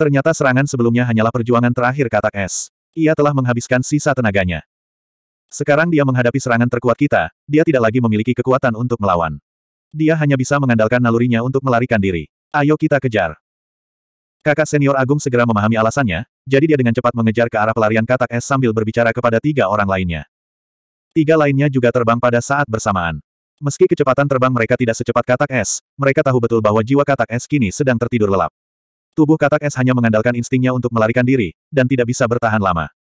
Ternyata serangan sebelumnya hanyalah perjuangan terakhir katak es. Ia telah menghabiskan sisa tenaganya. Sekarang dia menghadapi serangan terkuat kita, dia tidak lagi memiliki kekuatan untuk melawan. Dia hanya bisa mengandalkan nalurinya untuk melarikan diri. Ayo kita kejar. Kakak senior Agung segera memahami alasannya, jadi dia dengan cepat mengejar ke arah pelarian katak es sambil berbicara kepada tiga orang lainnya. Tiga lainnya juga terbang pada saat bersamaan. Meski kecepatan terbang mereka tidak secepat katak es, mereka tahu betul bahwa jiwa katak es kini sedang tertidur lelap. Tubuh katak es hanya mengandalkan instingnya untuk melarikan diri, dan tidak bisa bertahan lama.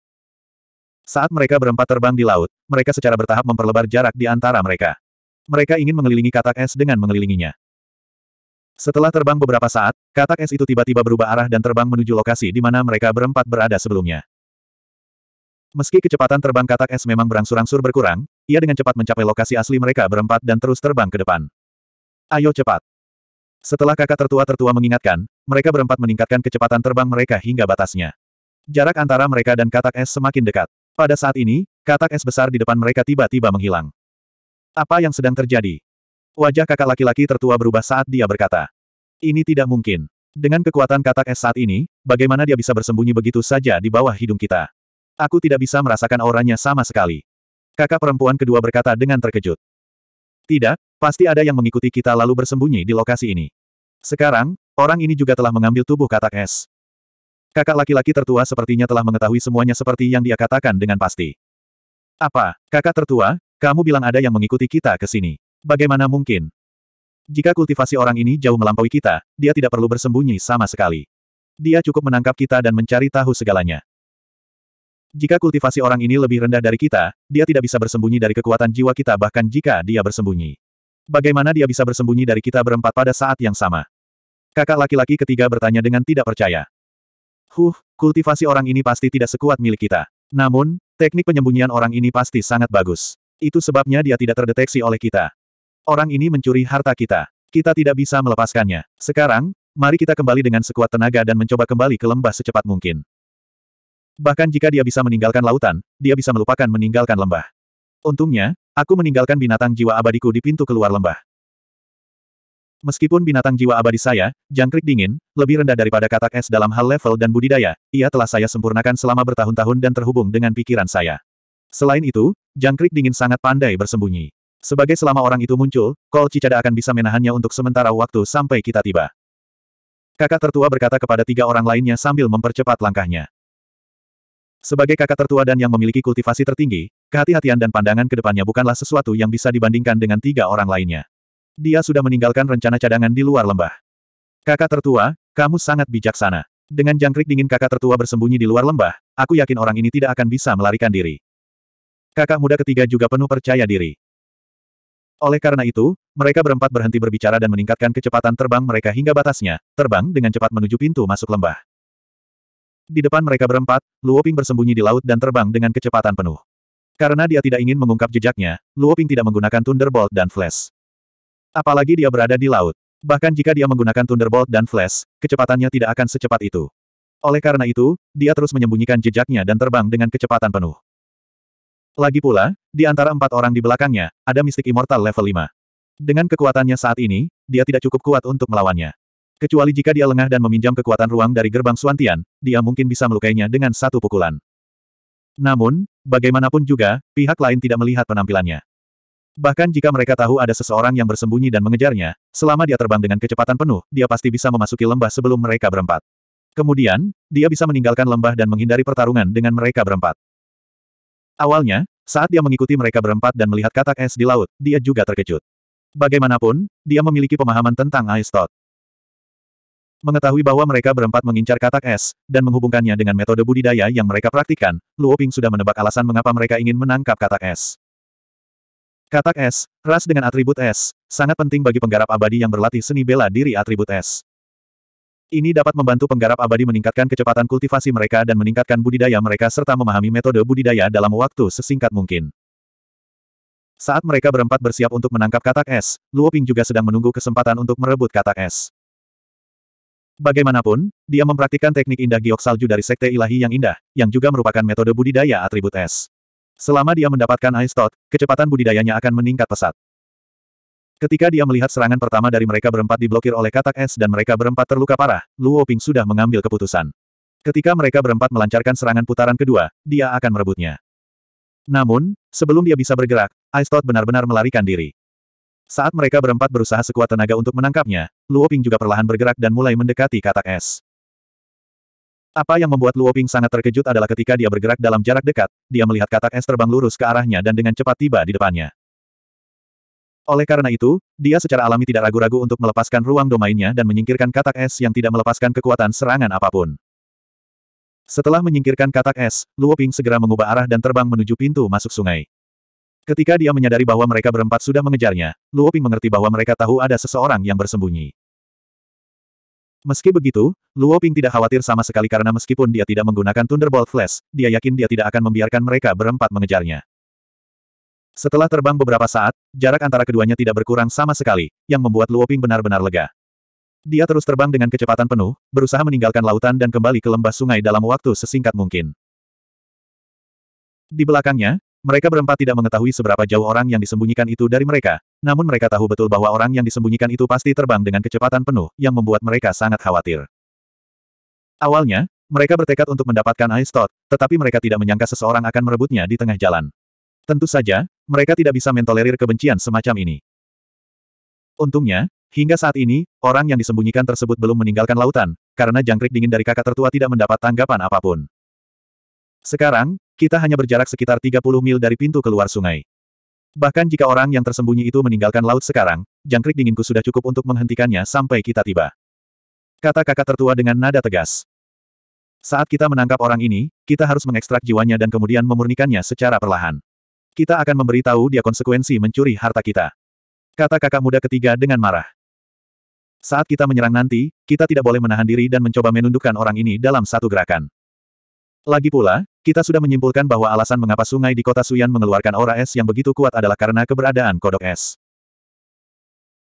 Saat mereka berempat terbang di laut, mereka secara bertahap memperlebar jarak di antara mereka. Mereka ingin mengelilingi katak es dengan mengelilinginya. Setelah terbang beberapa saat, katak es itu tiba-tiba berubah arah dan terbang menuju lokasi di mana mereka berempat berada sebelumnya. Meski kecepatan terbang katak es memang berangsur-angsur berkurang, ia dengan cepat mencapai lokasi asli mereka berempat dan terus terbang ke depan. Ayo cepat! Setelah kakak tertua-tertua mengingatkan, mereka berempat meningkatkan kecepatan terbang mereka hingga batasnya. Jarak antara mereka dan katak es semakin dekat. Pada saat ini, katak es besar di depan mereka tiba-tiba menghilang. Apa yang sedang terjadi? Wajah kakak laki-laki tertua berubah saat dia berkata. Ini tidak mungkin. Dengan kekuatan katak es saat ini, bagaimana dia bisa bersembunyi begitu saja di bawah hidung kita? Aku tidak bisa merasakan auranya sama sekali. Kakak perempuan kedua berkata dengan terkejut. Tidak, pasti ada yang mengikuti kita lalu bersembunyi di lokasi ini. Sekarang, orang ini juga telah mengambil tubuh katak es. Kakak laki-laki tertua sepertinya telah mengetahui semuanya seperti yang dia katakan dengan pasti. Apa, kakak tertua, kamu bilang ada yang mengikuti kita ke sini? Bagaimana mungkin? Jika kultivasi orang ini jauh melampaui kita, dia tidak perlu bersembunyi sama sekali. Dia cukup menangkap kita dan mencari tahu segalanya. Jika kultivasi orang ini lebih rendah dari kita, dia tidak bisa bersembunyi dari kekuatan jiwa kita bahkan jika dia bersembunyi. Bagaimana dia bisa bersembunyi dari kita berempat pada saat yang sama? Kakak laki-laki ketiga bertanya dengan tidak percaya. Huh, kultivasi orang ini pasti tidak sekuat milik kita. Namun, teknik penyembunyian orang ini pasti sangat bagus. Itu sebabnya dia tidak terdeteksi oleh kita. Orang ini mencuri harta kita. Kita tidak bisa melepaskannya. Sekarang, mari kita kembali dengan sekuat tenaga dan mencoba kembali ke lembah secepat mungkin. Bahkan jika dia bisa meninggalkan lautan, dia bisa melupakan meninggalkan lembah. Untungnya, aku meninggalkan binatang jiwa abadiku di pintu keluar lembah. Meskipun binatang jiwa abadi saya, jangkrik dingin, lebih rendah daripada katak es dalam hal level dan budidaya, ia telah saya sempurnakan selama bertahun-tahun dan terhubung dengan pikiran saya. Selain itu, jangkrik dingin sangat pandai bersembunyi. Sebagai selama orang itu muncul, Kol Cicada akan bisa menahannya untuk sementara waktu sampai kita tiba. Kakak tertua berkata kepada tiga orang lainnya sambil mempercepat langkahnya. Sebagai kakak tertua dan yang memiliki kultivasi tertinggi, kehati-hatian dan pandangan ke depannya bukanlah sesuatu yang bisa dibandingkan dengan tiga orang lainnya. Dia sudah meninggalkan rencana cadangan di luar lembah. Kakak tertua, kamu sangat bijaksana. Dengan jangkrik dingin kakak tertua bersembunyi di luar lembah, aku yakin orang ini tidak akan bisa melarikan diri. Kakak muda ketiga juga penuh percaya diri. Oleh karena itu, mereka berempat berhenti berbicara dan meningkatkan kecepatan terbang mereka hingga batasnya, terbang dengan cepat menuju pintu masuk lembah. Di depan mereka berempat, Luoping bersembunyi di laut dan terbang dengan kecepatan penuh. Karena dia tidak ingin mengungkap jejaknya, Luoping tidak menggunakan Thunderbolt dan Flash. Apalagi dia berada di laut. Bahkan jika dia menggunakan Thunderbolt dan Flash, kecepatannya tidak akan secepat itu. Oleh karena itu, dia terus menyembunyikan jejaknya dan terbang dengan kecepatan penuh. Lagi pula, di antara empat orang di belakangnya, ada mistik immortal level 5. Dengan kekuatannya saat ini, dia tidak cukup kuat untuk melawannya. Kecuali jika dia lengah dan meminjam kekuatan ruang dari gerbang Suantian, dia mungkin bisa melukainya dengan satu pukulan. Namun, bagaimanapun juga, pihak lain tidak melihat penampilannya. Bahkan jika mereka tahu ada seseorang yang bersembunyi dan mengejarnya, selama dia terbang dengan kecepatan penuh, dia pasti bisa memasuki lembah sebelum mereka berempat. Kemudian, dia bisa meninggalkan lembah dan menghindari pertarungan dengan mereka berempat. Awalnya, saat dia mengikuti mereka berempat dan melihat katak es di laut, dia juga terkejut. Bagaimanapun, dia memiliki pemahaman tentang Ice Mengetahui bahwa mereka berempat mengincar katak es, dan menghubungkannya dengan metode budidaya yang mereka praktikkan, Luo Ping sudah menebak alasan mengapa mereka ingin menangkap katak es. Katak es, ras dengan atribut es, sangat penting bagi penggarap abadi yang berlatih seni bela diri atribut es. Ini dapat membantu penggarap abadi meningkatkan kecepatan kultivasi mereka dan meningkatkan budidaya mereka serta memahami metode budidaya dalam waktu sesingkat mungkin. Saat mereka berempat bersiap untuk menangkap katak es, Luoping juga sedang menunggu kesempatan untuk merebut katak es. Bagaimanapun, dia mempraktikkan teknik indah giok salju dari Sekte Ilahi yang indah, yang juga merupakan metode budidaya atribut es. Selama dia mendapatkan Ice Tot, kecepatan budidayanya akan meningkat pesat. Ketika dia melihat serangan pertama dari mereka berempat diblokir oleh katak es dan mereka berempat terluka parah, Luo Ping sudah mengambil keputusan. Ketika mereka berempat melancarkan serangan putaran kedua, dia akan merebutnya. Namun, sebelum dia bisa bergerak, Aistot benar-benar melarikan diri. Saat mereka berempat berusaha sekuat tenaga untuk menangkapnya, Luo Ping juga perlahan bergerak dan mulai mendekati katak es. Apa yang membuat Luo Ping sangat terkejut adalah ketika dia bergerak dalam jarak dekat, dia melihat katak es terbang lurus ke arahnya dan dengan cepat tiba di depannya. Oleh karena itu, dia secara alami tidak ragu-ragu untuk melepaskan ruang domainnya dan menyingkirkan katak es yang tidak melepaskan kekuatan serangan apapun. Setelah menyingkirkan katak es, Luo Ping segera mengubah arah dan terbang menuju pintu masuk sungai. Ketika dia menyadari bahwa mereka berempat sudah mengejarnya, Luo Ping mengerti bahwa mereka tahu ada seseorang yang bersembunyi. Meski begitu, Luo Ping tidak khawatir sama sekali karena meskipun dia tidak menggunakan Thunderbolt Flash, dia yakin dia tidak akan membiarkan mereka berempat mengejarnya. Setelah terbang beberapa saat, jarak antara keduanya tidak berkurang sama sekali, yang membuat Luoping benar-benar lega. Dia terus terbang dengan kecepatan penuh, berusaha meninggalkan lautan dan kembali ke lembah sungai dalam waktu sesingkat mungkin. Di belakangnya, mereka berempat tidak mengetahui seberapa jauh orang yang disembunyikan itu dari mereka, namun mereka tahu betul bahwa orang yang disembunyikan itu pasti terbang dengan kecepatan penuh, yang membuat mereka sangat khawatir. Awalnya, mereka bertekad untuk mendapatkan Aistot, tetapi mereka tidak menyangka seseorang akan merebutnya di tengah jalan. Tentu saja, mereka tidak bisa mentolerir kebencian semacam ini. Untungnya, hingga saat ini, orang yang disembunyikan tersebut belum meninggalkan lautan, karena jangkrik dingin dari kakak tertua tidak mendapat tanggapan apapun. Sekarang, kita hanya berjarak sekitar 30 mil dari pintu keluar sungai. Bahkan jika orang yang tersembunyi itu meninggalkan laut sekarang, jangkrik dinginku sudah cukup untuk menghentikannya sampai kita tiba. Kata kakak tertua dengan nada tegas. Saat kita menangkap orang ini, kita harus mengekstrak jiwanya dan kemudian memurnikannya secara perlahan. Kita akan memberitahu dia konsekuensi mencuri harta kita. Kata kakak muda ketiga dengan marah. Saat kita menyerang nanti, kita tidak boleh menahan diri dan mencoba menundukkan orang ini dalam satu gerakan. Lagi pula, kita sudah menyimpulkan bahwa alasan mengapa sungai di kota Suyan mengeluarkan aura es yang begitu kuat adalah karena keberadaan kodok es.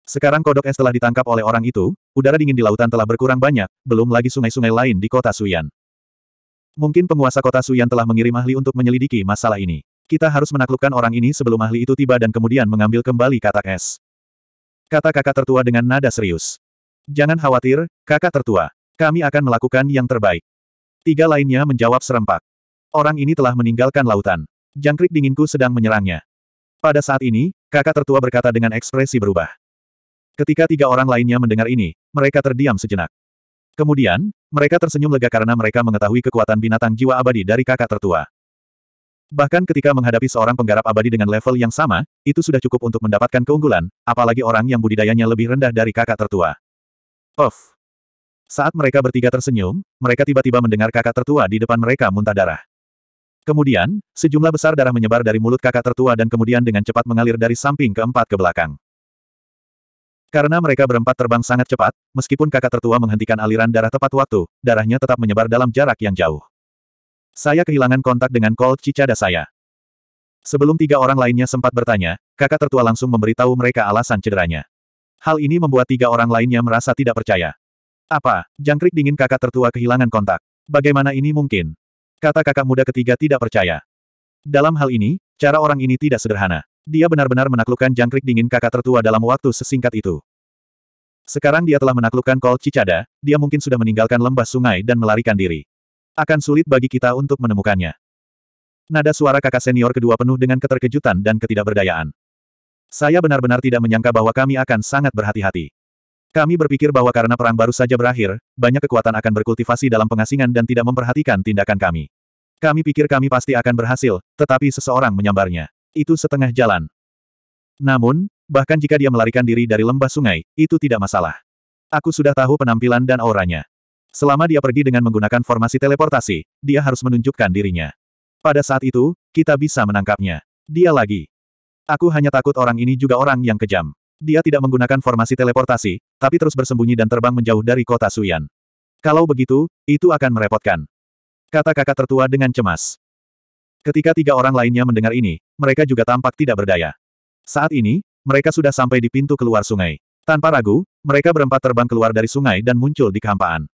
Sekarang kodok es telah ditangkap oleh orang itu, udara dingin di lautan telah berkurang banyak, belum lagi sungai-sungai lain di kota Suyan. Mungkin penguasa kota Suyan telah mengirim ahli untuk menyelidiki masalah ini. Kita harus menaklukkan orang ini sebelum ahli itu tiba dan kemudian mengambil kembali katak es. Kata kakak tertua dengan nada serius. Jangan khawatir, kakak tertua. Kami akan melakukan yang terbaik. Tiga lainnya menjawab serempak. Orang ini telah meninggalkan lautan. Jangkrik dinginku sedang menyerangnya. Pada saat ini, kakak tertua berkata dengan ekspresi berubah. Ketika tiga orang lainnya mendengar ini, mereka terdiam sejenak. Kemudian, mereka tersenyum lega karena mereka mengetahui kekuatan binatang jiwa abadi dari kakak tertua. Bahkan ketika menghadapi seorang penggarap abadi dengan level yang sama, itu sudah cukup untuk mendapatkan keunggulan, apalagi orang yang budidayanya lebih rendah dari kakak tertua. Of. Saat mereka bertiga tersenyum, mereka tiba-tiba mendengar kakak tertua di depan mereka muntah darah. Kemudian, sejumlah besar darah menyebar dari mulut kakak tertua dan kemudian dengan cepat mengalir dari samping keempat ke belakang. Karena mereka berempat terbang sangat cepat, meskipun kakak tertua menghentikan aliran darah tepat waktu, darahnya tetap menyebar dalam jarak yang jauh. Saya kehilangan kontak dengan Colt Cicada saya. Sebelum tiga orang lainnya sempat bertanya, kakak tertua langsung memberitahu mereka alasan cederanya. Hal ini membuat tiga orang lainnya merasa tidak percaya. Apa, jangkrik dingin kakak tertua kehilangan kontak? Bagaimana ini mungkin? Kata kakak muda ketiga tidak percaya. Dalam hal ini, cara orang ini tidak sederhana. Dia benar-benar menaklukkan jangkrik dingin kakak tertua dalam waktu sesingkat itu. Sekarang dia telah menaklukkan Kol Cicada, dia mungkin sudah meninggalkan lembah sungai dan melarikan diri. Akan sulit bagi kita untuk menemukannya. Nada suara kakak senior kedua penuh dengan keterkejutan dan ketidakberdayaan. Saya benar-benar tidak menyangka bahwa kami akan sangat berhati-hati. Kami berpikir bahwa karena perang baru saja berakhir, banyak kekuatan akan berkultivasi dalam pengasingan dan tidak memperhatikan tindakan kami. Kami pikir kami pasti akan berhasil, tetapi seseorang menyambarnya. Itu setengah jalan. Namun, bahkan jika dia melarikan diri dari lembah sungai, itu tidak masalah. Aku sudah tahu penampilan dan auranya. Selama dia pergi dengan menggunakan formasi teleportasi, dia harus menunjukkan dirinya. Pada saat itu, kita bisa menangkapnya. Dia lagi. Aku hanya takut orang ini juga orang yang kejam. Dia tidak menggunakan formasi teleportasi, tapi terus bersembunyi dan terbang menjauh dari kota Suyan. Kalau begitu, itu akan merepotkan. Kata kakak tertua dengan cemas. Ketika tiga orang lainnya mendengar ini, mereka juga tampak tidak berdaya. Saat ini, mereka sudah sampai di pintu keluar sungai. Tanpa ragu, mereka berempat terbang keluar dari sungai dan muncul di kehampaan.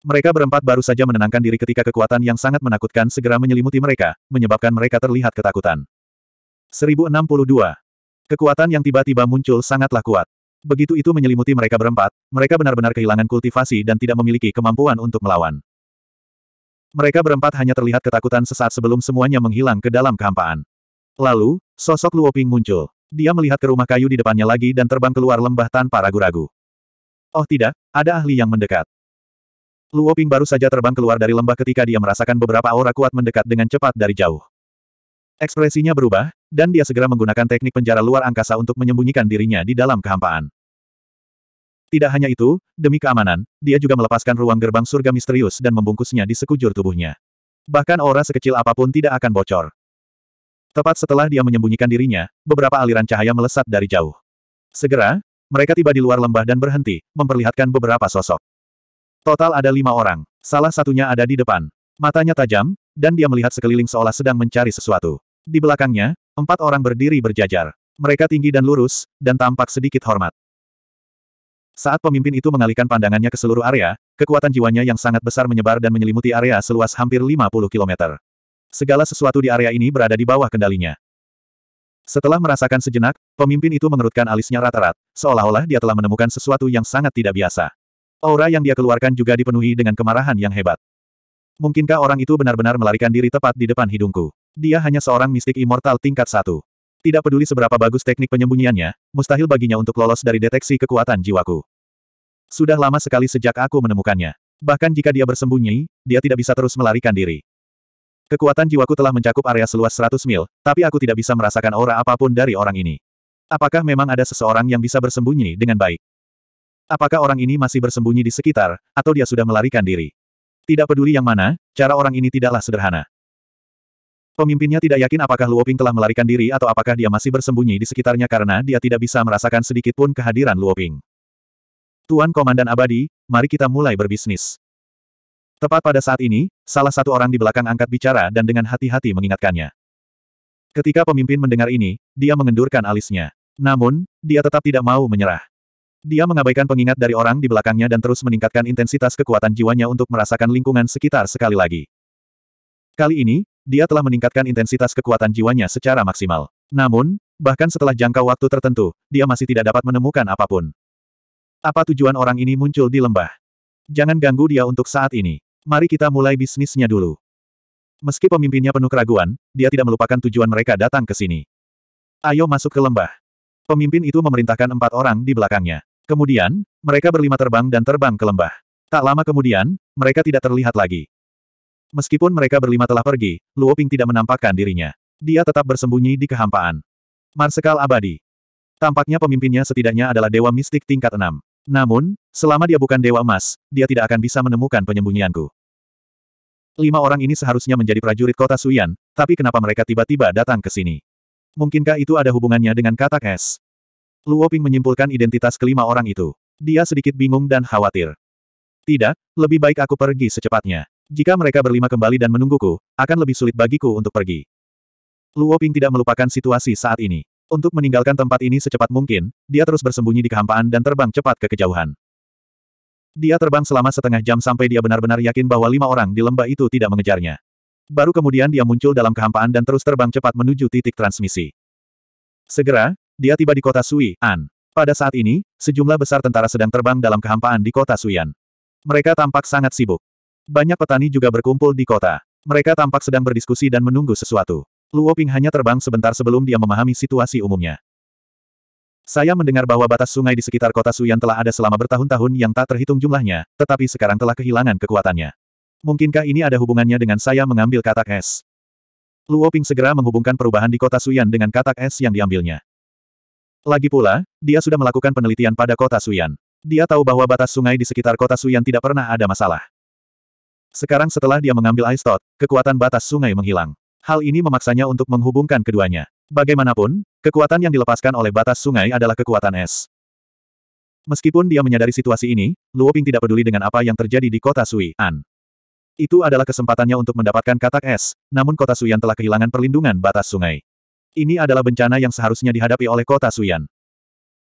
Mereka berempat baru saja menenangkan diri ketika kekuatan yang sangat menakutkan segera menyelimuti mereka, menyebabkan mereka terlihat ketakutan. 1062. Kekuatan yang tiba-tiba muncul sangatlah kuat. Begitu itu menyelimuti mereka berempat, mereka benar-benar kehilangan kultivasi dan tidak memiliki kemampuan untuk melawan. Mereka berempat hanya terlihat ketakutan sesaat sebelum semuanya menghilang ke dalam kehampaan. Lalu, sosok Luoping muncul. Dia melihat ke rumah kayu di depannya lagi dan terbang keluar lembah tanpa ragu-ragu. Oh tidak, ada ahli yang mendekat. Luo Ping baru saja terbang keluar dari lembah ketika dia merasakan beberapa aura kuat mendekat dengan cepat dari jauh. Ekspresinya berubah, dan dia segera menggunakan teknik penjara luar angkasa untuk menyembunyikan dirinya di dalam kehampaan. Tidak hanya itu, demi keamanan, dia juga melepaskan ruang gerbang surga misterius dan membungkusnya di sekujur tubuhnya. Bahkan aura sekecil apapun tidak akan bocor. Tepat setelah dia menyembunyikan dirinya, beberapa aliran cahaya melesat dari jauh. Segera, mereka tiba di luar lembah dan berhenti, memperlihatkan beberapa sosok. Total ada lima orang. Salah satunya ada di depan. Matanya tajam, dan dia melihat sekeliling seolah sedang mencari sesuatu. Di belakangnya, empat orang berdiri berjajar. Mereka tinggi dan lurus, dan tampak sedikit hormat. Saat pemimpin itu mengalihkan pandangannya ke seluruh area, kekuatan jiwanya yang sangat besar menyebar dan menyelimuti area seluas hampir 50 kilometer. Segala sesuatu di area ini berada di bawah kendalinya. Setelah merasakan sejenak, pemimpin itu mengerutkan alisnya rata-rat, seolah-olah dia telah menemukan sesuatu yang sangat tidak biasa. Aura yang dia keluarkan juga dipenuhi dengan kemarahan yang hebat. Mungkinkah orang itu benar-benar melarikan diri tepat di depan hidungku? Dia hanya seorang mistik immortal tingkat satu. Tidak peduli seberapa bagus teknik penyembunyiannya, mustahil baginya untuk lolos dari deteksi kekuatan jiwaku. Sudah lama sekali sejak aku menemukannya. Bahkan jika dia bersembunyi, dia tidak bisa terus melarikan diri. Kekuatan jiwaku telah mencakup area seluas 100 mil, tapi aku tidak bisa merasakan aura apapun dari orang ini. Apakah memang ada seseorang yang bisa bersembunyi dengan baik? Apakah orang ini masih bersembunyi di sekitar, atau dia sudah melarikan diri? Tidak peduli yang mana, cara orang ini tidaklah sederhana. Pemimpinnya tidak yakin apakah Luoping telah melarikan diri atau apakah dia masih bersembunyi di sekitarnya karena dia tidak bisa merasakan sedikit pun kehadiran Luoping. Tuan Komandan Abadi, mari kita mulai berbisnis. Tepat pada saat ini, salah satu orang di belakang angkat bicara dan dengan hati-hati mengingatkannya. Ketika pemimpin mendengar ini, dia mengendurkan alisnya. Namun, dia tetap tidak mau menyerah. Dia mengabaikan pengingat dari orang di belakangnya dan terus meningkatkan intensitas kekuatan jiwanya untuk merasakan lingkungan sekitar sekali lagi. Kali ini, dia telah meningkatkan intensitas kekuatan jiwanya secara maksimal. Namun, bahkan setelah jangka waktu tertentu, dia masih tidak dapat menemukan apapun. Apa tujuan orang ini muncul di lembah? Jangan ganggu dia untuk saat ini. Mari kita mulai bisnisnya dulu. Meski pemimpinnya penuh keraguan, dia tidak melupakan tujuan mereka datang ke sini. Ayo masuk ke lembah. Pemimpin itu memerintahkan empat orang di belakangnya. Kemudian, mereka berlima terbang dan terbang ke lembah. Tak lama kemudian, mereka tidak terlihat lagi. Meskipun mereka berlima telah pergi, Luo Ping tidak menampakkan dirinya. Dia tetap bersembunyi di kehampaan. Marsekal abadi. Tampaknya pemimpinnya setidaknya adalah dewa mistik tingkat 6. Namun, selama dia bukan dewa emas, dia tidak akan bisa menemukan penyembunyianku. Lima orang ini seharusnya menjadi prajurit kota Suyan, tapi kenapa mereka tiba-tiba datang ke sini? Mungkinkah itu ada hubungannya dengan katak es? Luo Ping menyimpulkan identitas kelima orang itu. Dia sedikit bingung dan khawatir. Tidak, lebih baik aku pergi secepatnya. Jika mereka berlima kembali dan menungguku, akan lebih sulit bagiku untuk pergi. Luo Ping tidak melupakan situasi saat ini. Untuk meninggalkan tempat ini secepat mungkin, dia terus bersembunyi di kehampaan dan terbang cepat ke kejauhan. Dia terbang selama setengah jam sampai dia benar-benar yakin bahwa lima orang di lembah itu tidak mengejarnya. Baru kemudian dia muncul dalam kehampaan dan terus terbang cepat menuju titik transmisi. Segera, dia tiba di kota Sui, An. Pada saat ini, sejumlah besar tentara sedang terbang dalam kehampaan di kota Suyan. Mereka tampak sangat sibuk. Banyak petani juga berkumpul di kota. Mereka tampak sedang berdiskusi dan menunggu sesuatu. Luo Ping hanya terbang sebentar sebelum dia memahami situasi umumnya. Saya mendengar bahwa batas sungai di sekitar kota Suyan telah ada selama bertahun-tahun yang tak terhitung jumlahnya, tetapi sekarang telah kehilangan kekuatannya. Mungkinkah ini ada hubungannya dengan saya mengambil katak es? Luo Ping segera menghubungkan perubahan di kota Suyan dengan katak es yang diambilnya. Lagi pula, dia sudah melakukan penelitian pada kota Suyan. Dia tahu bahwa batas sungai di sekitar kota Suyan tidak pernah ada masalah. Sekarang setelah dia mengambil Ice Tot, kekuatan batas sungai menghilang. Hal ini memaksanya untuk menghubungkan keduanya. Bagaimanapun, kekuatan yang dilepaskan oleh batas sungai adalah kekuatan es. Meskipun dia menyadari situasi ini, Luo Ping tidak peduli dengan apa yang terjadi di kota Sui, Itu adalah kesempatannya untuk mendapatkan katak es, namun kota Suyan telah kehilangan perlindungan batas sungai. Ini adalah bencana yang seharusnya dihadapi oleh kota Suyan.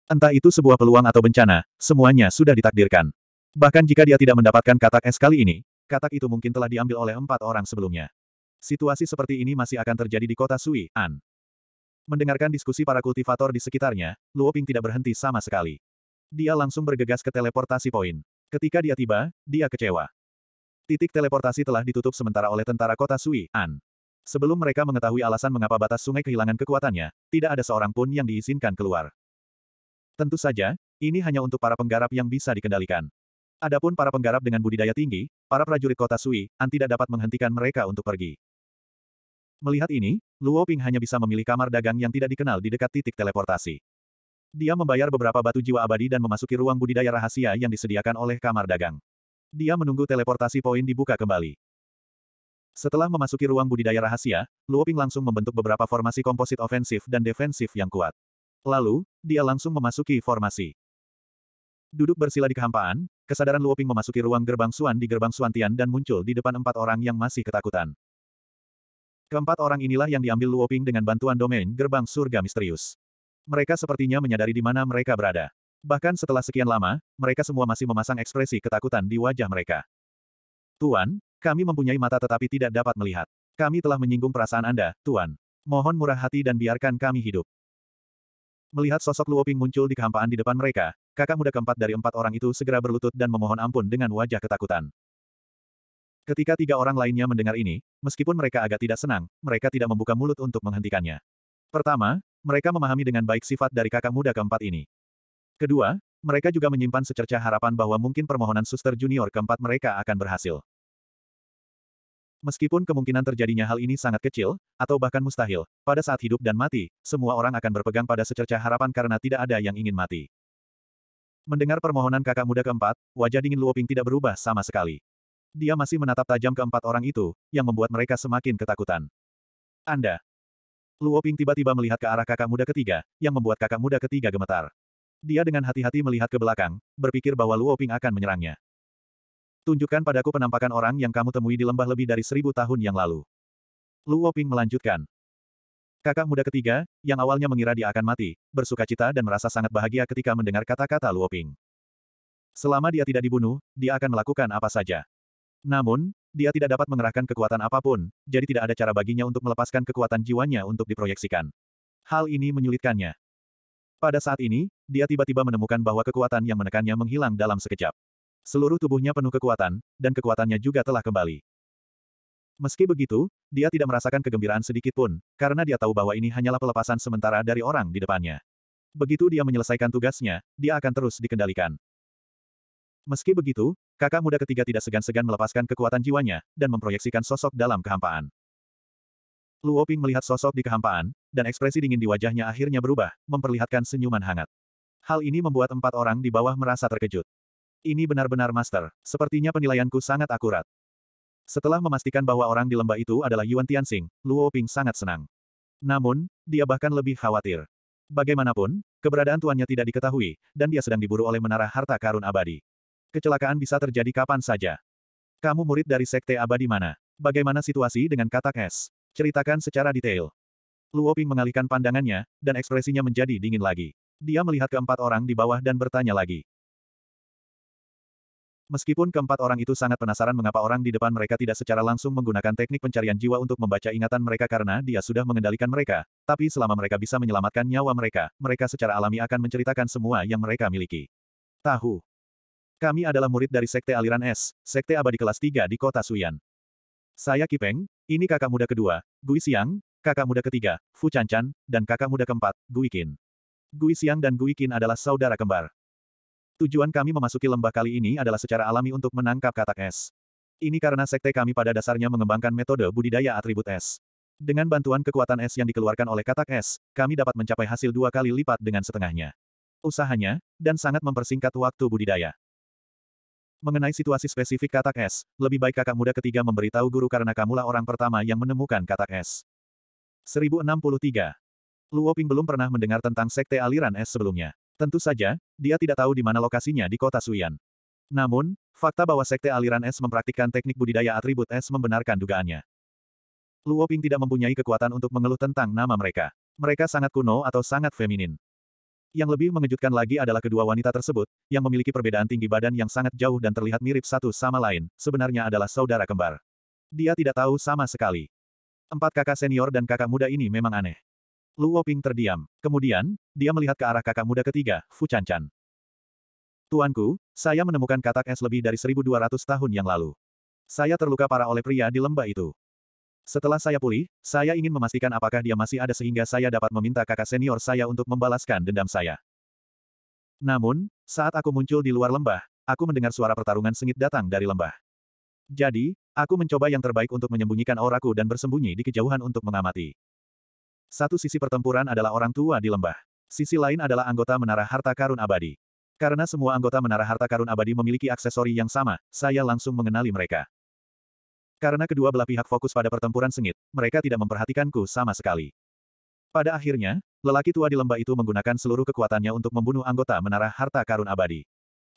Entah itu sebuah peluang atau bencana, semuanya sudah ditakdirkan. Bahkan jika dia tidak mendapatkan katak es kali ini, katak itu mungkin telah diambil oleh empat orang sebelumnya. Situasi seperti ini masih akan terjadi di kota Sui, An. Mendengarkan diskusi para kultivator di sekitarnya, Luo Ping tidak berhenti sama sekali. Dia langsung bergegas ke teleportasi poin. Ketika dia tiba, dia kecewa. Titik teleportasi telah ditutup sementara oleh tentara kota Sui, An. Sebelum mereka mengetahui alasan mengapa batas sungai kehilangan kekuatannya, tidak ada seorang pun yang diizinkan keluar. Tentu saja, ini hanya untuk para penggarap yang bisa dikendalikan. Adapun para penggarap dengan budidaya tinggi, para prajurit kota Sui, An tidak dapat menghentikan mereka untuk pergi. Melihat ini, Luo Ping hanya bisa memilih kamar dagang yang tidak dikenal di dekat titik teleportasi. Dia membayar beberapa batu jiwa abadi dan memasuki ruang budidaya rahasia yang disediakan oleh kamar dagang. Dia menunggu teleportasi poin dibuka kembali. Setelah memasuki ruang budidaya rahasia, Luoping langsung membentuk beberapa formasi komposit ofensif dan defensif yang kuat. Lalu, dia langsung memasuki formasi. Duduk bersila di kehampaan, kesadaran Luoping memasuki ruang gerbang Suan di gerbang Suantian dan muncul di depan empat orang yang masih ketakutan. Keempat orang inilah yang diambil Luoping dengan bantuan domain gerbang surga misterius. Mereka sepertinya menyadari di mana mereka berada. Bahkan setelah sekian lama, mereka semua masih memasang ekspresi ketakutan di wajah mereka. Tuan, kami mempunyai mata tetapi tidak dapat melihat. Kami telah menyinggung perasaan Anda, Tuan. Mohon murah hati dan biarkan kami hidup. Melihat sosok Luoping muncul di kehampaan di depan mereka, kakak muda keempat dari empat orang itu segera berlutut dan memohon ampun dengan wajah ketakutan. Ketika tiga orang lainnya mendengar ini, meskipun mereka agak tidak senang, mereka tidak membuka mulut untuk menghentikannya. Pertama, mereka memahami dengan baik sifat dari kakak muda keempat ini. Kedua, mereka juga menyimpan secerca harapan bahwa mungkin permohonan suster junior keempat mereka akan berhasil. Meskipun kemungkinan terjadinya hal ini sangat kecil, atau bahkan mustahil, pada saat hidup dan mati, semua orang akan berpegang pada secerca harapan karena tidak ada yang ingin mati. Mendengar permohonan kakak muda keempat, wajah dingin Luoping tidak berubah sama sekali. Dia masih menatap tajam keempat orang itu, yang membuat mereka semakin ketakutan. Anda. Luoping tiba-tiba melihat ke arah kakak muda ketiga, yang membuat kakak muda ketiga gemetar. Dia dengan hati-hati melihat ke belakang, berpikir bahwa Luoping akan menyerangnya. Tunjukkan padaku penampakan orang yang kamu temui di lembah lebih dari seribu tahun yang lalu. Luoping Ping melanjutkan. Kakak muda ketiga, yang awalnya mengira dia akan mati, bersuka cita dan merasa sangat bahagia ketika mendengar kata-kata Luoping. Ping. Selama dia tidak dibunuh, dia akan melakukan apa saja. Namun, dia tidak dapat mengerahkan kekuatan apapun, jadi tidak ada cara baginya untuk melepaskan kekuatan jiwanya untuk diproyeksikan. Hal ini menyulitkannya. Pada saat ini, dia tiba-tiba menemukan bahwa kekuatan yang menekannya menghilang dalam sekejap. Seluruh tubuhnya penuh kekuatan, dan kekuatannya juga telah kembali. Meski begitu, dia tidak merasakan kegembiraan sedikit pun, karena dia tahu bahwa ini hanyalah pelepasan sementara dari orang di depannya. Begitu dia menyelesaikan tugasnya, dia akan terus dikendalikan. Meski begitu, kakak muda ketiga tidak segan-segan melepaskan kekuatan jiwanya, dan memproyeksikan sosok dalam kehampaan. Luo Ping melihat sosok di kehampaan, dan ekspresi dingin di wajahnya akhirnya berubah, memperlihatkan senyuman hangat. Hal ini membuat empat orang di bawah merasa terkejut. Ini benar-benar master. Sepertinya penilaianku sangat akurat. Setelah memastikan bahwa orang di lembah itu adalah Yuan Tianxing, Luo Ping sangat senang. Namun, dia bahkan lebih khawatir. Bagaimanapun, keberadaan tuannya tidak diketahui, dan dia sedang diburu oleh menara harta karun abadi. Kecelakaan bisa terjadi kapan saja. Kamu murid dari sekte abadi mana? Bagaimana situasi dengan katak es? Ceritakan secara detail. Luo Ping mengalihkan pandangannya, dan ekspresinya menjadi dingin lagi. Dia melihat keempat orang di bawah dan bertanya lagi. Meskipun keempat orang itu sangat penasaran mengapa orang di depan mereka tidak secara langsung menggunakan teknik pencarian jiwa untuk membaca ingatan mereka karena dia sudah mengendalikan mereka, tapi selama mereka bisa menyelamatkan nyawa mereka, mereka secara alami akan menceritakan semua yang mereka miliki. Tahu. Kami adalah murid dari Sekte Aliran Es, Sekte Abadi Kelas 3 di kota Suyan. Saya Kipeng, ini kakak muda kedua, Gui Siang, kakak muda ketiga, Fu Chan Chan, dan kakak muda keempat, Gui Qin. Gui Siang dan Gui Qin adalah saudara kembar. Tujuan kami memasuki lembah kali ini adalah secara alami untuk menangkap katak es. Ini karena sekte kami pada dasarnya mengembangkan metode budidaya atribut es. Dengan bantuan kekuatan es yang dikeluarkan oleh katak es, kami dapat mencapai hasil dua kali lipat dengan setengahnya. Usahanya, dan sangat mempersingkat waktu budidaya. Mengenai situasi spesifik katak es, lebih baik kakak muda ketiga memberitahu guru karena kamulah orang pertama yang menemukan katak es. 1063. Luoping belum pernah mendengar tentang sekte aliran es sebelumnya. Tentu saja, dia tidak tahu di mana lokasinya di kota Suyan. Namun, fakta bahwa sekte aliran es mempraktikkan teknik budidaya atribut es membenarkan dugaannya. Luo Ping tidak mempunyai kekuatan untuk mengeluh tentang nama mereka. Mereka sangat kuno atau sangat feminin. Yang lebih mengejutkan lagi adalah kedua wanita tersebut, yang memiliki perbedaan tinggi badan yang sangat jauh dan terlihat mirip satu sama lain, sebenarnya adalah saudara kembar. Dia tidak tahu sama sekali. Empat kakak senior dan kakak muda ini memang aneh. Luo Ping terdiam. Kemudian, dia melihat ke arah kakak muda ketiga, Fu Chancan. Tuanku, saya menemukan katak es lebih dari 1200 tahun yang lalu. Saya terluka parah oleh pria di lembah itu. Setelah saya pulih, saya ingin memastikan apakah dia masih ada sehingga saya dapat meminta kakak senior saya untuk membalaskan dendam saya. Namun, saat aku muncul di luar lembah, aku mendengar suara pertarungan sengit datang dari lembah. Jadi, aku mencoba yang terbaik untuk menyembunyikan auraku dan bersembunyi di kejauhan untuk mengamati. Satu sisi pertempuran adalah orang tua di lembah. Sisi lain adalah anggota menara harta karun abadi. Karena semua anggota menara harta karun abadi memiliki aksesori yang sama, saya langsung mengenali mereka. Karena kedua belah pihak fokus pada pertempuran sengit, mereka tidak memperhatikanku sama sekali. Pada akhirnya, lelaki tua di lembah itu menggunakan seluruh kekuatannya untuk membunuh anggota menara harta karun abadi.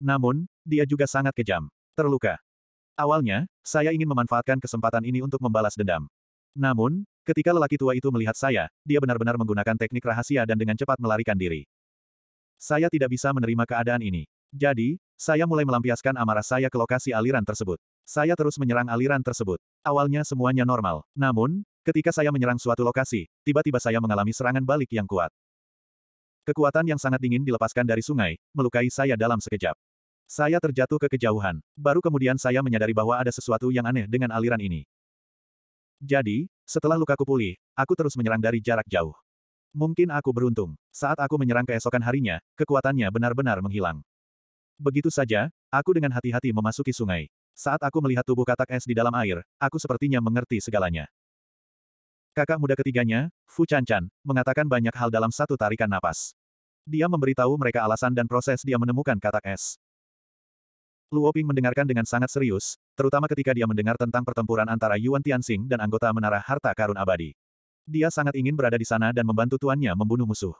Namun, dia juga sangat kejam. Terluka. Awalnya, saya ingin memanfaatkan kesempatan ini untuk membalas dendam. Namun, Ketika lelaki tua itu melihat saya, dia benar-benar menggunakan teknik rahasia dan dengan cepat melarikan diri. Saya tidak bisa menerima keadaan ini. Jadi, saya mulai melampiaskan amarah saya ke lokasi aliran tersebut. Saya terus menyerang aliran tersebut. Awalnya semuanya normal. Namun, ketika saya menyerang suatu lokasi, tiba-tiba saya mengalami serangan balik yang kuat. Kekuatan yang sangat dingin dilepaskan dari sungai, melukai saya dalam sekejap. Saya terjatuh ke kejauhan. Baru kemudian saya menyadari bahwa ada sesuatu yang aneh dengan aliran ini. Jadi, setelah lukaku pulih, aku terus menyerang dari jarak jauh. Mungkin aku beruntung. Saat aku menyerang keesokan harinya, kekuatannya benar-benar menghilang. Begitu saja, aku dengan hati-hati memasuki sungai. Saat aku melihat tubuh katak es di dalam air, aku sepertinya mengerti segalanya. Kakak muda ketiganya, Fu Chan Chan, mengatakan banyak hal dalam satu tarikan napas. Dia memberitahu mereka alasan dan proses dia menemukan katak es. Luoping mendengarkan dengan sangat serius, terutama ketika dia mendengar tentang pertempuran antara Yuan Tianxing dan anggota Menara Harta Karun Abadi. Dia sangat ingin berada di sana dan membantu tuannya membunuh musuh.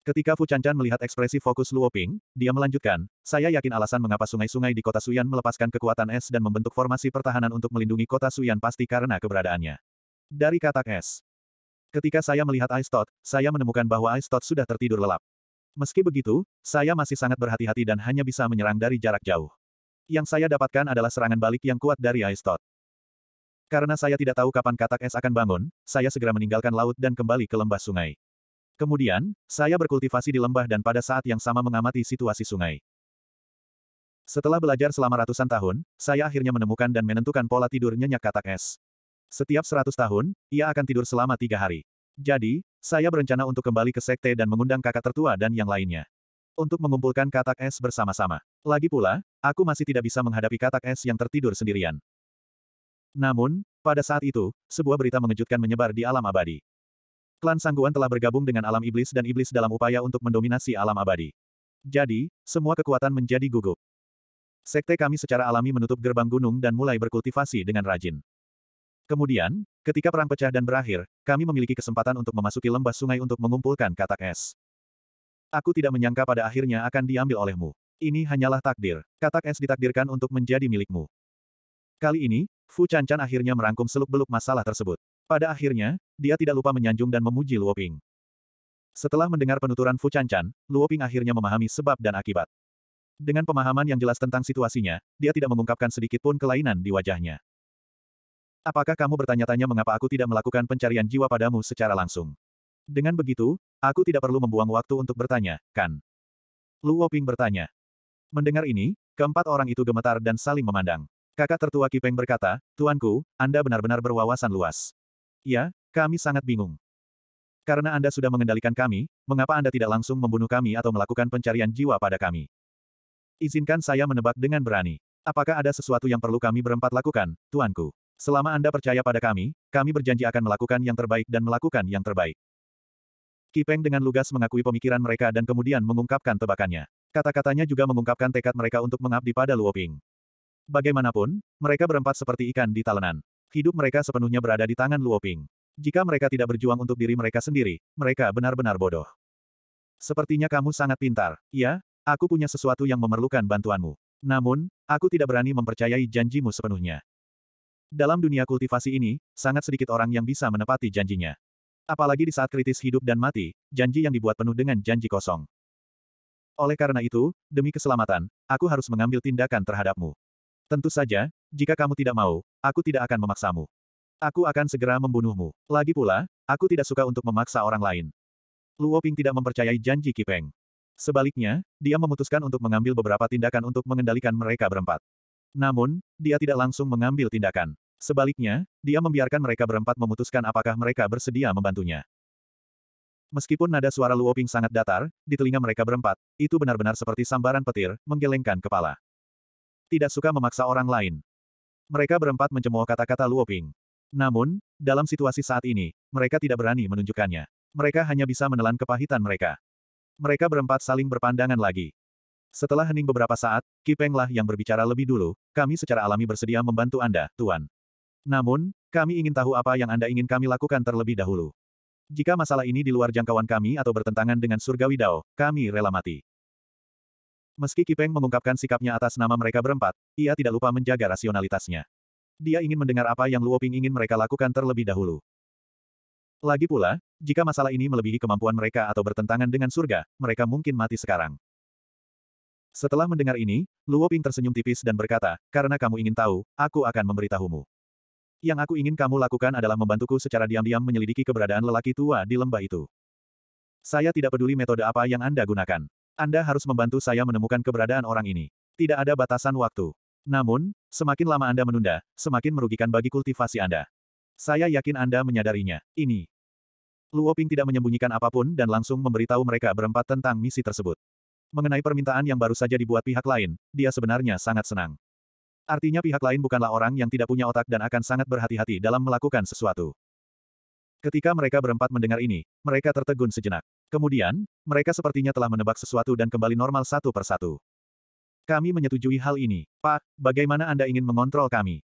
Ketika Fu Chanchan melihat ekspresi fokus Luoping, dia melanjutkan, saya yakin alasan mengapa sungai-sungai di kota Suyan melepaskan kekuatan es dan membentuk formasi pertahanan untuk melindungi kota Suyan pasti karena keberadaannya. Dari katak es. Ketika saya melihat Aistot, saya menemukan bahwa Aistot sudah tertidur lelap. Meski begitu, saya masih sangat berhati-hati dan hanya bisa menyerang dari jarak jauh. Yang saya dapatkan adalah serangan balik yang kuat dari Aistot. Karena saya tidak tahu kapan katak es akan bangun, saya segera meninggalkan laut dan kembali ke lembah sungai. Kemudian, saya berkultivasi di lembah dan pada saat yang sama mengamati situasi sungai. Setelah belajar selama ratusan tahun, saya akhirnya menemukan dan menentukan pola tidur nyenyak katak es. Setiap seratus tahun, ia akan tidur selama tiga hari. Jadi, saya berencana untuk kembali ke sekte dan mengundang kakak tertua dan yang lainnya. Untuk mengumpulkan katak es bersama-sama. Lagi pula, aku masih tidak bisa menghadapi katak es yang tertidur sendirian. Namun, pada saat itu, sebuah berita mengejutkan menyebar di alam abadi. Klan Sangguan telah bergabung dengan alam iblis dan iblis dalam upaya untuk mendominasi alam abadi. Jadi, semua kekuatan menjadi gugup. Sekte kami secara alami menutup gerbang gunung dan mulai berkultivasi dengan rajin. Kemudian, ketika perang pecah dan berakhir, kami memiliki kesempatan untuk memasuki lembah sungai untuk mengumpulkan katak es. Aku tidak menyangka pada akhirnya akan diambil olehmu. Ini hanyalah takdir. Katak es ditakdirkan untuk menjadi milikmu. Kali ini, Fu Chan akhirnya merangkum seluk-beluk masalah tersebut. Pada akhirnya, dia tidak lupa menyanjung dan memuji Luo Ping. Setelah mendengar penuturan Fu Luo Ping akhirnya memahami sebab dan akibat. Dengan pemahaman yang jelas tentang situasinya, dia tidak mengungkapkan sedikit pun kelainan di wajahnya. Apakah kamu bertanya-tanya mengapa aku tidak melakukan pencarian jiwa padamu secara langsung? Dengan begitu, aku tidak perlu membuang waktu untuk bertanya, kan? Luo Ping bertanya. Mendengar ini, keempat orang itu gemetar dan saling memandang. Kakak tertua Kipeng berkata, Tuanku, Anda benar-benar berwawasan luas. Ya, kami sangat bingung. Karena Anda sudah mengendalikan kami, mengapa Anda tidak langsung membunuh kami atau melakukan pencarian jiwa pada kami? Izinkan saya menebak dengan berani. Apakah ada sesuatu yang perlu kami berempat lakukan, Tuanku? Selama Anda percaya pada kami, kami berjanji akan melakukan yang terbaik dan melakukan yang terbaik. Kipeng dengan lugas mengakui pemikiran mereka dan kemudian mengungkapkan tebakannya. Kata-katanya juga mengungkapkan tekad mereka untuk mengabdi pada Luoping. Bagaimanapun, mereka berempat seperti ikan di talenan. Hidup mereka sepenuhnya berada di tangan Luoping. Jika mereka tidak berjuang untuk diri mereka sendiri, mereka benar-benar bodoh. Sepertinya kamu sangat pintar. Ya, aku punya sesuatu yang memerlukan bantuanmu. Namun, aku tidak berani mempercayai janjimu sepenuhnya. Dalam dunia kultivasi ini, sangat sedikit orang yang bisa menepati janjinya. Apalagi di saat kritis hidup dan mati, janji yang dibuat penuh dengan janji kosong. Oleh karena itu, demi keselamatan, aku harus mengambil tindakan terhadapmu. Tentu saja, jika kamu tidak mau, aku tidak akan memaksamu. Aku akan segera membunuhmu. Lagi pula, aku tidak suka untuk memaksa orang lain. Luo Ping tidak mempercayai janji Kipeng. Sebaliknya, dia memutuskan untuk mengambil beberapa tindakan untuk mengendalikan mereka berempat. Namun, dia tidak langsung mengambil tindakan. Sebaliknya, dia membiarkan mereka berempat memutuskan apakah mereka bersedia membantunya. Meskipun nada suara Luoping sangat datar, di telinga mereka berempat, itu benar-benar seperti sambaran petir, menggelengkan kepala. Tidak suka memaksa orang lain. Mereka berempat mencemooh kata-kata Luoping. Namun, dalam situasi saat ini, mereka tidak berani menunjukkannya. Mereka hanya bisa menelan kepahitan mereka. Mereka berempat saling berpandangan lagi. Setelah hening beberapa saat, Kipeng lah yang berbicara lebih dulu, kami secara alami bersedia membantu Anda, Tuan. Namun, kami ingin tahu apa yang Anda ingin kami lakukan terlebih dahulu. Jika masalah ini di luar jangkauan kami atau bertentangan dengan surgawi Dao, kami rela mati. Meski Kipeng mengungkapkan sikapnya atas nama mereka berempat, ia tidak lupa menjaga rasionalitasnya. Dia ingin mendengar apa yang Luoping ingin mereka lakukan terlebih dahulu. Lagi pula, jika masalah ini melebihi kemampuan mereka atau bertentangan dengan surga, mereka mungkin mati sekarang. Setelah mendengar ini, Luo Ping tersenyum tipis dan berkata, karena kamu ingin tahu, aku akan memberitahumu. Yang aku ingin kamu lakukan adalah membantuku secara diam-diam menyelidiki keberadaan lelaki tua di lembah itu. Saya tidak peduli metode apa yang Anda gunakan. Anda harus membantu saya menemukan keberadaan orang ini. Tidak ada batasan waktu. Namun, semakin lama Anda menunda, semakin merugikan bagi kultivasi Anda. Saya yakin Anda menyadarinya. Ini. Luo Ping tidak menyembunyikan apapun dan langsung memberitahu mereka berempat tentang misi tersebut. Mengenai permintaan yang baru saja dibuat pihak lain, dia sebenarnya sangat senang. Artinya pihak lain bukanlah orang yang tidak punya otak dan akan sangat berhati-hati dalam melakukan sesuatu. Ketika mereka berempat mendengar ini, mereka tertegun sejenak. Kemudian, mereka sepertinya telah menebak sesuatu dan kembali normal satu persatu. Kami menyetujui hal ini. Pak, bagaimana Anda ingin mengontrol kami?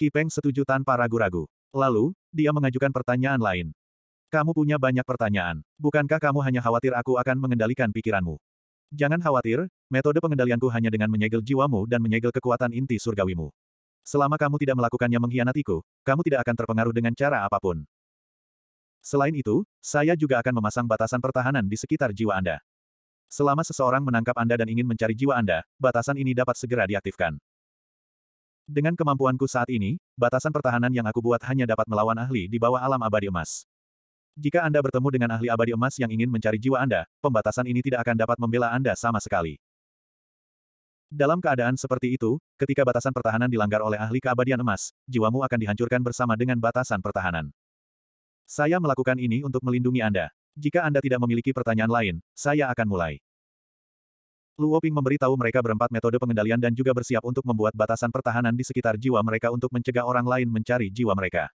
Kipeng setuju tanpa ragu-ragu. Lalu, dia mengajukan pertanyaan lain. Kamu punya banyak pertanyaan. Bukankah kamu hanya khawatir aku akan mengendalikan pikiranmu? Jangan khawatir, metode pengendalianku hanya dengan menyegel jiwamu dan menyegel kekuatan inti surgawimu. Selama kamu tidak melakukannya mengkhianatiku, kamu tidak akan terpengaruh dengan cara apapun. Selain itu, saya juga akan memasang batasan pertahanan di sekitar jiwa Anda. Selama seseorang menangkap Anda dan ingin mencari jiwa Anda, batasan ini dapat segera diaktifkan. Dengan kemampuanku saat ini, batasan pertahanan yang aku buat hanya dapat melawan ahli di bawah alam abadi emas. Jika Anda bertemu dengan ahli abadi emas yang ingin mencari jiwa Anda, pembatasan ini tidak akan dapat membela Anda sama sekali. Dalam keadaan seperti itu, ketika batasan pertahanan dilanggar oleh ahli keabadian emas, jiwamu akan dihancurkan bersama dengan batasan pertahanan. Saya melakukan ini untuk melindungi Anda. Jika Anda tidak memiliki pertanyaan lain, saya akan mulai. Luoping memberitahu mereka berempat metode pengendalian dan juga bersiap untuk membuat batasan pertahanan di sekitar jiwa mereka untuk mencegah orang lain mencari jiwa mereka.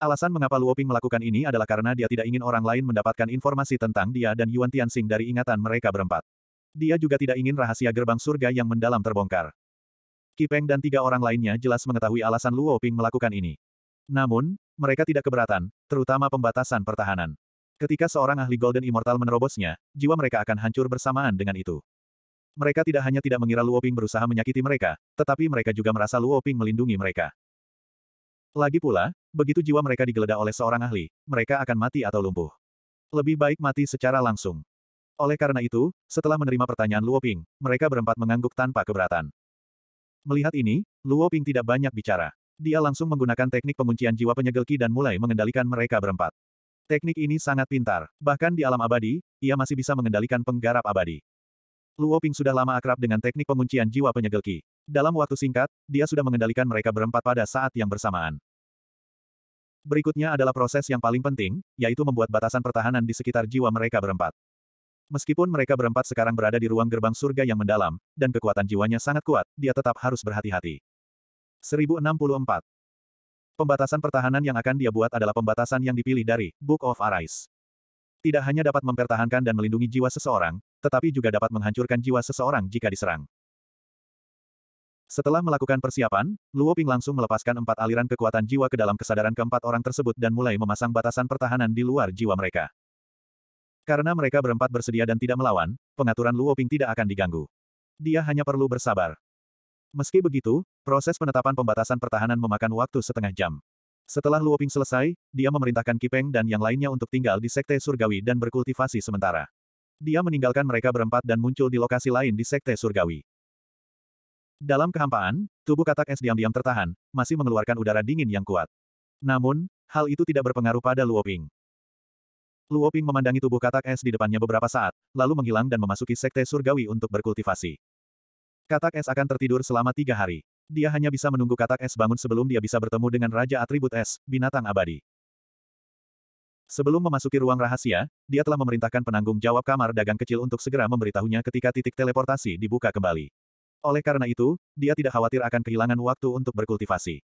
Alasan mengapa Luo Ping melakukan ini adalah karena dia tidak ingin orang lain mendapatkan informasi tentang dia dan Yuan Tianxing dari ingatan mereka berempat. Dia juga tidak ingin rahasia gerbang surga yang mendalam terbongkar. Kipeng dan tiga orang lainnya jelas mengetahui alasan Luo Ping melakukan ini. Namun, mereka tidak keberatan, terutama pembatasan pertahanan. Ketika seorang ahli Golden Immortal menerobosnya, jiwa mereka akan hancur bersamaan dengan itu. Mereka tidak hanya tidak mengira Luo Ping berusaha menyakiti mereka, tetapi mereka juga merasa Luo Ping melindungi mereka. Lagi pula, Begitu jiwa mereka digeledah oleh seorang ahli, mereka akan mati atau lumpuh. Lebih baik mati secara langsung. Oleh karena itu, setelah menerima pertanyaan Luo Ping, mereka berempat mengangguk tanpa keberatan. Melihat ini, Luo Ping tidak banyak bicara. Dia langsung menggunakan teknik penguncian jiwa penyegel Qi dan mulai mengendalikan mereka berempat. Teknik ini sangat pintar, bahkan di alam abadi, ia masih bisa mengendalikan penggarap abadi. Luo Ping sudah lama akrab dengan teknik penguncian jiwa penyegel Qi. Dalam waktu singkat, dia sudah mengendalikan mereka berempat pada saat yang bersamaan. Berikutnya adalah proses yang paling penting, yaitu membuat batasan pertahanan di sekitar jiwa mereka berempat. Meskipun mereka berempat sekarang berada di ruang gerbang surga yang mendalam, dan kekuatan jiwanya sangat kuat, dia tetap harus berhati-hati. 1064. Pembatasan pertahanan yang akan dia buat adalah pembatasan yang dipilih dari Book of Arise. Tidak hanya dapat mempertahankan dan melindungi jiwa seseorang, tetapi juga dapat menghancurkan jiwa seseorang jika diserang. Setelah melakukan persiapan, Luo Ping langsung melepaskan empat aliran kekuatan jiwa ke dalam kesadaran keempat orang tersebut dan mulai memasang batasan pertahanan di luar jiwa mereka. Karena mereka berempat bersedia dan tidak melawan, pengaturan Luo Ping tidak akan diganggu. Dia hanya perlu bersabar. Meski begitu, proses penetapan pembatasan pertahanan memakan waktu setengah jam. Setelah Luo Ping selesai, dia memerintahkan Kipeng dan yang lainnya untuk tinggal di Sekte Surgawi dan berkultivasi sementara. Dia meninggalkan mereka berempat dan muncul di lokasi lain di Sekte Surgawi. Dalam kehampaan, tubuh katak es diam-diam tertahan, masih mengeluarkan udara dingin yang kuat. Namun, hal itu tidak berpengaruh pada Luoping. Luoping memandangi tubuh katak es di depannya beberapa saat, lalu menghilang dan memasuki sekte surgawi untuk berkultivasi. Katak es akan tertidur selama tiga hari. Dia hanya bisa menunggu katak es bangun sebelum dia bisa bertemu dengan Raja Atribut Es, binatang abadi. Sebelum memasuki ruang rahasia, dia telah memerintahkan penanggung jawab kamar dagang kecil untuk segera memberitahunya ketika titik teleportasi dibuka kembali. Oleh karena itu, dia tidak khawatir akan kehilangan waktu untuk berkultivasi.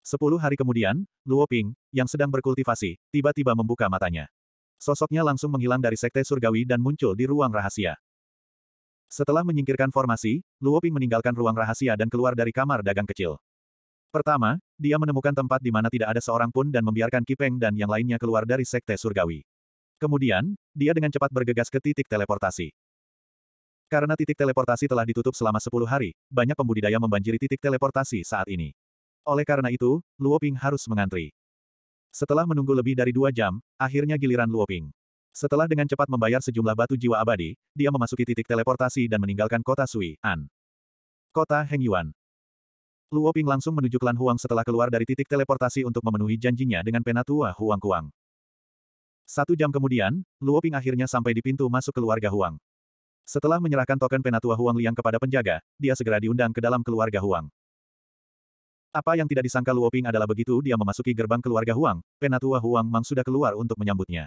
Sepuluh hari kemudian, Luo Ping, yang sedang berkultivasi, tiba-tiba membuka matanya. Sosoknya langsung menghilang dari sekte surgawi dan muncul di ruang rahasia. Setelah menyingkirkan formasi, Luo Ping meninggalkan ruang rahasia dan keluar dari kamar dagang kecil. Pertama, dia menemukan tempat di mana tidak ada seorang pun dan membiarkan Kipeng dan yang lainnya keluar dari sekte surgawi. Kemudian, dia dengan cepat bergegas ke titik teleportasi. Karena titik teleportasi telah ditutup selama 10 hari, banyak pembudidaya membanjiri titik teleportasi saat ini. Oleh karena itu, Luoping harus mengantri. Setelah menunggu lebih dari dua jam, akhirnya giliran Luoping. Setelah dengan cepat membayar sejumlah batu jiwa abadi, dia memasuki titik teleportasi dan meninggalkan kota Sui, An. Kota Hengyuan. Luoping langsung menuju klan Huang setelah keluar dari titik teleportasi untuk memenuhi janjinya dengan penatua Huang Kuang. Satu jam kemudian, Luoping akhirnya sampai di pintu masuk keluarga Huang. Setelah menyerahkan token penatua Huang Liang kepada penjaga, dia segera diundang ke dalam keluarga Huang. Apa yang tidak disangka Luo Ping adalah begitu dia memasuki gerbang keluarga Huang, penatua Huang Mang sudah keluar untuk menyambutnya.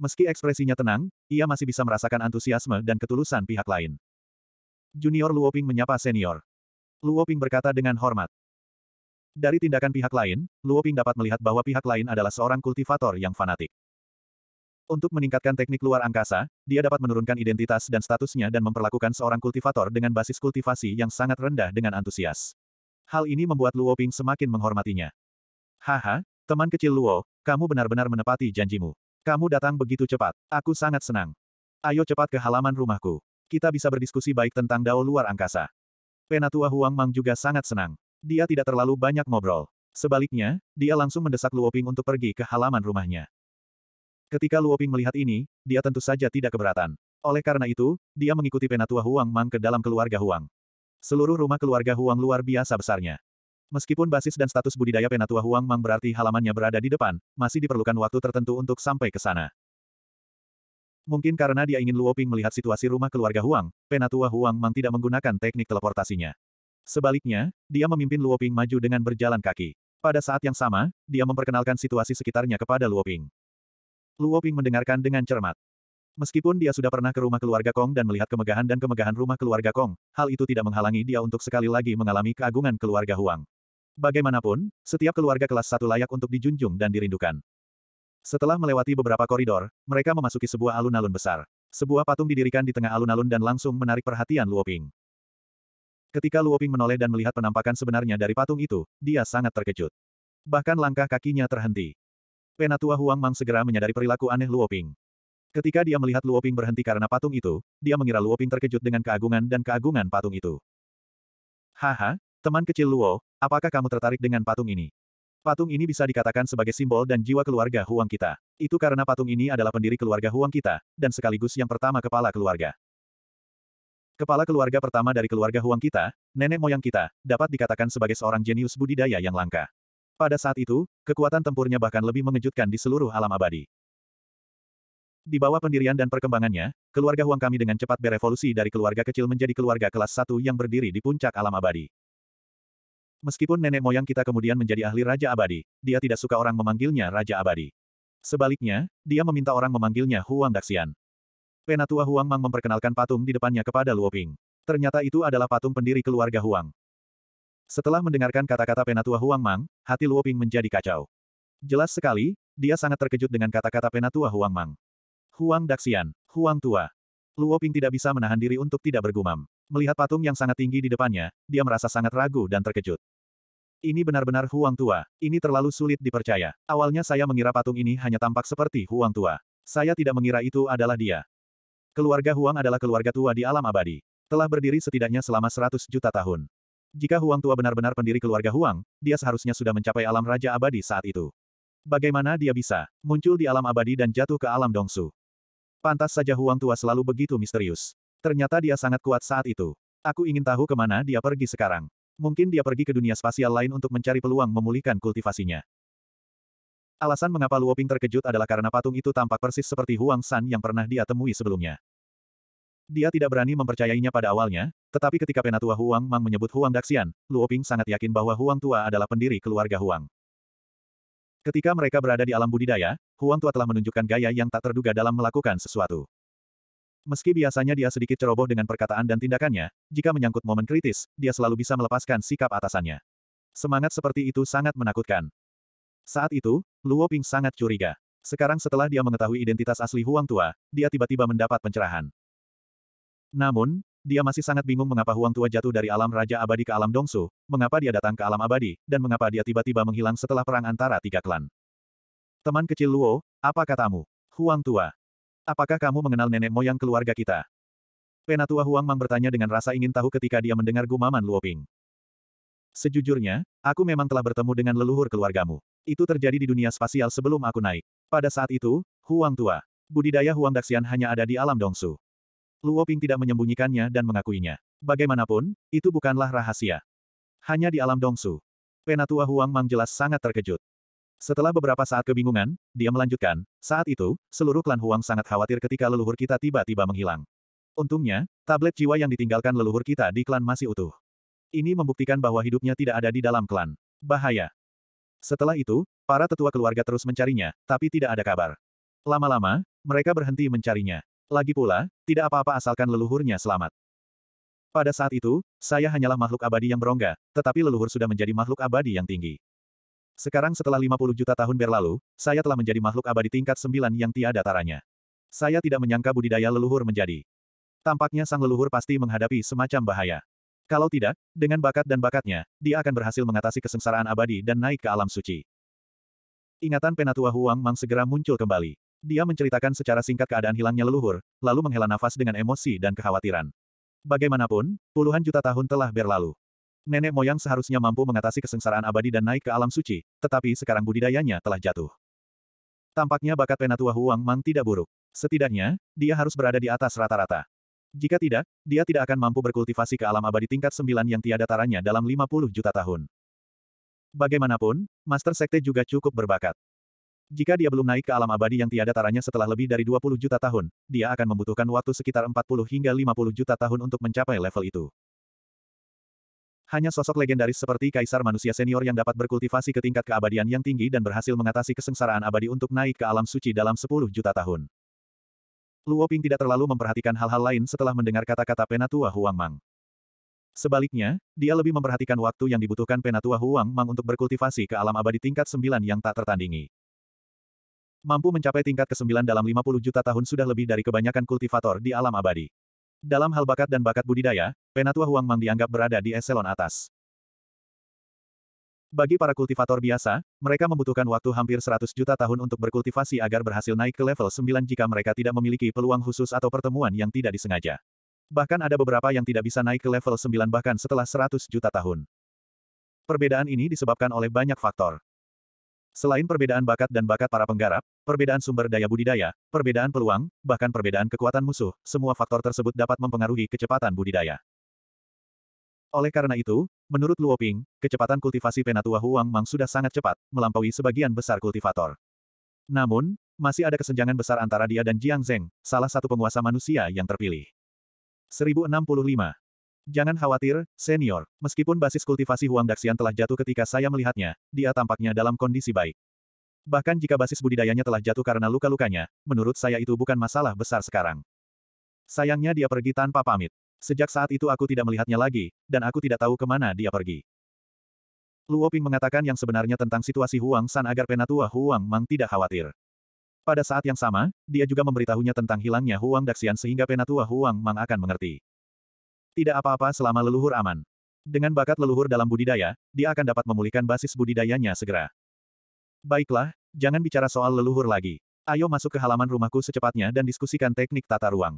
Meski ekspresinya tenang, ia masih bisa merasakan antusiasme dan ketulusan pihak lain. Junior Luo Ping menyapa senior. Luo Ping berkata dengan hormat. Dari tindakan pihak lain, Luo Ping dapat melihat bahwa pihak lain adalah seorang kultivator yang fanatik. Untuk meningkatkan teknik luar angkasa, dia dapat menurunkan identitas dan statusnya dan memperlakukan seorang kultivator dengan basis kultivasi yang sangat rendah dengan antusias. Hal ini membuat Luo Ping semakin menghormatinya. Haha, teman kecil Luo, kamu benar-benar menepati janjimu. Kamu datang begitu cepat. Aku sangat senang. Ayo cepat ke halaman rumahku. Kita bisa berdiskusi baik tentang dao luar angkasa. Penatua Huang Mang juga sangat senang. Dia tidak terlalu banyak ngobrol. Sebaliknya, dia langsung mendesak Luo Ping untuk pergi ke halaman rumahnya. Ketika Luoping melihat ini, dia tentu saja tidak keberatan. Oleh karena itu, dia mengikuti penatua Huang Mang ke dalam keluarga Huang. Seluruh rumah keluarga Huang luar biasa besarnya. Meskipun basis dan status budidaya penatua Huang Mang berarti halamannya berada di depan, masih diperlukan waktu tertentu untuk sampai ke sana. Mungkin karena dia ingin Luoping melihat situasi rumah keluarga Huang, penatua Huang Mang tidak menggunakan teknik teleportasinya. Sebaliknya, dia memimpin Luoping maju dengan berjalan kaki. Pada saat yang sama, dia memperkenalkan situasi sekitarnya kepada Luoping. Luo Ping mendengarkan dengan cermat. Meskipun dia sudah pernah ke rumah keluarga Kong dan melihat kemegahan dan kemegahan rumah keluarga Kong, hal itu tidak menghalangi dia untuk sekali lagi mengalami keagungan keluarga Huang. Bagaimanapun, setiap keluarga kelas satu layak untuk dijunjung dan dirindukan. Setelah melewati beberapa koridor, mereka memasuki sebuah alun-alun besar. Sebuah patung didirikan di tengah alun-alun dan langsung menarik perhatian Luo Ping. Ketika Luo Ping menoleh dan melihat penampakan sebenarnya dari patung itu, dia sangat terkejut. Bahkan langkah kakinya terhenti. Penatua Huang Mang segera menyadari perilaku aneh Luoping. Ketika dia melihat Luoping berhenti karena patung itu, dia mengira Luoping terkejut dengan keagungan dan keagungan patung itu. Haha, teman kecil Luo, apakah kamu tertarik dengan patung ini? Patung ini bisa dikatakan sebagai simbol dan jiwa keluarga Huang kita. Itu karena patung ini adalah pendiri keluarga Huang kita, dan sekaligus yang pertama kepala keluarga. Kepala keluarga pertama dari keluarga Huang kita, nenek moyang kita, dapat dikatakan sebagai seorang jenius budidaya yang langka. Pada saat itu, kekuatan tempurnya bahkan lebih mengejutkan di seluruh alam abadi. Di bawah pendirian dan perkembangannya, keluarga Huang kami dengan cepat berevolusi dari keluarga kecil menjadi keluarga kelas satu yang berdiri di puncak alam abadi. Meskipun nenek moyang kita kemudian menjadi ahli Raja Abadi, dia tidak suka orang memanggilnya Raja Abadi. Sebaliknya, dia meminta orang memanggilnya Huang Daxian. Penatua Huang Mang memperkenalkan patung di depannya kepada Luo Ping. Ternyata itu adalah patung pendiri keluarga Huang. Setelah mendengarkan kata-kata penatua Huang Mang, hati Luoping menjadi kacau. Jelas sekali, dia sangat terkejut dengan kata-kata penatua Huang Mang. Huang Daxian, Huang Tua. Luoping tidak bisa menahan diri untuk tidak bergumam. Melihat patung yang sangat tinggi di depannya, dia merasa sangat ragu dan terkejut. Ini benar-benar Huang Tua. Ini terlalu sulit dipercaya. Awalnya saya mengira patung ini hanya tampak seperti Huang Tua. Saya tidak mengira itu adalah dia. Keluarga Huang adalah keluarga tua di alam abadi. Telah berdiri setidaknya selama 100 juta tahun. Jika Huang tua benar-benar pendiri keluarga Huang, dia seharusnya sudah mencapai alam Raja Abadi saat itu. Bagaimana dia bisa muncul di alam abadi dan jatuh ke alam dongsu? Pantas saja Huang tua selalu begitu misterius. Ternyata dia sangat kuat saat itu. Aku ingin tahu kemana dia pergi sekarang. Mungkin dia pergi ke dunia spasial lain untuk mencari peluang memulihkan kultivasinya. Alasan mengapa Luoping terkejut adalah karena patung itu tampak persis seperti Huang San yang pernah dia temui sebelumnya. Dia tidak berani mempercayainya pada awalnya, tetapi ketika Penatua Huang Mang menyebut Huang Daxian, Luoping sangat yakin bahwa Huang Tua adalah pendiri keluarga Huang. Ketika mereka berada di alam budidaya, Huang Tua telah menunjukkan gaya yang tak terduga dalam melakukan sesuatu. Meski biasanya dia sedikit ceroboh dengan perkataan dan tindakannya, jika menyangkut momen kritis, dia selalu bisa melepaskan sikap atasannya. Semangat seperti itu sangat menakutkan. Saat itu, Luoping sangat curiga. Sekarang setelah dia mengetahui identitas asli Huang Tua, dia tiba-tiba mendapat pencerahan. Namun, dia masih sangat bingung mengapa Huang Tua jatuh dari alam Raja Abadi ke alam Dongsu, mengapa dia datang ke alam abadi, dan mengapa dia tiba-tiba menghilang setelah perang antara tiga klan. Teman kecil Luo, apa katamu? Huang Tua. Apakah kamu mengenal nenek moyang keluarga kita? Penatua Huang Mang bertanya dengan rasa ingin tahu ketika dia mendengar gumaman Luo Ping. Sejujurnya, aku memang telah bertemu dengan leluhur keluargamu. Itu terjadi di dunia spasial sebelum aku naik. Pada saat itu, Huang Tua. Budidaya Huang Daxian hanya ada di alam Dongsu. Luo Ping tidak menyembunyikannya dan mengakuinya. Bagaimanapun, itu bukanlah rahasia. Hanya di alam Dongsu. Penatua Huang Mang jelas sangat terkejut. Setelah beberapa saat kebingungan, dia melanjutkan, saat itu, seluruh klan Huang sangat khawatir ketika leluhur kita tiba-tiba menghilang. Untungnya, tablet jiwa yang ditinggalkan leluhur kita di klan masih utuh. Ini membuktikan bahwa hidupnya tidak ada di dalam klan. Bahaya. Setelah itu, para tetua keluarga terus mencarinya, tapi tidak ada kabar. Lama-lama, mereka berhenti mencarinya. Lagi pula, tidak apa-apa asalkan leluhurnya selamat. Pada saat itu, saya hanyalah makhluk abadi yang berongga, tetapi leluhur sudah menjadi makhluk abadi yang tinggi. Sekarang setelah 50 juta tahun berlalu, saya telah menjadi makhluk abadi tingkat 9 yang tiada taranya. Saya tidak menyangka budidaya leluhur menjadi. Tampaknya sang leluhur pasti menghadapi semacam bahaya. Kalau tidak, dengan bakat dan bakatnya, dia akan berhasil mengatasi kesengsaraan abadi dan naik ke alam suci. Ingatan Penatua Huang Mang segera muncul kembali. Dia menceritakan secara singkat keadaan hilangnya leluhur, lalu menghela nafas dengan emosi dan kekhawatiran. Bagaimanapun, puluhan juta tahun telah berlalu. Nenek moyang seharusnya mampu mengatasi kesengsaraan abadi dan naik ke alam suci, tetapi sekarang budidayanya telah jatuh. Tampaknya bakat penatua Huang Mang tidak buruk. Setidaknya, dia harus berada di atas rata-rata. Jika tidak, dia tidak akan mampu berkultivasi ke alam abadi tingkat sembilan yang tiada taranya dalam 50 juta tahun. Bagaimanapun, Master Sekte juga cukup berbakat. Jika dia belum naik ke alam abadi yang tiada taranya setelah lebih dari 20 juta tahun, dia akan membutuhkan waktu sekitar 40 hingga 50 juta tahun untuk mencapai level itu. Hanya sosok legendaris seperti kaisar manusia senior yang dapat berkultivasi ke tingkat keabadian yang tinggi dan berhasil mengatasi kesengsaraan abadi untuk naik ke alam suci dalam 10 juta tahun. Luo Ping tidak terlalu memperhatikan hal-hal lain setelah mendengar kata-kata penatua Huang Mang. Sebaliknya, dia lebih memperhatikan waktu yang dibutuhkan penatua Huang Mang untuk berkultivasi ke alam abadi tingkat 9 yang tak tertandingi. Mampu mencapai tingkat ke-9 dalam 50 juta tahun sudah lebih dari kebanyakan kultivator di alam abadi. Dalam hal bakat dan bakat budidaya, Penatua Huang Mang dianggap berada di eselon atas. Bagi para kultivator biasa, mereka membutuhkan waktu hampir 100 juta tahun untuk berkultivasi agar berhasil naik ke level 9 jika mereka tidak memiliki peluang khusus atau pertemuan yang tidak disengaja. Bahkan ada beberapa yang tidak bisa naik ke level 9 bahkan setelah 100 juta tahun. Perbedaan ini disebabkan oleh banyak faktor. Selain perbedaan bakat dan bakat para penggarap, perbedaan sumber daya budidaya, perbedaan peluang, bahkan perbedaan kekuatan musuh, semua faktor tersebut dapat mempengaruhi kecepatan budidaya. Oleh karena itu, menurut Luo Ping, kecepatan kultivasi Penatua Huang Mang sudah sangat cepat, melampaui sebagian besar kultivator. Namun, masih ada kesenjangan besar antara dia dan Jiang Zeng, salah satu penguasa manusia yang terpilih. 1065 Jangan khawatir, senior. Meskipun basis kultivasi Huang Daxian telah jatuh ketika saya melihatnya, dia tampaknya dalam kondisi baik. Bahkan jika basis budidayanya telah jatuh karena luka-lukanya, menurut saya itu bukan masalah besar sekarang. Sayangnya dia pergi tanpa pamit. Sejak saat itu aku tidak melihatnya lagi, dan aku tidak tahu kemana dia pergi. Luo Ping mengatakan yang sebenarnya tentang situasi Huang San agar penatua Huang Mang tidak khawatir. Pada saat yang sama, dia juga memberitahunya tentang hilangnya Huang Daxian sehingga penatua Huang Mang akan mengerti. Tidak apa-apa selama leluhur aman. Dengan bakat leluhur dalam budidaya, dia akan dapat memulihkan basis budidayanya segera. Baiklah, jangan bicara soal leluhur lagi. Ayo masuk ke halaman rumahku secepatnya dan diskusikan teknik tata ruang.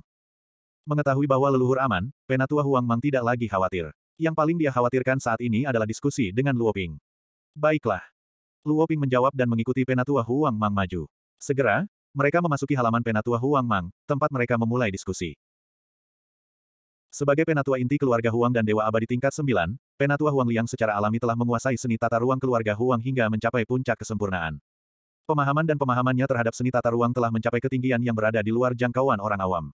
Mengetahui bahwa leluhur aman, Penatua Huang Mang tidak lagi khawatir. Yang paling dia khawatirkan saat ini adalah diskusi dengan Luoping. Baiklah. Luoping menjawab dan mengikuti Penatua Huang Mang maju. Segera, mereka memasuki halaman Penatua Huang Mang, tempat mereka memulai diskusi. Sebagai penatua inti keluarga Huang dan Dewa Abadi tingkat 9, penatua Huang Liang secara alami telah menguasai seni tata ruang keluarga Huang hingga mencapai puncak kesempurnaan. Pemahaman dan pemahamannya terhadap seni tata ruang telah mencapai ketinggian yang berada di luar jangkauan orang awam.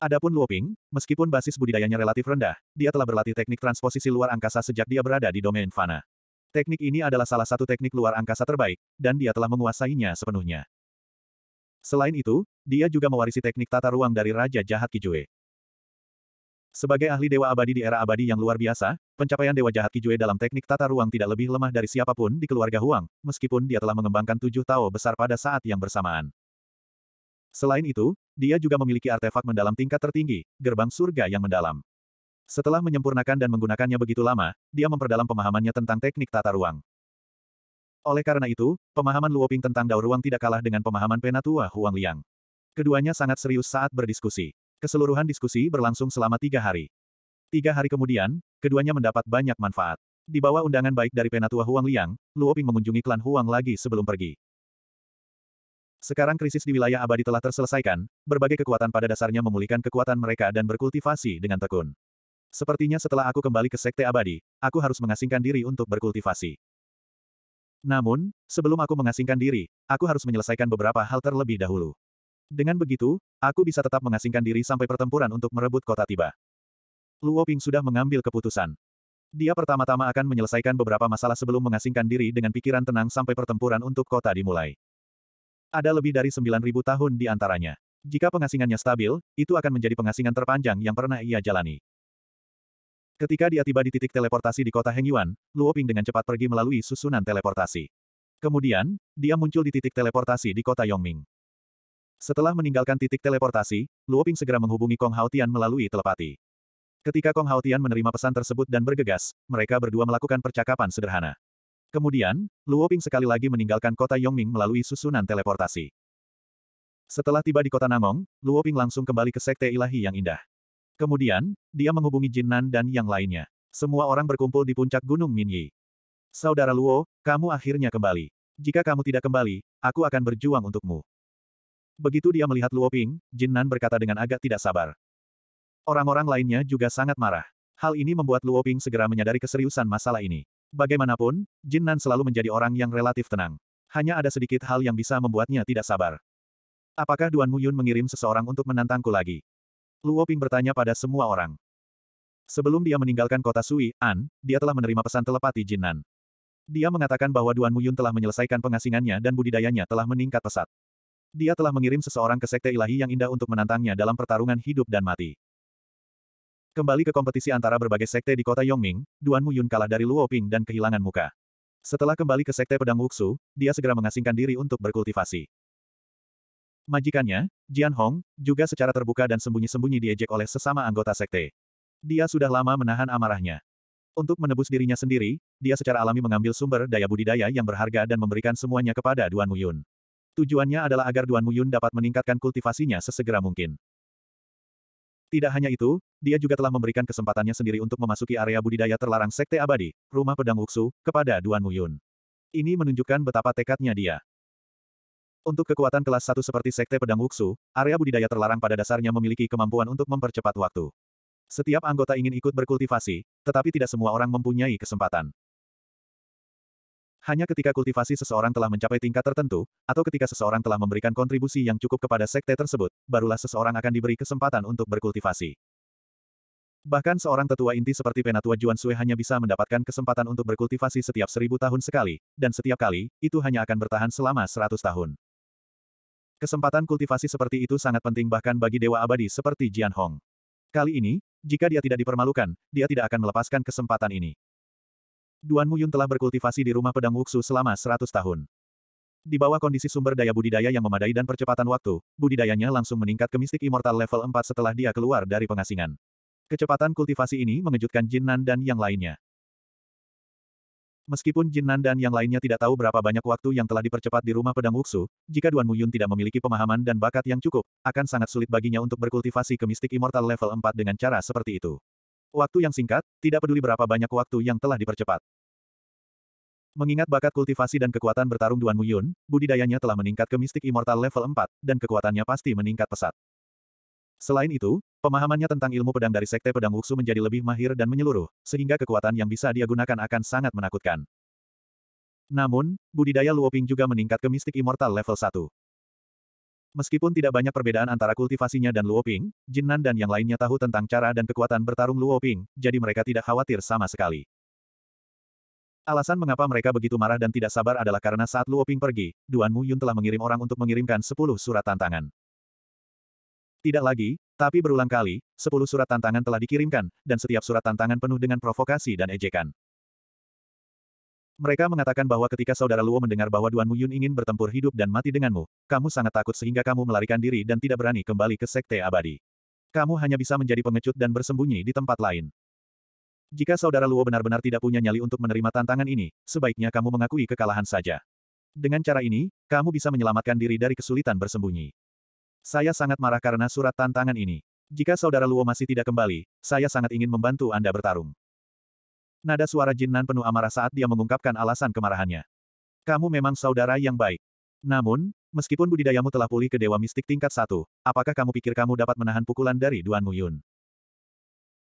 Adapun Luoping, meskipun basis budidayanya relatif rendah, dia telah berlatih teknik transposisi luar angkasa sejak dia berada di domain fana. Teknik ini adalah salah satu teknik luar angkasa terbaik, dan dia telah menguasainya sepenuhnya. Selain itu, dia juga mewarisi teknik tata ruang dari Raja Jahat Kijue. Sebagai ahli dewa abadi di era abadi yang luar biasa, pencapaian dewa jahat Kijue dalam teknik tata ruang tidak lebih lemah dari siapapun di keluarga Huang, meskipun dia telah mengembangkan tujuh Tao besar pada saat yang bersamaan. Selain itu, dia juga memiliki artefak mendalam tingkat tertinggi, gerbang surga yang mendalam. Setelah menyempurnakan dan menggunakannya begitu lama, dia memperdalam pemahamannya tentang teknik tata ruang. Oleh karena itu, pemahaman Luoping tentang daur ruang tidak kalah dengan pemahaman penatua Huang Liang. Keduanya sangat serius saat berdiskusi. Keseluruhan diskusi berlangsung selama tiga hari. Tiga hari kemudian, keduanya mendapat banyak manfaat. Di bawah undangan baik dari Penatua Huang Liang, Luo Ping mengunjungi klan Huang lagi sebelum pergi. Sekarang krisis di wilayah abadi telah terselesaikan, berbagai kekuatan pada dasarnya memulihkan kekuatan mereka dan berkultivasi dengan tekun. Sepertinya setelah aku kembali ke sekte abadi, aku harus mengasingkan diri untuk berkultivasi. Namun, sebelum aku mengasingkan diri, aku harus menyelesaikan beberapa hal terlebih dahulu. Dengan begitu, aku bisa tetap mengasingkan diri sampai pertempuran untuk merebut kota tiba. Luo Ping sudah mengambil keputusan. Dia pertama-tama akan menyelesaikan beberapa masalah sebelum mengasingkan diri dengan pikiran tenang sampai pertempuran untuk kota dimulai. Ada lebih dari 9.000 tahun di antaranya. Jika pengasingannya stabil, itu akan menjadi pengasingan terpanjang yang pernah ia jalani. Ketika dia tiba di titik teleportasi di kota Hengyuan, Luo Ping dengan cepat pergi melalui susunan teleportasi. Kemudian, dia muncul di titik teleportasi di kota Yongming. Setelah meninggalkan titik teleportasi, Luo Ping segera menghubungi Kong Haotian melalui telepati. Ketika Kong Haotian menerima pesan tersebut dan bergegas, mereka berdua melakukan percakapan sederhana. Kemudian, Luo Ping sekali lagi meninggalkan kota Yongming melalui susunan teleportasi. Setelah tiba di kota Namong, Luo Ping langsung kembali ke Sekte Ilahi yang indah. Kemudian, dia menghubungi Jin Nan dan yang lainnya. Semua orang berkumpul di puncak Gunung Minyi. Saudara Luo, kamu akhirnya kembali. Jika kamu tidak kembali, aku akan berjuang untukmu. Begitu dia melihat Luo Ping, Jin Nan berkata dengan agak tidak sabar. Orang-orang lainnya juga sangat marah. Hal ini membuat Luo Ping segera menyadari keseriusan masalah ini. Bagaimanapun, Jin Nan selalu menjadi orang yang relatif tenang. Hanya ada sedikit hal yang bisa membuatnya tidak sabar. Apakah Duan Muyun mengirim seseorang untuk menantangku lagi? Luo Ping bertanya pada semua orang. Sebelum dia meninggalkan kota Sui, An, dia telah menerima pesan telepati Jin Nan. Dia mengatakan bahwa Duan Muyun telah menyelesaikan pengasingannya dan budidayanya telah meningkat pesat. Dia telah mengirim seseorang ke sekte ilahi yang indah untuk menantangnya dalam pertarungan hidup dan mati. Kembali ke kompetisi antara berbagai sekte di kota Yongming, Duan Muyun kalah dari Luo Ping dan kehilangan muka. Setelah kembali ke sekte pedang Wuxu, dia segera mengasingkan diri untuk berkultivasi. Majikannya, Jian Hong, juga secara terbuka dan sembunyi-sembunyi diejek oleh sesama anggota sekte. Dia sudah lama menahan amarahnya. Untuk menebus dirinya sendiri, dia secara alami mengambil sumber daya budidaya yang berharga dan memberikan semuanya kepada Duan Muyun. Tujuannya adalah agar Duan Muyun dapat meningkatkan kultivasinya sesegera mungkin. Tidak hanya itu, dia juga telah memberikan kesempatannya sendiri untuk memasuki area budidaya terlarang Sekte Abadi, Rumah Pedang Wuxu, kepada Duan Muyun. Ini menunjukkan betapa tekadnya dia. Untuk kekuatan kelas 1 seperti Sekte Pedang Wuxu, area budidaya terlarang pada dasarnya memiliki kemampuan untuk mempercepat waktu. Setiap anggota ingin ikut berkultivasi, tetapi tidak semua orang mempunyai kesempatan. Hanya ketika kultivasi seseorang telah mencapai tingkat tertentu, atau ketika seseorang telah memberikan kontribusi yang cukup kepada sekte tersebut, barulah seseorang akan diberi kesempatan untuk berkultivasi. Bahkan seorang tetua inti seperti Penatua Juan Sue hanya bisa mendapatkan kesempatan untuk berkultivasi setiap seribu tahun sekali, dan setiap kali, itu hanya akan bertahan selama seratus tahun. Kesempatan kultivasi seperti itu sangat penting bahkan bagi dewa abadi seperti Jian Hong. Kali ini, jika dia tidak dipermalukan, dia tidak akan melepaskan kesempatan ini. Duan Muyun telah berkultivasi di rumah pedang Wuxu selama 100 tahun. Di bawah kondisi sumber daya budidaya yang memadai dan percepatan waktu, budidayanya langsung meningkat ke mistik immortal level 4 setelah dia keluar dari pengasingan. Kecepatan kultivasi ini mengejutkan Jin Nan dan yang lainnya. Meskipun Jin Nan dan yang lainnya tidak tahu berapa banyak waktu yang telah dipercepat di rumah pedang Wuxu, jika Duan Muyun tidak memiliki pemahaman dan bakat yang cukup, akan sangat sulit baginya untuk berkultivasi ke mistik immortal level 4 dengan cara seperti itu. Waktu yang singkat, tidak peduli berapa banyak waktu yang telah dipercepat. Mengingat bakat kultivasi dan kekuatan bertarung Duan Muyun, budidayanya telah meningkat ke mistik immortal level 4, dan kekuatannya pasti meningkat pesat. Selain itu, pemahamannya tentang ilmu pedang dari Sekte Pedang Wuksu menjadi lebih mahir dan menyeluruh, sehingga kekuatan yang bisa dia gunakan akan sangat menakutkan. Namun, budidaya Luoping juga meningkat ke mistik immortal level 1. Meskipun tidak banyak perbedaan antara kultivasinya dan Luoping, Jinnan dan yang lainnya tahu tentang cara dan kekuatan bertarung Luoping, jadi mereka tidak khawatir sama sekali. Alasan mengapa mereka begitu marah dan tidak sabar adalah karena saat Luoping pergi, Duan Mu Yun telah mengirim orang untuk mengirimkan 10 surat tantangan. Tidak lagi, tapi berulang kali, 10 surat tantangan telah dikirimkan, dan setiap surat tantangan penuh dengan provokasi dan ejekan. Mereka mengatakan bahwa ketika saudara Luo mendengar bahwa Duan Muyun ingin bertempur hidup dan mati denganmu, kamu sangat takut sehingga kamu melarikan diri dan tidak berani kembali ke sekte abadi. Kamu hanya bisa menjadi pengecut dan bersembunyi di tempat lain. Jika saudara Luo benar-benar tidak punya nyali untuk menerima tantangan ini, sebaiknya kamu mengakui kekalahan saja. Dengan cara ini, kamu bisa menyelamatkan diri dari kesulitan bersembunyi. Saya sangat marah karena surat tantangan ini. Jika saudara Luo masih tidak kembali, saya sangat ingin membantu Anda bertarung. Nada suara Jin Nan penuh amarah saat dia mengungkapkan alasan kemarahannya. Kamu memang saudara yang baik. Namun, meskipun budidayamu telah pulih ke Dewa Mistik tingkat satu, apakah kamu pikir kamu dapat menahan pukulan dari Duan Muyun?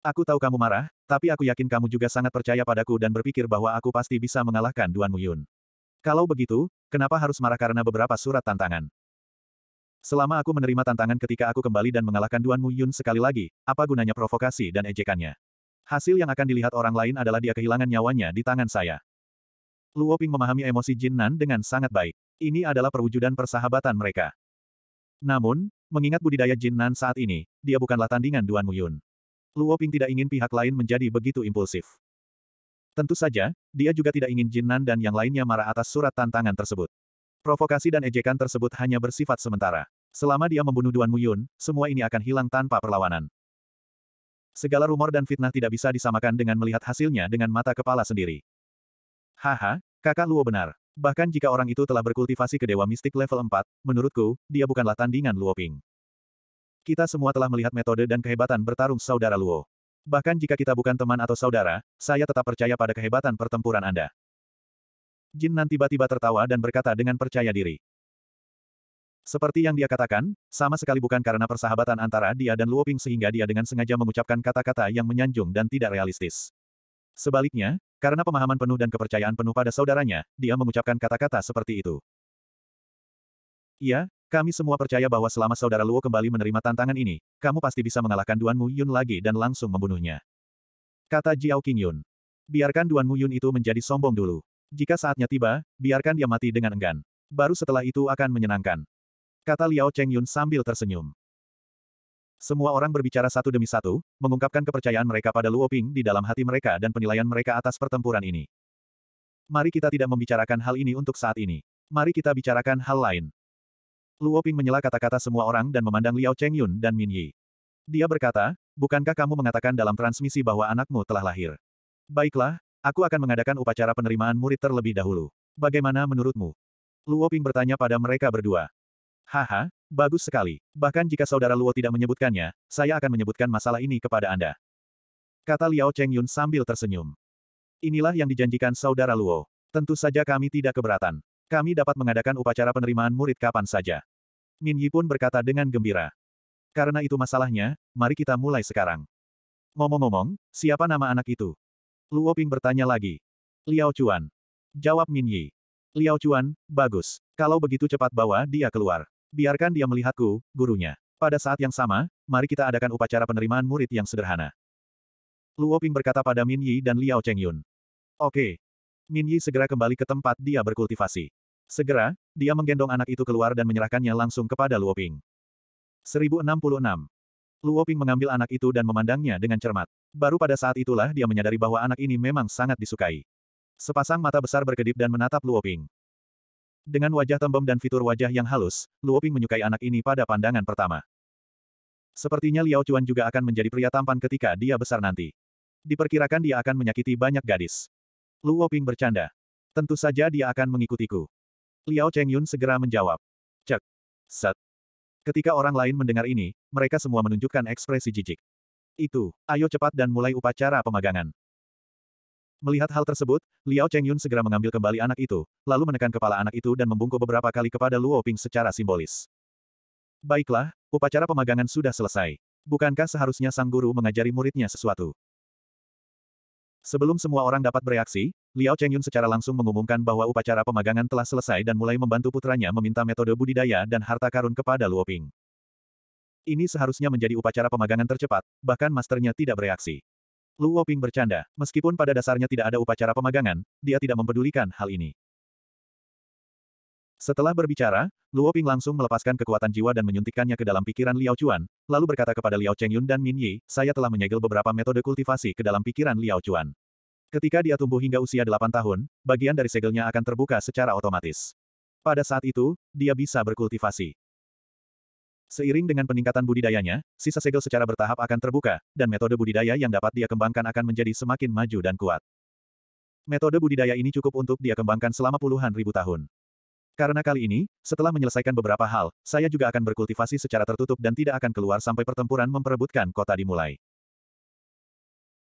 Aku tahu kamu marah, tapi aku yakin kamu juga sangat percaya padaku dan berpikir bahwa aku pasti bisa mengalahkan Duan Muyun. Kalau begitu, kenapa harus marah karena beberapa surat tantangan? Selama aku menerima tantangan ketika aku kembali dan mengalahkan Duan Muyun sekali lagi, apa gunanya provokasi dan ejekannya? Hasil yang akan dilihat orang lain adalah dia kehilangan nyawanya di tangan saya. Luo Ping memahami emosi Jin Nan dengan sangat baik. Ini adalah perwujudan persahabatan mereka. Namun, mengingat budidaya Jin Nan saat ini, dia bukanlah tandingan Duan Muyun. Luo Ping tidak ingin pihak lain menjadi begitu impulsif. Tentu saja, dia juga tidak ingin Jin Nan dan yang lainnya marah atas surat tantangan tersebut. Provokasi dan ejekan tersebut hanya bersifat sementara. Selama dia membunuh Duan Muyun, semua ini akan hilang tanpa perlawanan. Segala rumor dan fitnah tidak bisa disamakan dengan melihat hasilnya dengan mata kepala sendiri. Haha, kakak Luo benar. Bahkan jika orang itu telah berkultivasi ke Dewa Mistik level 4, menurutku, dia bukanlah tandingan Luo Ping. Kita semua telah melihat metode dan kehebatan bertarung saudara Luo. Bahkan jika kita bukan teman atau saudara, saya tetap percaya pada kehebatan pertempuran Anda. Jin Nan tiba-tiba tertawa dan berkata dengan percaya diri. Seperti yang dia katakan, sama sekali bukan karena persahabatan antara dia dan Luoping sehingga dia dengan sengaja mengucapkan kata-kata yang menyanjung dan tidak realistis. Sebaliknya, karena pemahaman penuh dan kepercayaan penuh pada saudaranya, dia mengucapkan kata-kata seperti itu. Iya, kami semua percaya bahwa selama saudara Luo kembali menerima tantangan ini, kamu pasti bisa mengalahkan Duan Mu Yun lagi dan langsung membunuhnya. Kata Jiao King Yun. Biarkan Mu Yun itu menjadi sombong dulu. Jika saatnya tiba, biarkan dia mati dengan enggan. Baru setelah itu akan menyenangkan. Kata Liao Chengyun sambil tersenyum. Semua orang berbicara satu demi satu, mengungkapkan kepercayaan mereka pada Luo Ping di dalam hati mereka dan penilaian mereka atas pertempuran ini. Mari kita tidak membicarakan hal ini untuk saat ini. Mari kita bicarakan hal lain. Luo Ping menyela kata-kata semua orang dan memandang Liao Chengyun dan Min Yi. Dia berkata, bukankah kamu mengatakan dalam transmisi bahwa anakmu telah lahir? Baiklah, aku akan mengadakan upacara penerimaan murid terlebih dahulu. Bagaimana menurutmu? Luo Ping bertanya pada mereka berdua. Haha, bagus sekali. Bahkan jika saudara Luo tidak menyebutkannya, saya akan menyebutkan masalah ini kepada Anda. Kata Liao Cheng Yun sambil tersenyum. Inilah yang dijanjikan saudara Luo. Tentu saja kami tidak keberatan. Kami dapat mengadakan upacara penerimaan murid kapan saja. Min Yi pun berkata dengan gembira. Karena itu masalahnya, mari kita mulai sekarang. Ngomong-ngomong, siapa nama anak itu? Luo Ping bertanya lagi. Liao Chuan. Jawab Min Yi. Liao Chuan, bagus. Kalau begitu cepat bawa dia keluar. Biarkan dia melihatku, gurunya. Pada saat yang sama, mari kita adakan upacara penerimaan murid yang sederhana. Luo Ping berkata pada Min Yi dan Liao Chengyun. Yun. Oke. Min Yi segera kembali ke tempat dia berkultivasi. Segera, dia menggendong anak itu keluar dan menyerahkannya langsung kepada Luo Ping. 1066. Luo Ping mengambil anak itu dan memandangnya dengan cermat. Baru pada saat itulah dia menyadari bahwa anak ini memang sangat disukai. Sepasang mata besar berkedip dan menatap Luo Ping. Dengan wajah tembem dan fitur wajah yang halus, Luoping menyukai anak ini pada pandangan pertama. Sepertinya Liao Chuan juga akan menjadi pria tampan ketika dia besar nanti. Diperkirakan dia akan menyakiti banyak gadis. Luoping bercanda. Tentu saja dia akan mengikutiku. Liao Cheng Yun segera menjawab. Cek. Set. Ketika orang lain mendengar ini, mereka semua menunjukkan ekspresi jijik. Itu, ayo cepat dan mulai upacara pemagangan. Melihat hal tersebut, Liao Chengyun segera mengambil kembali anak itu, lalu menekan kepala anak itu dan membungkuk beberapa kali kepada Luo Ping secara simbolis. Baiklah, upacara pemagangan sudah selesai. Bukankah seharusnya sang guru mengajari muridnya sesuatu? Sebelum semua orang dapat bereaksi, Liao Chengyun secara langsung mengumumkan bahwa upacara pemagangan telah selesai dan mulai membantu putranya meminta metode budidaya dan harta karun kepada Luo Ping. Ini seharusnya menjadi upacara pemagangan tercepat, bahkan masternya tidak bereaksi. Luo Ping bercanda, meskipun pada dasarnya tidak ada upacara pemagangan, dia tidak mempedulikan hal ini. Setelah berbicara, Luo Ping langsung melepaskan kekuatan jiwa dan menyuntikkannya ke dalam pikiran Liao Chuan, lalu berkata kepada Liao Chengyun dan Min Yi, saya telah menyegel beberapa metode kultivasi ke dalam pikiran Liao Chuan. Ketika dia tumbuh hingga usia 8 tahun, bagian dari segelnya akan terbuka secara otomatis. Pada saat itu, dia bisa berkultivasi. Seiring dengan peningkatan budidayanya, sisa segel secara bertahap akan terbuka, dan metode budidaya yang dapat dia kembangkan akan menjadi semakin maju dan kuat. Metode budidaya ini cukup untuk dia kembangkan selama puluhan ribu tahun. Karena kali ini, setelah menyelesaikan beberapa hal, saya juga akan berkultivasi secara tertutup dan tidak akan keluar sampai pertempuran memperebutkan kota dimulai.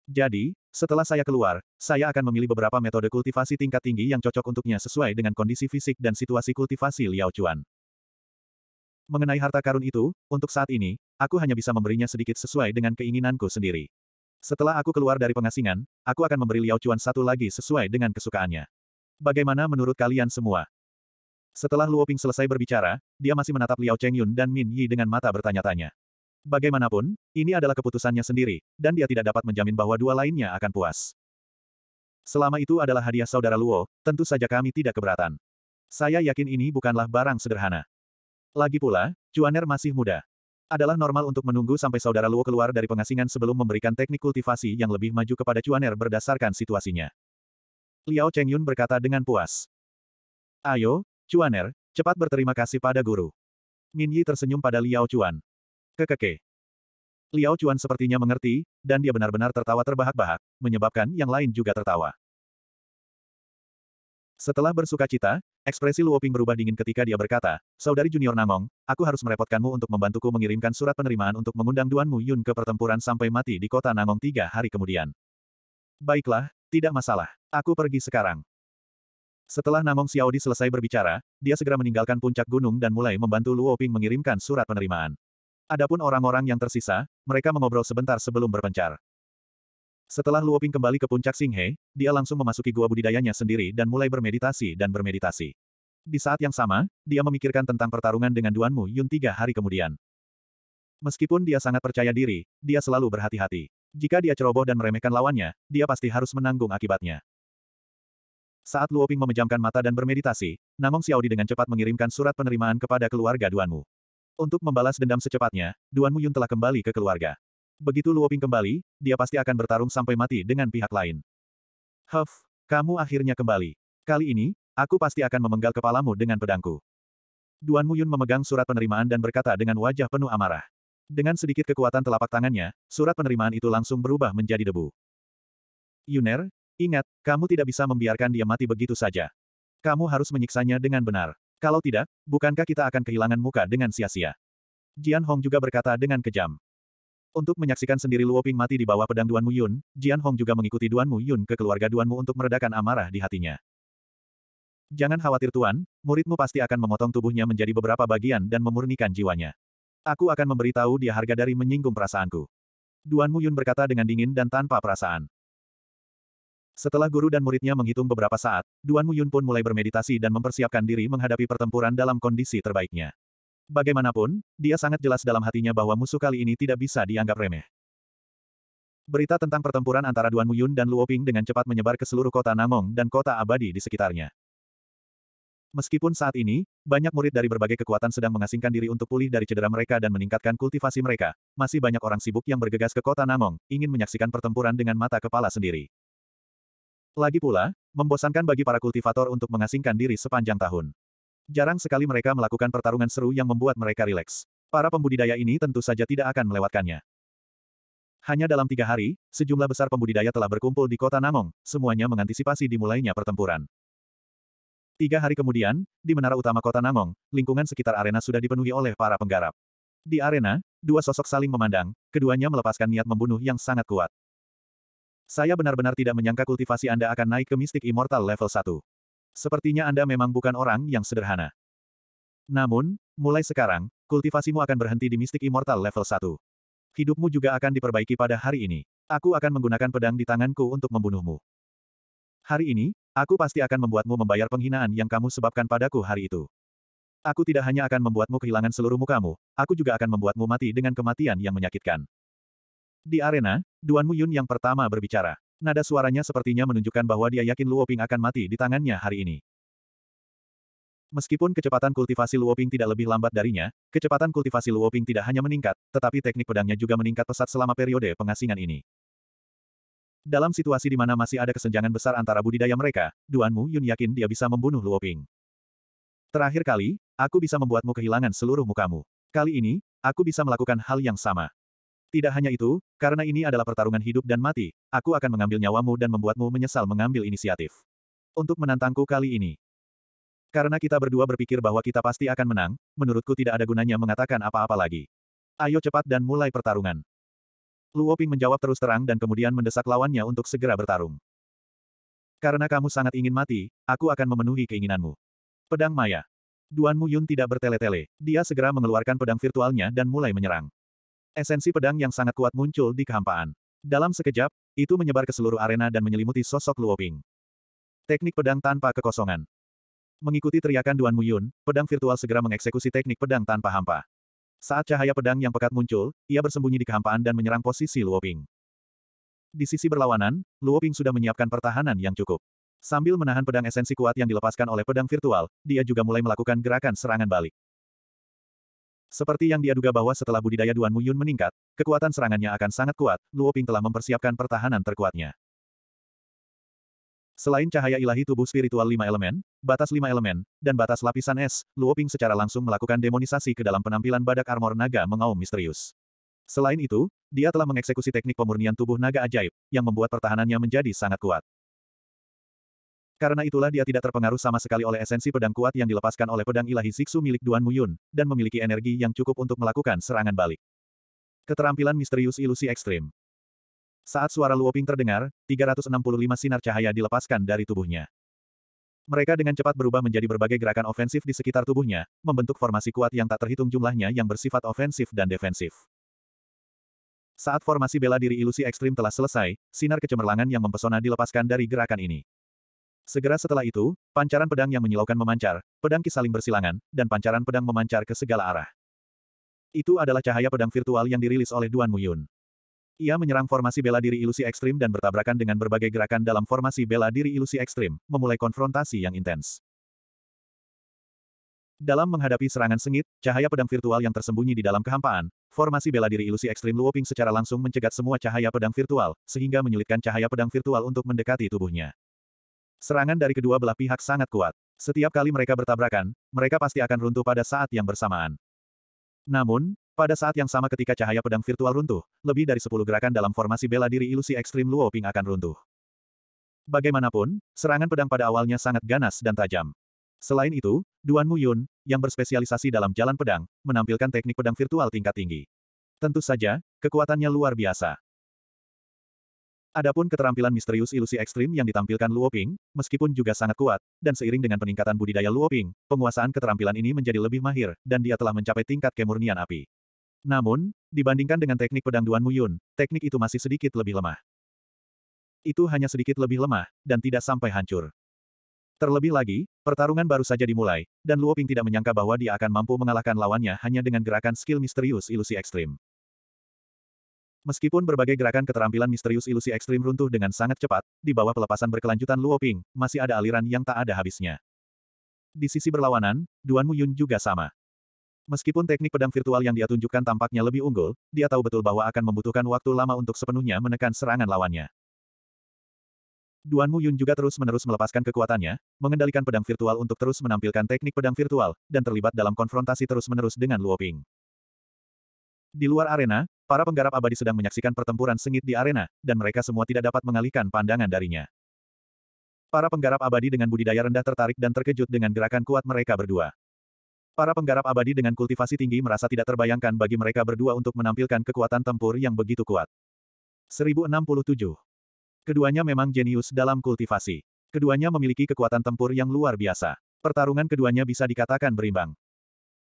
Jadi, setelah saya keluar, saya akan memilih beberapa metode kultivasi tingkat tinggi yang cocok untuknya sesuai dengan kondisi fisik dan situasi kultivasi Liao Chuan. Mengenai harta karun itu, untuk saat ini, aku hanya bisa memberinya sedikit sesuai dengan keinginanku sendiri. Setelah aku keluar dari pengasingan, aku akan memberi Liao Chuan satu lagi sesuai dengan kesukaannya. Bagaimana menurut kalian semua? Setelah Luo Ping selesai berbicara, dia masih menatap Liao Cheng dan Min Yi dengan mata bertanya-tanya. Bagaimanapun, ini adalah keputusannya sendiri, dan dia tidak dapat menjamin bahwa dua lainnya akan puas. Selama itu adalah hadiah saudara Luo, tentu saja kami tidak keberatan. Saya yakin ini bukanlah barang sederhana. Lagi pula, Cuaner masih muda. Adalah normal untuk menunggu sampai saudara Luo keluar dari pengasingan sebelum memberikan teknik kultivasi yang lebih maju kepada Cuaner berdasarkan situasinya. Liao Chengyun berkata dengan puas. Ayo, Cuaner, cepat berterima kasih pada guru. Min Yi tersenyum pada Liao Chuan. Kekeke. Liao Chuan sepertinya mengerti, dan dia benar-benar tertawa terbahak-bahak, menyebabkan yang lain juga tertawa. Setelah bersuka cita, ekspresi Luoping berubah dingin ketika dia berkata, Saudari Junior Namong, aku harus merepotkanmu untuk membantuku mengirimkan surat penerimaan untuk mengundang Duan Mu Yun ke pertempuran sampai mati di kota Namong tiga hari kemudian. Baiklah, tidak masalah. Aku pergi sekarang. Setelah Namong Xiaodi selesai berbicara, dia segera meninggalkan puncak gunung dan mulai membantu Luoping mengirimkan surat penerimaan. Adapun orang-orang yang tersisa, mereka mengobrol sebentar sebelum berpencar. Setelah Luoping kembali ke puncak Singhe, dia langsung memasuki gua budidayanya sendiri dan mulai bermeditasi dan bermeditasi. Di saat yang sama, dia memikirkan tentang pertarungan dengan Duanmu Yun tiga hari kemudian. Meskipun dia sangat percaya diri, dia selalu berhati-hati. Jika dia ceroboh dan meremehkan lawannya, dia pasti harus menanggung akibatnya. Saat Luoping memejamkan mata dan bermeditasi, Namong Xiaodi dengan cepat mengirimkan surat penerimaan kepada keluarga Duanmu. Untuk membalas dendam secepatnya, Duanmu Yun telah kembali ke keluarga. Begitu Luoping kembali, dia pasti akan bertarung sampai mati dengan pihak lain. Huff, kamu akhirnya kembali. Kali ini, aku pasti akan memenggal kepalamu dengan pedangku. Duan Muyun memegang surat penerimaan dan berkata dengan wajah penuh amarah. Dengan sedikit kekuatan telapak tangannya, surat penerimaan itu langsung berubah menjadi debu. Yuner, ingat, kamu tidak bisa membiarkan dia mati begitu saja. Kamu harus menyiksanya dengan benar. Kalau tidak, bukankah kita akan kehilangan muka dengan sia-sia? Jian Hong juga berkata dengan kejam. Untuk menyaksikan sendiri Luoping mati di bawah pedang Duan Mu Yun, Jian Hong juga mengikuti Duan Mu Yun ke keluarga Duan Mu untuk meredakan amarah di hatinya. Jangan khawatir Tuan, muridmu pasti akan memotong tubuhnya menjadi beberapa bagian dan memurnikan jiwanya. Aku akan memberitahu dia harga dari menyinggung perasaanku. Duan Mu Yun berkata dengan dingin dan tanpa perasaan. Setelah guru dan muridnya menghitung beberapa saat, Duan Mu Yun pun mulai bermeditasi dan mempersiapkan diri menghadapi pertempuran dalam kondisi terbaiknya. Bagaimanapun, dia sangat jelas dalam hatinya bahwa musuh kali ini tidak bisa dianggap remeh. Berita tentang pertempuran antara Duan Muyun dan Luoping dengan cepat menyebar ke seluruh kota Namong dan kota abadi di sekitarnya. Meskipun saat ini, banyak murid dari berbagai kekuatan sedang mengasingkan diri untuk pulih dari cedera mereka dan meningkatkan kultivasi mereka, masih banyak orang sibuk yang bergegas ke kota Namong, ingin menyaksikan pertempuran dengan mata kepala sendiri. Lagi pula, membosankan bagi para kultivator untuk mengasingkan diri sepanjang tahun. Jarang sekali mereka melakukan pertarungan seru yang membuat mereka rileks. Para pembudidaya ini tentu saja tidak akan melewatkannya. Hanya dalam tiga hari, sejumlah besar pembudidaya telah berkumpul di kota Namong, semuanya mengantisipasi dimulainya pertempuran. Tiga hari kemudian, di menara utama kota Namong, lingkungan sekitar arena sudah dipenuhi oleh para penggarap. Di arena, dua sosok saling memandang, keduanya melepaskan niat membunuh yang sangat kuat. Saya benar-benar tidak menyangka kultivasi Anda akan naik ke mistik immortal level 1. Sepertinya Anda memang bukan orang yang sederhana. Namun, mulai sekarang, kultivasimu akan berhenti di Mystic Immortal level 1. Hidupmu juga akan diperbaiki pada hari ini. Aku akan menggunakan pedang di tanganku untuk membunuhmu. Hari ini, aku pasti akan membuatmu membayar penghinaan yang kamu sebabkan padaku hari itu. Aku tidak hanya akan membuatmu kehilangan seluruh mukamu, aku juga akan membuatmu mati dengan kematian yang menyakitkan. Di arena, Duan Muyun yang pertama berbicara. Nada suaranya sepertinya menunjukkan bahwa dia yakin Luoping akan mati di tangannya hari ini. Meskipun kecepatan kultivasi Luoping tidak lebih lambat darinya, kecepatan kultivasi Luoping tidak hanya meningkat, tetapi teknik pedangnya juga meningkat pesat selama periode pengasingan ini. Dalam situasi di mana masih ada kesenjangan besar antara budidaya mereka, Duanmu Yun yakin dia bisa membunuh Luoping. Terakhir kali, aku bisa membuatmu kehilangan seluruh mukamu. Kali ini, aku bisa melakukan hal yang sama. Tidak hanya itu, karena ini adalah pertarungan hidup dan mati, aku akan mengambil nyawamu dan membuatmu menyesal mengambil inisiatif. Untuk menantangku kali ini. Karena kita berdua berpikir bahwa kita pasti akan menang, menurutku tidak ada gunanya mengatakan apa-apa lagi. Ayo cepat dan mulai pertarungan. Luoping menjawab terus terang dan kemudian mendesak lawannya untuk segera bertarung. Karena kamu sangat ingin mati, aku akan memenuhi keinginanmu. Pedang Maya. Duan Mu Yun tidak bertele-tele, dia segera mengeluarkan pedang virtualnya dan mulai menyerang. Esensi pedang yang sangat kuat muncul di kehampaan. Dalam sekejap, itu menyebar ke seluruh arena dan menyelimuti sosok Luoping. Teknik pedang tanpa kekosongan. Mengikuti teriakan Duan Muyun, pedang virtual segera mengeksekusi teknik pedang tanpa hampa. Saat cahaya pedang yang pekat muncul, ia bersembunyi di kehampaan dan menyerang posisi Luoping. Di sisi berlawanan, Luoping sudah menyiapkan pertahanan yang cukup. Sambil menahan pedang esensi kuat yang dilepaskan oleh pedang virtual, dia juga mulai melakukan gerakan serangan balik. Seperti yang dia duga bahwa setelah budidaya Duan Muyun meningkat, kekuatan serangannya akan sangat kuat, Luo Ping telah mempersiapkan pertahanan terkuatnya. Selain cahaya ilahi tubuh spiritual lima elemen, batas lima elemen, dan batas lapisan es, Luo Ping secara langsung melakukan demonisasi ke dalam penampilan badak armor naga mengaum misterius. Selain itu, dia telah mengeksekusi teknik pemurnian tubuh naga ajaib, yang membuat pertahanannya menjadi sangat kuat. Karena itulah dia tidak terpengaruh sama sekali oleh esensi pedang kuat yang dilepaskan oleh pedang ilahi Siksu milik Duan Muyun, dan memiliki energi yang cukup untuk melakukan serangan balik. Keterampilan misterius ilusi ekstrim. Saat suara Luoping terdengar, 365 sinar cahaya dilepaskan dari tubuhnya. Mereka dengan cepat berubah menjadi berbagai gerakan ofensif di sekitar tubuhnya, membentuk formasi kuat yang tak terhitung jumlahnya yang bersifat ofensif dan defensif. Saat formasi bela diri ilusi ekstrim telah selesai, sinar kecemerlangan yang mempesona dilepaskan dari gerakan ini. Segera setelah itu, pancaran pedang yang menyilaukan memancar, pedang saling bersilangan, dan pancaran pedang memancar ke segala arah. Itu adalah cahaya pedang virtual yang dirilis oleh Duan Muyun. Ia menyerang formasi bela diri ilusi ekstrim dan bertabrakan dengan berbagai gerakan dalam formasi bela diri ilusi ekstrim, memulai konfrontasi yang intens. Dalam menghadapi serangan sengit, cahaya pedang virtual yang tersembunyi di dalam kehampaan, formasi bela diri ilusi ekstrim Luoping secara langsung mencegat semua cahaya pedang virtual, sehingga menyulitkan cahaya pedang virtual untuk mendekati tubuhnya. Serangan dari kedua belah pihak sangat kuat. Setiap kali mereka bertabrakan, mereka pasti akan runtuh pada saat yang bersamaan. Namun, pada saat yang sama ketika cahaya pedang virtual runtuh, lebih dari 10 gerakan dalam formasi bela diri ilusi ekstrim Luo Ping akan runtuh. Bagaimanapun, serangan pedang pada awalnya sangat ganas dan tajam. Selain itu, Duan Muyun, yang berspesialisasi dalam jalan pedang, menampilkan teknik pedang virtual tingkat tinggi. Tentu saja, kekuatannya luar biasa. Adapun keterampilan misterius ilusi ekstrim yang ditampilkan Luo Ping, meskipun juga sangat kuat, dan seiring dengan peningkatan budidaya Luo Ping, penguasaan keterampilan ini menjadi lebih mahir, dan dia telah mencapai tingkat kemurnian api. Namun, dibandingkan dengan teknik pedang Duan Muyun, teknik itu masih sedikit lebih lemah. Itu hanya sedikit lebih lemah, dan tidak sampai hancur. Terlebih lagi, pertarungan baru saja dimulai, dan Luo Ping tidak menyangka bahwa dia akan mampu mengalahkan lawannya hanya dengan gerakan skill misterius ilusi ekstrim. Meskipun berbagai gerakan keterampilan misterius ilusi ekstrim runtuh dengan sangat cepat, di bawah pelepasan berkelanjutan Luo Ping, masih ada aliran yang tak ada habisnya. Di sisi berlawanan, Duan Muyun juga sama. Meskipun teknik pedang virtual yang dia tunjukkan tampaknya lebih unggul, dia tahu betul bahwa akan membutuhkan waktu lama untuk sepenuhnya menekan serangan lawannya. Duan Muyun juga terus-menerus melepaskan kekuatannya, mengendalikan pedang virtual untuk terus menampilkan teknik pedang virtual, dan terlibat dalam konfrontasi terus-menerus dengan Luo Ping. Di luar arena, Para penggarap abadi sedang menyaksikan pertempuran sengit di arena, dan mereka semua tidak dapat mengalihkan pandangan darinya. Para penggarap abadi dengan budidaya rendah tertarik dan terkejut dengan gerakan kuat mereka berdua. Para penggarap abadi dengan kultivasi tinggi merasa tidak terbayangkan bagi mereka berdua untuk menampilkan kekuatan tempur yang begitu kuat. 1067. Keduanya memang jenius dalam kultivasi. Keduanya memiliki kekuatan tempur yang luar biasa. Pertarungan keduanya bisa dikatakan berimbang.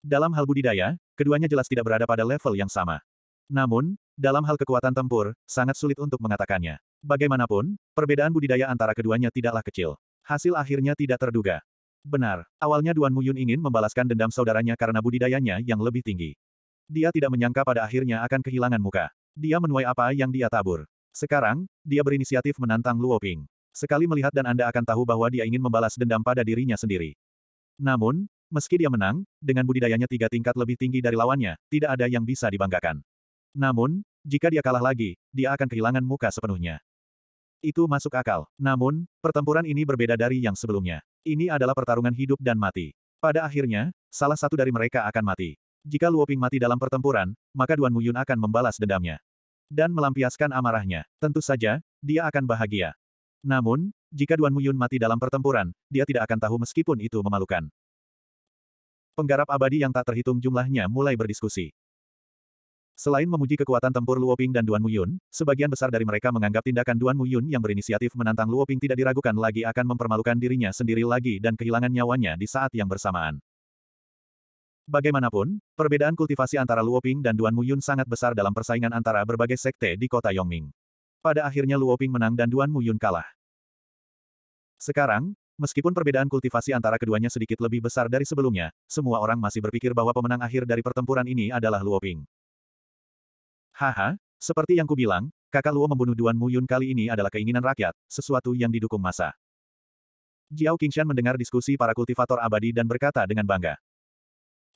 Dalam hal budidaya, keduanya jelas tidak berada pada level yang sama. Namun, dalam hal kekuatan tempur, sangat sulit untuk mengatakannya. Bagaimanapun, perbedaan budidaya antara keduanya tidaklah kecil. Hasil akhirnya tidak terduga. Benar, awalnya Duan Muyun ingin membalaskan dendam saudaranya karena budidayanya yang lebih tinggi. Dia tidak menyangka pada akhirnya akan kehilangan muka. Dia menuai apa yang dia tabur. Sekarang, dia berinisiatif menantang Luo Ping. Sekali melihat dan Anda akan tahu bahwa dia ingin membalas dendam pada dirinya sendiri. Namun, meski dia menang, dengan budidayanya tiga tingkat lebih tinggi dari lawannya, tidak ada yang bisa dibanggakan. Namun, jika dia kalah lagi, dia akan kehilangan muka sepenuhnya. Itu masuk akal. Namun, pertempuran ini berbeda dari yang sebelumnya. Ini adalah pertarungan hidup dan mati. Pada akhirnya, salah satu dari mereka akan mati. Jika Luoping mati dalam pertempuran, maka Duan Muyun akan membalas dendamnya. Dan melampiaskan amarahnya. Tentu saja, dia akan bahagia. Namun, jika Duan Muyun mati dalam pertempuran, dia tidak akan tahu meskipun itu memalukan. Penggarap abadi yang tak terhitung jumlahnya mulai berdiskusi. Selain memuji kekuatan tempur Luoping dan Duan Muyun, sebagian besar dari mereka menganggap tindakan Duan Muyun yang berinisiatif menantang Luoping tidak diragukan lagi akan mempermalukan dirinya sendiri lagi dan kehilangan nyawanya di saat yang bersamaan. Bagaimanapun, perbedaan kultivasi antara Luoping dan Duan Muyun sangat besar dalam persaingan antara berbagai sekte di kota Yongming. Pada akhirnya Luoping menang dan Duan Muyun kalah. Sekarang, Meskipun perbedaan kultivasi antara keduanya sedikit lebih besar dari sebelumnya, semua orang masih berpikir bahwa pemenang akhir dari pertempuran ini adalah Luoping. Haha, seperti yang kubilang, kakak Luo membunuh Duan Muyun kali ini adalah keinginan rakyat, sesuatu yang didukung masa. Jiao Qingshan mendengar diskusi para kultivator abadi dan berkata dengan bangga.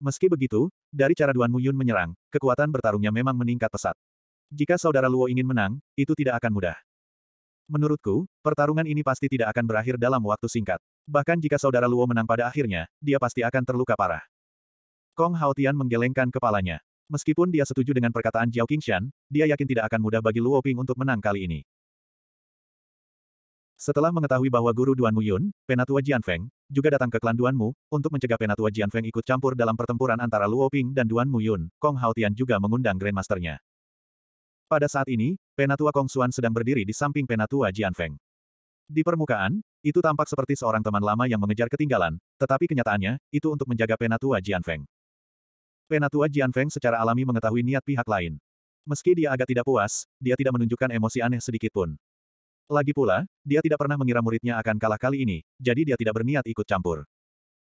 Meski begitu, dari cara Duan Muyun menyerang, kekuatan bertarungnya memang meningkat pesat. Jika saudara Luo ingin menang, itu tidak akan mudah. Menurutku, pertarungan ini pasti tidak akan berakhir dalam waktu singkat. Bahkan jika saudara Luo menang pada akhirnya, dia pasti akan terluka parah. Kong Haotian menggelengkan kepalanya. Meskipun dia setuju dengan perkataan Jiao Qingshan, dia yakin tidak akan mudah bagi Luo Ping untuk menang kali ini. Setelah mengetahui bahwa guru Duan Mu Yun, Penatua Jian Feng, juga datang ke klan Mu untuk mencegah Penatua Jian Feng ikut campur dalam pertempuran antara Luo Ping dan Duan Mu Yun, Kong Haotian juga mengundang Grandmasternya. Pada saat ini, Penatua Kong Xuan sedang berdiri di samping Penatua Jian Feng. Di permukaan, itu tampak seperti seorang teman lama yang mengejar ketinggalan, tetapi kenyataannya, itu untuk menjaga Penatua Jian Feng. Penatua Jian Feng secara alami mengetahui niat pihak lain. Meski dia agak tidak puas, dia tidak menunjukkan emosi aneh sedikitpun. Lagi pula, dia tidak pernah mengira muridnya akan kalah kali ini, jadi dia tidak berniat ikut campur.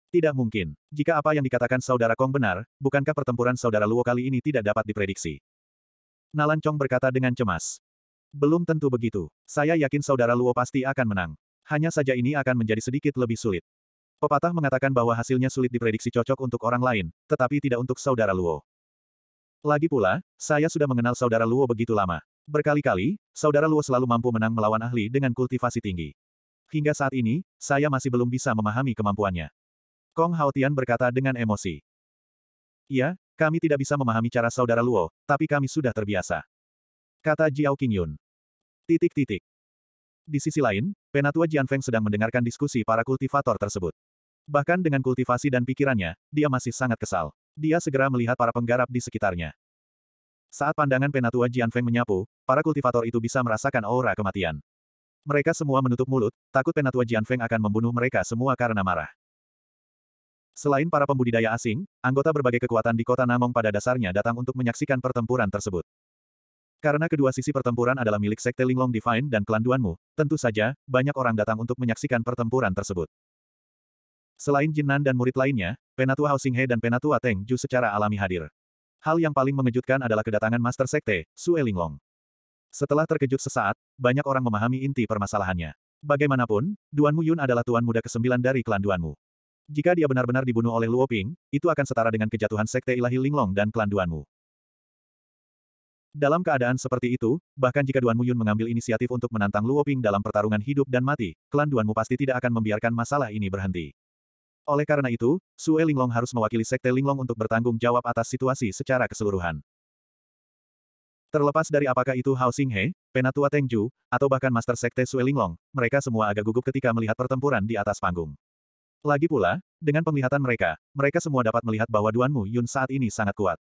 Tidak mungkin. Jika apa yang dikatakan saudara Kong benar, bukankah pertempuran saudara Luo kali ini tidak dapat diprediksi? Nalan Chong berkata dengan cemas. Belum tentu begitu. Saya yakin saudara Luo pasti akan menang. Hanya saja ini akan menjadi sedikit lebih sulit. Pepatah mengatakan bahwa hasilnya sulit diprediksi cocok untuk orang lain, tetapi tidak untuk saudara Luo. Lagi pula, saya sudah mengenal saudara Luo begitu lama. Berkali-kali, saudara Luo selalu mampu menang melawan ahli dengan kultivasi tinggi. Hingga saat ini, saya masih belum bisa memahami kemampuannya. Kong Haotian berkata dengan emosi. Ya, kami tidak bisa memahami cara saudara Luo, tapi kami sudah terbiasa. Kata Jiao Qingyun. Titik-titik. Di sisi lain, Penatua Jianfeng sedang mendengarkan diskusi para kultivator tersebut. Bahkan dengan kultivasi dan pikirannya, dia masih sangat kesal. Dia segera melihat para penggarap di sekitarnya. Saat pandangan penatua Jian Feng menyapu, para kultivator itu bisa merasakan aura kematian. Mereka semua menutup mulut, takut penatua Jian Feng akan membunuh mereka semua karena marah. Selain para pembudidaya asing, anggota berbagai kekuatan di kota Namong pada dasarnya datang untuk menyaksikan pertempuran tersebut. Karena kedua sisi pertempuran adalah milik Sekte Linglong Divine dan klan Duanmu, tentu saja, banyak orang datang untuk menyaksikan pertempuran tersebut. Selain Jinan dan murid lainnya, Penatua Haosinghe dan Penatua Teng Ju secara alami hadir. Hal yang paling mengejutkan adalah kedatangan Master Sekte, Sue Linglong. Setelah terkejut sesaat, banyak orang memahami inti permasalahannya. Bagaimanapun, Duan Mu Yun adalah tuan muda kesembilan dari klan Duanmu. Jika dia benar-benar dibunuh oleh Luo Ping, itu akan setara dengan kejatuhan Sekte Ilahi Linglong dan klan Duanmu. Dalam keadaan seperti itu, bahkan jika Duan Mu Yun mengambil inisiatif untuk menantang Luo Ping dalam pertarungan hidup dan mati, klan Duanmu pasti tidak akan membiarkan masalah ini berhenti. Oleh karena itu, Sue Linglong harus mewakili Sekte Linglong untuk bertanggung jawab atas situasi secara keseluruhan. Terlepas dari apakah itu Hao Xinghe, Penatua Tengju, atau bahkan Master Sekte Sue Linglong, mereka semua agak gugup ketika melihat pertempuran di atas panggung. Lagi pula, dengan penglihatan mereka, mereka semua dapat melihat bahwa Duanmu Yun saat ini sangat kuat.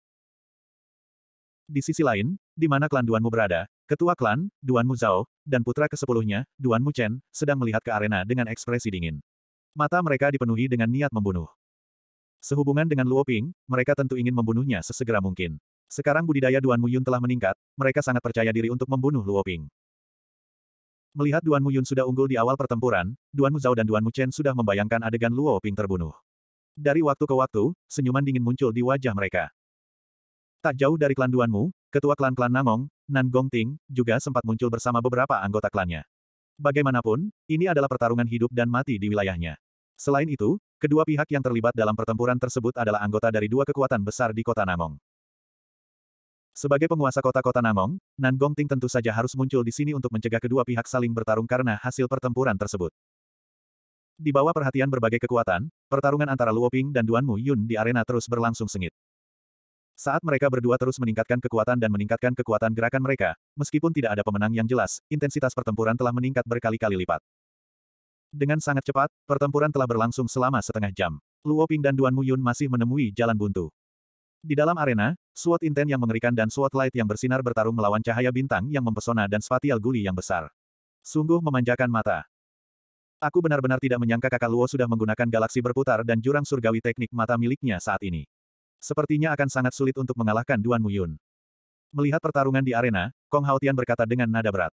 Di sisi lain, di mana klan Duanmu berada, ketua klan, Duanmu Zhao, dan putra kesepuluhnya, Mu Chen, sedang melihat ke arena dengan ekspresi dingin. Mata mereka dipenuhi dengan niat membunuh. Sehubungan dengan Luo Ping, mereka tentu ingin membunuhnya sesegera mungkin. Sekarang budidaya Duan Muyun telah meningkat, mereka sangat percaya diri untuk membunuh Luo Ping. Melihat Duan Muyun sudah unggul di awal pertempuran, Duan Mu Zhao dan Duan Mu Chen sudah membayangkan adegan Luo Ping terbunuh. Dari waktu ke waktu, senyuman dingin muncul di wajah mereka. Tak jauh dari klan Duan Mu, ketua klan-klan Namong, Nan Ting, juga sempat muncul bersama beberapa anggota klannya. Bagaimanapun, ini adalah pertarungan hidup dan mati di wilayahnya. Selain itu, kedua pihak yang terlibat dalam pertempuran tersebut adalah anggota dari dua kekuatan besar di kota Namong. Sebagai penguasa kota-kota Namong, Nan Gongting tentu saja harus muncul di sini untuk mencegah kedua pihak saling bertarung karena hasil pertempuran tersebut. Di bawah perhatian berbagai kekuatan, pertarungan antara Luoping dan Duan Mu Yun di arena terus berlangsung sengit. Saat mereka berdua terus meningkatkan kekuatan dan meningkatkan kekuatan gerakan mereka, meskipun tidak ada pemenang yang jelas, intensitas pertempuran telah meningkat berkali-kali lipat. Dengan sangat cepat, pertempuran telah berlangsung selama setengah jam. Luo Ping dan Duan Muyun masih menemui jalan buntu. Di dalam arena, SWOT Inten yang mengerikan dan SWOT Light yang bersinar bertarung melawan cahaya bintang yang mempesona dan spatial guli yang besar. Sungguh memanjakan mata. Aku benar-benar tidak menyangka kakak Luo sudah menggunakan galaksi berputar dan jurang surgawi teknik mata miliknya saat ini. Sepertinya akan sangat sulit untuk mengalahkan Duan Muyun. Melihat pertarungan di arena, Kong Haotian berkata dengan nada berat.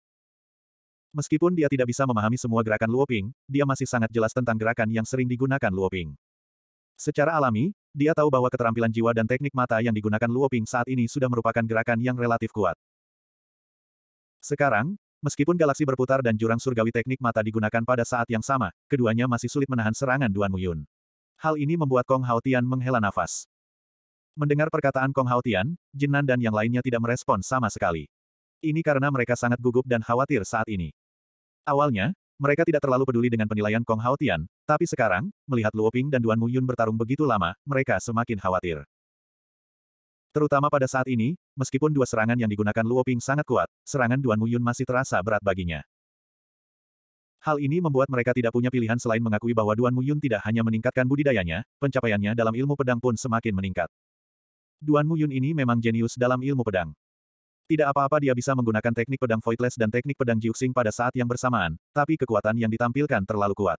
Meskipun dia tidak bisa memahami semua gerakan Luoping, dia masih sangat jelas tentang gerakan yang sering digunakan Luoping. Secara alami, dia tahu bahwa keterampilan jiwa dan teknik mata yang digunakan Luoping saat ini sudah merupakan gerakan yang relatif kuat. Sekarang, meskipun galaksi berputar dan jurang surgawi teknik mata digunakan pada saat yang sama, keduanya masih sulit menahan serangan Duan Muyun. Hal ini membuat Kong Haotian menghela nafas. Mendengar perkataan Kong Haotian, Jinan dan yang lainnya tidak merespon sama sekali. Ini karena mereka sangat gugup dan khawatir saat ini. Awalnya, mereka tidak terlalu peduli dengan penilaian Kong Hao Tian, tapi sekarang, melihat Luo Ping dan Duan Mu Yun bertarung begitu lama, mereka semakin khawatir. Terutama pada saat ini, meskipun dua serangan yang digunakan Luo Ping sangat kuat, serangan Duan Mu Yun masih terasa berat baginya. Hal ini membuat mereka tidak punya pilihan selain mengakui bahwa Duan Mu Yun tidak hanya meningkatkan budidayanya, pencapaiannya dalam ilmu pedang pun semakin meningkat. Duan Mu Yun ini memang jenius dalam ilmu pedang. Tidak apa-apa dia bisa menggunakan teknik pedang Voidless dan teknik pedang Jiuxing pada saat yang bersamaan, tapi kekuatan yang ditampilkan terlalu kuat.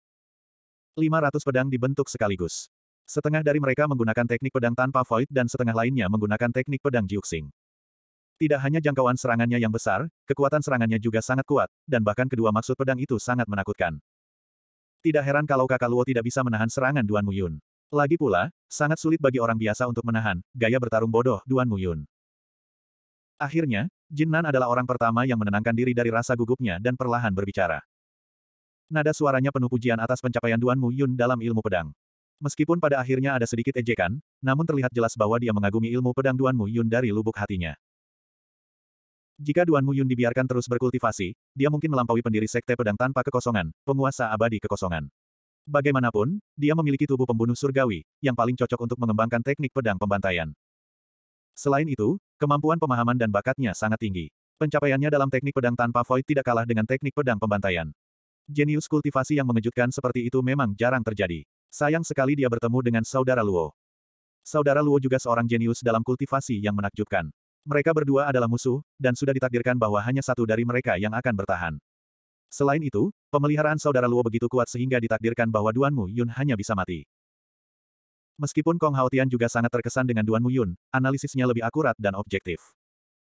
500 pedang dibentuk sekaligus. Setengah dari mereka menggunakan teknik pedang tanpa Void dan setengah lainnya menggunakan teknik pedang Jiuxing. Tidak hanya jangkauan serangannya yang besar, kekuatan serangannya juga sangat kuat, dan bahkan kedua maksud pedang itu sangat menakutkan. Tidak heran kalau kakak Luo tidak bisa menahan serangan Duan Muyun. Lagi pula, sangat sulit bagi orang biasa untuk menahan gaya bertarung bodoh Duan Muyun. Akhirnya, Jin Nan adalah orang pertama yang menenangkan diri dari rasa gugupnya dan perlahan berbicara. Nada suaranya penuh pujian atas pencapaian Duan Mu Yun dalam ilmu pedang. Meskipun pada akhirnya ada sedikit ejekan, namun terlihat jelas bahwa dia mengagumi ilmu pedang Duan Mu Yun dari lubuk hatinya. Jika Duan Mu Yun dibiarkan terus berkultivasi, dia mungkin melampaui pendiri sekte pedang tanpa kekosongan, penguasa abadi kekosongan. Bagaimanapun, dia memiliki tubuh pembunuh surgawi, yang paling cocok untuk mengembangkan teknik pedang pembantaian. Selain itu, kemampuan pemahaman dan bakatnya sangat tinggi. Pencapaiannya dalam teknik pedang tanpa void tidak kalah dengan teknik pedang pembantaian. Genius kultivasi yang mengejutkan seperti itu memang jarang terjadi. Sayang sekali dia bertemu dengan saudara Luo. Saudara Luo juga seorang jenius dalam kultivasi yang menakjubkan. Mereka berdua adalah musuh, dan sudah ditakdirkan bahwa hanya satu dari mereka yang akan bertahan. Selain itu, pemeliharaan saudara Luo begitu kuat sehingga ditakdirkan bahwa Duan Mu Yun hanya bisa mati. Meskipun Kong Haotian juga sangat terkesan dengan Duan Muyun, analisisnya lebih akurat dan objektif.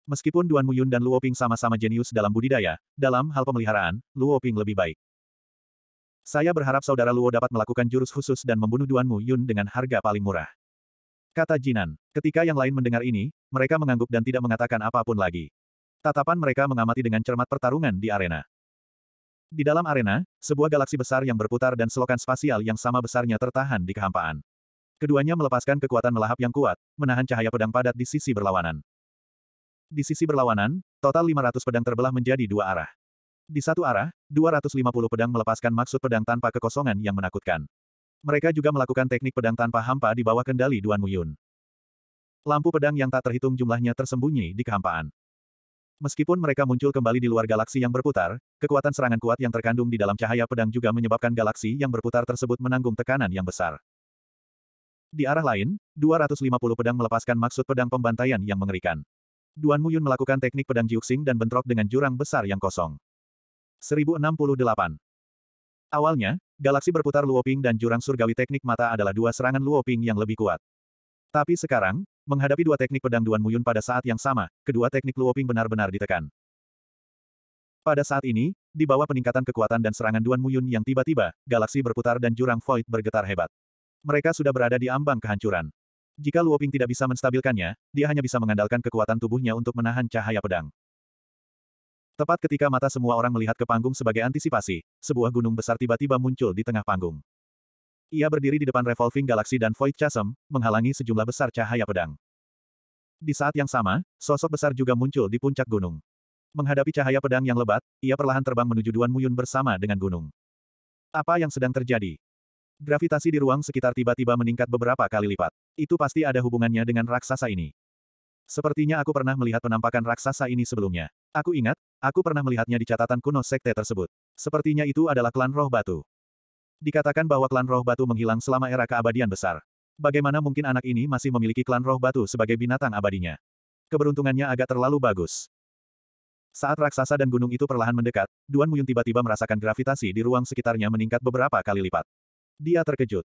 Meskipun Duan Muyun dan Luo Ping sama-sama jenius dalam budidaya, dalam hal pemeliharaan, Luo Ping lebih baik. Saya berharap saudara Luo dapat melakukan jurus khusus dan membunuh Duan Muyun dengan harga paling murah. Kata Jinan. Ketika yang lain mendengar ini, mereka mengangguk dan tidak mengatakan apapun lagi. Tatapan mereka mengamati dengan cermat pertarungan di arena. Di dalam arena, sebuah galaksi besar yang berputar dan selokan spasial yang sama besarnya tertahan di kehampaan. Keduanya melepaskan kekuatan melahap yang kuat, menahan cahaya pedang padat di sisi berlawanan. Di sisi berlawanan, total 500 pedang terbelah menjadi dua arah. Di satu arah, 250 pedang melepaskan maksud pedang tanpa kekosongan yang menakutkan. Mereka juga melakukan teknik pedang tanpa hampa di bawah kendali Duan Muyun. Lampu pedang yang tak terhitung jumlahnya tersembunyi di kehampaan. Meskipun mereka muncul kembali di luar galaksi yang berputar, kekuatan serangan kuat yang terkandung di dalam cahaya pedang juga menyebabkan galaksi yang berputar tersebut menanggung tekanan yang besar. Di arah lain, 250 pedang melepaskan maksud pedang pembantaian yang mengerikan. Duan Muyun melakukan teknik pedang jiuxing dan bentrok dengan jurang besar yang kosong. 1068. Awalnya, galaksi berputar Luoping dan jurang surgawi teknik mata adalah dua serangan Luoping yang lebih kuat. Tapi sekarang, menghadapi dua teknik pedang Duan Muyun pada saat yang sama, kedua teknik Luoping benar-benar ditekan. Pada saat ini, di bawah peningkatan kekuatan dan serangan Duan Muyun yang tiba-tiba, galaksi berputar dan jurang void bergetar hebat. Mereka sudah berada di ambang kehancuran. Jika Luoping tidak bisa menstabilkannya, dia hanya bisa mengandalkan kekuatan tubuhnya untuk menahan cahaya pedang. Tepat ketika mata semua orang melihat ke panggung sebagai antisipasi, sebuah gunung besar tiba-tiba muncul di tengah panggung. Ia berdiri di depan revolving Galaxy dan void chasm, menghalangi sejumlah besar cahaya pedang. Di saat yang sama, sosok besar juga muncul di puncak gunung. Menghadapi cahaya pedang yang lebat, ia perlahan terbang menuju Duan Muyun bersama dengan gunung. Apa yang sedang terjadi? Gravitasi di ruang sekitar tiba-tiba meningkat beberapa kali lipat. Itu pasti ada hubungannya dengan raksasa ini. Sepertinya aku pernah melihat penampakan raksasa ini sebelumnya. Aku ingat, aku pernah melihatnya di catatan kuno sekte tersebut. Sepertinya itu adalah klan roh batu. Dikatakan bahwa klan roh batu menghilang selama era keabadian besar. Bagaimana mungkin anak ini masih memiliki klan roh batu sebagai binatang abadinya? Keberuntungannya agak terlalu bagus. Saat raksasa dan gunung itu perlahan mendekat, Duan Muyun tiba-tiba merasakan gravitasi di ruang sekitarnya meningkat beberapa kali lipat. Dia terkejut.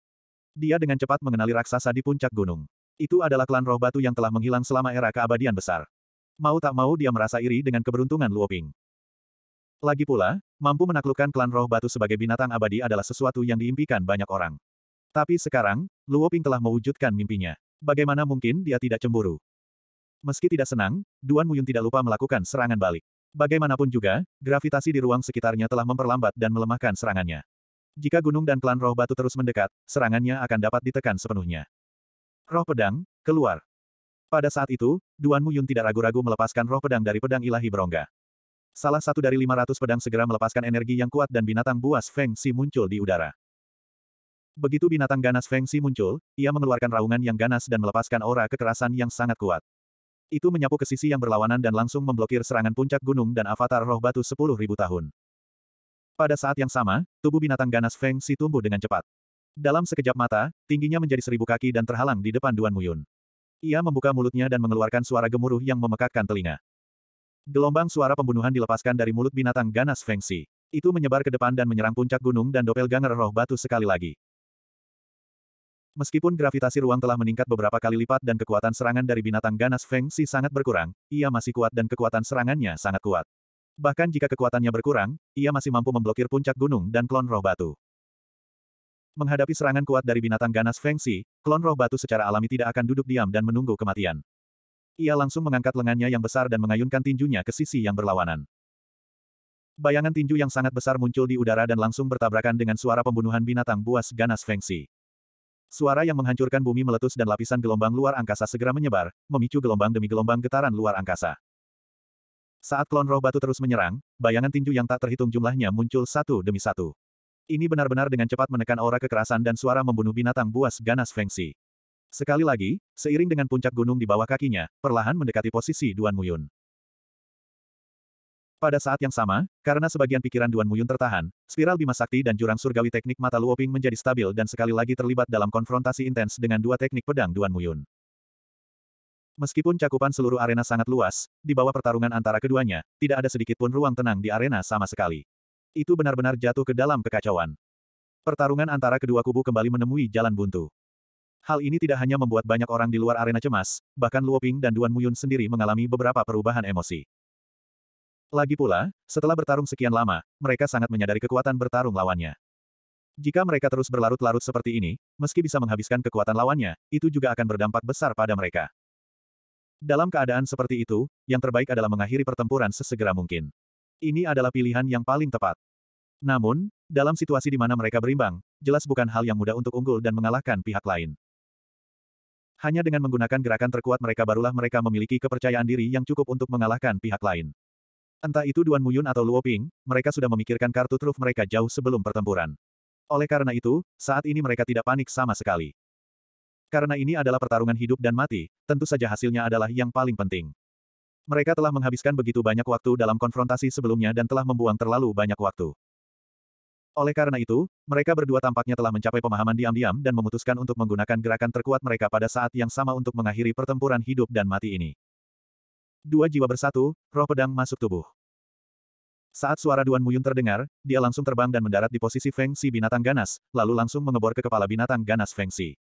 Dia dengan cepat mengenali raksasa di puncak gunung. Itu adalah klan roh batu yang telah menghilang selama era keabadian besar. Mau tak mau dia merasa iri dengan keberuntungan Luoping. Lagi pula, mampu menaklukkan klan roh batu sebagai binatang abadi adalah sesuatu yang diimpikan banyak orang. Tapi sekarang, Luoping telah mewujudkan mimpinya. Bagaimana mungkin dia tidak cemburu? Meski tidak senang, Duan Muyun tidak lupa melakukan serangan balik. Bagaimanapun juga, gravitasi di ruang sekitarnya telah memperlambat dan melemahkan serangannya. Jika gunung dan klan roh batu terus mendekat, serangannya akan dapat ditekan sepenuhnya. Roh pedang, keluar. Pada saat itu, Duan Muyun tidak ragu-ragu melepaskan roh pedang dari pedang ilahi berongga. Salah satu dari 500 pedang segera melepaskan energi yang kuat dan binatang buas Feng Si muncul di udara. Begitu binatang ganas Feng Si muncul, ia mengeluarkan raungan yang ganas dan melepaskan aura kekerasan yang sangat kuat. Itu menyapu ke sisi yang berlawanan dan langsung memblokir serangan puncak gunung dan avatar roh batu 10.000 tahun. Pada saat yang sama, tubuh binatang ganas Feng Si tumbuh dengan cepat. Dalam sekejap mata, tingginya menjadi seribu kaki dan terhalang di depan Duan Muyun. Ia membuka mulutnya dan mengeluarkan suara gemuruh yang memekakkan telinga. Gelombang suara pembunuhan dilepaskan dari mulut binatang ganas Feng Si. Itu menyebar ke depan dan menyerang puncak gunung dan doppelganger roh batu sekali lagi. Meskipun gravitasi ruang telah meningkat beberapa kali lipat dan kekuatan serangan dari binatang ganas Feng Si sangat berkurang, ia masih kuat dan kekuatan serangannya sangat kuat. Bahkan jika kekuatannya berkurang, ia masih mampu memblokir puncak gunung dan klon roh batu. Menghadapi serangan kuat dari binatang ganas Feng Xi, klon roh batu secara alami tidak akan duduk diam dan menunggu kematian. Ia langsung mengangkat lengannya yang besar dan mengayunkan tinjunya ke sisi yang berlawanan. Bayangan tinju yang sangat besar muncul di udara dan langsung bertabrakan dengan suara pembunuhan binatang buas ganas Feng Xi. Suara yang menghancurkan bumi meletus dan lapisan gelombang luar angkasa segera menyebar, memicu gelombang demi gelombang getaran luar angkasa. Saat klon roh batu terus menyerang, bayangan tinju yang tak terhitung jumlahnya muncul satu demi satu. Ini benar-benar dengan cepat menekan aura kekerasan dan suara membunuh binatang buas ganas Fengsi. Sekali lagi, seiring dengan puncak gunung di bawah kakinya, perlahan mendekati posisi Duan Muyun. Pada saat yang sama, karena sebagian pikiran Duan Muyun tertahan, spiral Bima Sakti dan jurang surgawi teknik mata Luoping menjadi stabil dan sekali lagi terlibat dalam konfrontasi intens dengan dua teknik pedang Duan Muyun. Meskipun cakupan seluruh arena sangat luas, di bawah pertarungan antara keduanya, tidak ada sedikit pun ruang tenang di arena sama sekali. Itu benar-benar jatuh ke dalam kekacauan. Pertarungan antara kedua kubu kembali menemui jalan buntu. Hal ini tidak hanya membuat banyak orang di luar arena cemas, bahkan Luo Ping dan Duan Muyun sendiri mengalami beberapa perubahan emosi. Lagi pula, setelah bertarung sekian lama, mereka sangat menyadari kekuatan bertarung lawannya. Jika mereka terus berlarut-larut seperti ini, meski bisa menghabiskan kekuatan lawannya, itu juga akan berdampak besar pada mereka. Dalam keadaan seperti itu, yang terbaik adalah mengakhiri pertempuran sesegera mungkin. Ini adalah pilihan yang paling tepat. Namun, dalam situasi di mana mereka berimbang, jelas bukan hal yang mudah untuk unggul dan mengalahkan pihak lain. Hanya dengan menggunakan gerakan terkuat mereka barulah mereka memiliki kepercayaan diri yang cukup untuk mengalahkan pihak lain. Entah itu Duan Muyun atau Luo Ping, mereka sudah memikirkan kartu truf mereka jauh sebelum pertempuran. Oleh karena itu, saat ini mereka tidak panik sama sekali. Karena ini adalah pertarungan hidup dan mati, tentu saja hasilnya adalah yang paling penting. Mereka telah menghabiskan begitu banyak waktu dalam konfrontasi sebelumnya dan telah membuang terlalu banyak waktu. Oleh karena itu, mereka berdua tampaknya telah mencapai pemahaman diam-diam dan memutuskan untuk menggunakan gerakan terkuat mereka pada saat yang sama untuk mengakhiri pertempuran hidup dan mati ini. Dua jiwa bersatu, roh pedang masuk tubuh. Saat suara Duan Muyun terdengar, dia langsung terbang dan mendarat di posisi Feng Si binatang ganas, lalu langsung mengebor ke kepala binatang ganas Feng Si.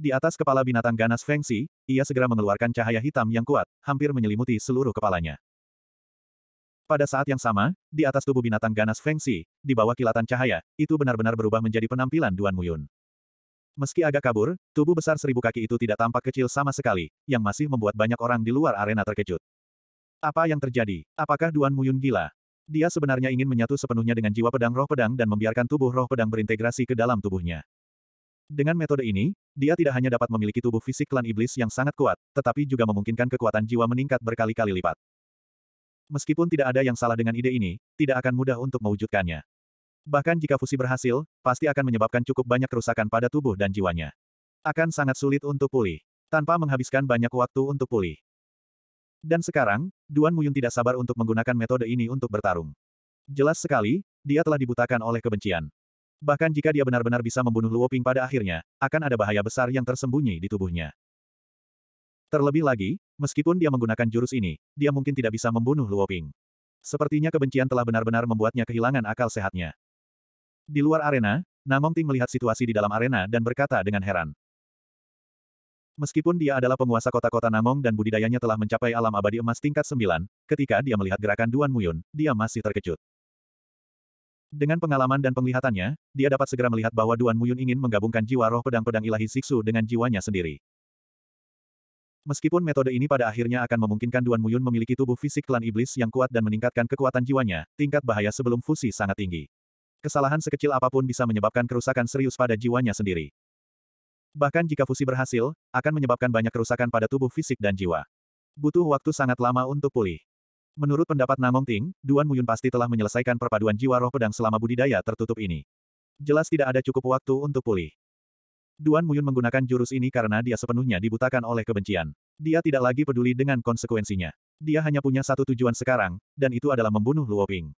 Di atas kepala binatang ganas Feng ia segera mengeluarkan cahaya hitam yang kuat, hampir menyelimuti seluruh kepalanya. Pada saat yang sama, di atas tubuh binatang ganas Feng di bawah kilatan cahaya, itu benar-benar berubah menjadi penampilan Duan Muyun. Meski agak kabur, tubuh besar seribu kaki itu tidak tampak kecil sama sekali, yang masih membuat banyak orang di luar arena terkejut. Apa yang terjadi? Apakah Duan Muyun gila? Dia sebenarnya ingin menyatu sepenuhnya dengan jiwa pedang roh pedang dan membiarkan tubuh roh pedang berintegrasi ke dalam tubuhnya. Dengan metode ini, dia tidak hanya dapat memiliki tubuh fisik klan iblis yang sangat kuat, tetapi juga memungkinkan kekuatan jiwa meningkat berkali-kali lipat. Meskipun tidak ada yang salah dengan ide ini, tidak akan mudah untuk mewujudkannya. Bahkan jika fusi berhasil, pasti akan menyebabkan cukup banyak kerusakan pada tubuh dan jiwanya. Akan sangat sulit untuk pulih, tanpa menghabiskan banyak waktu untuk pulih. Dan sekarang, Duan Muyun tidak sabar untuk menggunakan metode ini untuk bertarung. Jelas sekali, dia telah dibutakan oleh kebencian. Bahkan jika dia benar-benar bisa membunuh Luo Ping pada akhirnya, akan ada bahaya besar yang tersembunyi di tubuhnya. Terlebih lagi, meskipun dia menggunakan jurus ini, dia mungkin tidak bisa membunuh Luo Ping. Sepertinya kebencian telah benar-benar membuatnya kehilangan akal sehatnya. Di luar arena, Namong Ting melihat situasi di dalam arena dan berkata dengan heran. Meskipun dia adalah penguasa kota-kota Namong dan budidayanya telah mencapai alam abadi emas tingkat 9, ketika dia melihat gerakan Duan Muyun, dia masih terkejut. Dengan pengalaman dan penglihatannya, dia dapat segera melihat bahwa Duan Muyun ingin menggabungkan jiwa roh pedang-pedang ilahi Siksu dengan jiwanya sendiri. Meskipun metode ini pada akhirnya akan memungkinkan Duan Muyun memiliki tubuh fisik klan iblis yang kuat dan meningkatkan kekuatan jiwanya, tingkat bahaya sebelum fusi sangat tinggi. Kesalahan sekecil apapun bisa menyebabkan kerusakan serius pada jiwanya sendiri. Bahkan jika fusi berhasil, akan menyebabkan banyak kerusakan pada tubuh fisik dan jiwa. Butuh waktu sangat lama untuk pulih. Menurut pendapat Namong Ting, Duan Muyun pasti telah menyelesaikan perpaduan jiwa roh pedang selama budidaya tertutup ini. Jelas tidak ada cukup waktu untuk pulih. Duan Muyun menggunakan jurus ini karena dia sepenuhnya dibutakan oleh kebencian. Dia tidak lagi peduli dengan konsekuensinya. Dia hanya punya satu tujuan sekarang, dan itu adalah membunuh Luo Ping.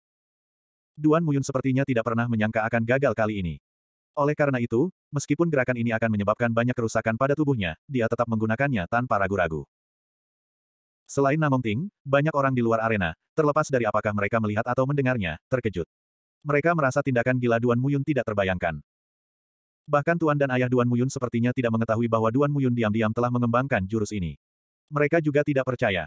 Duan Muyun sepertinya tidak pernah menyangka akan gagal kali ini. Oleh karena itu, meskipun gerakan ini akan menyebabkan banyak kerusakan pada tubuhnya, dia tetap menggunakannya tanpa ragu-ragu. Selain Namong Ting, banyak orang di luar arena, terlepas dari apakah mereka melihat atau mendengarnya, terkejut. Mereka merasa tindakan gila Duan Muyun tidak terbayangkan. Bahkan Tuan dan ayah Duan Muyun sepertinya tidak mengetahui bahwa Duan Muyun diam-diam telah mengembangkan jurus ini. Mereka juga tidak percaya.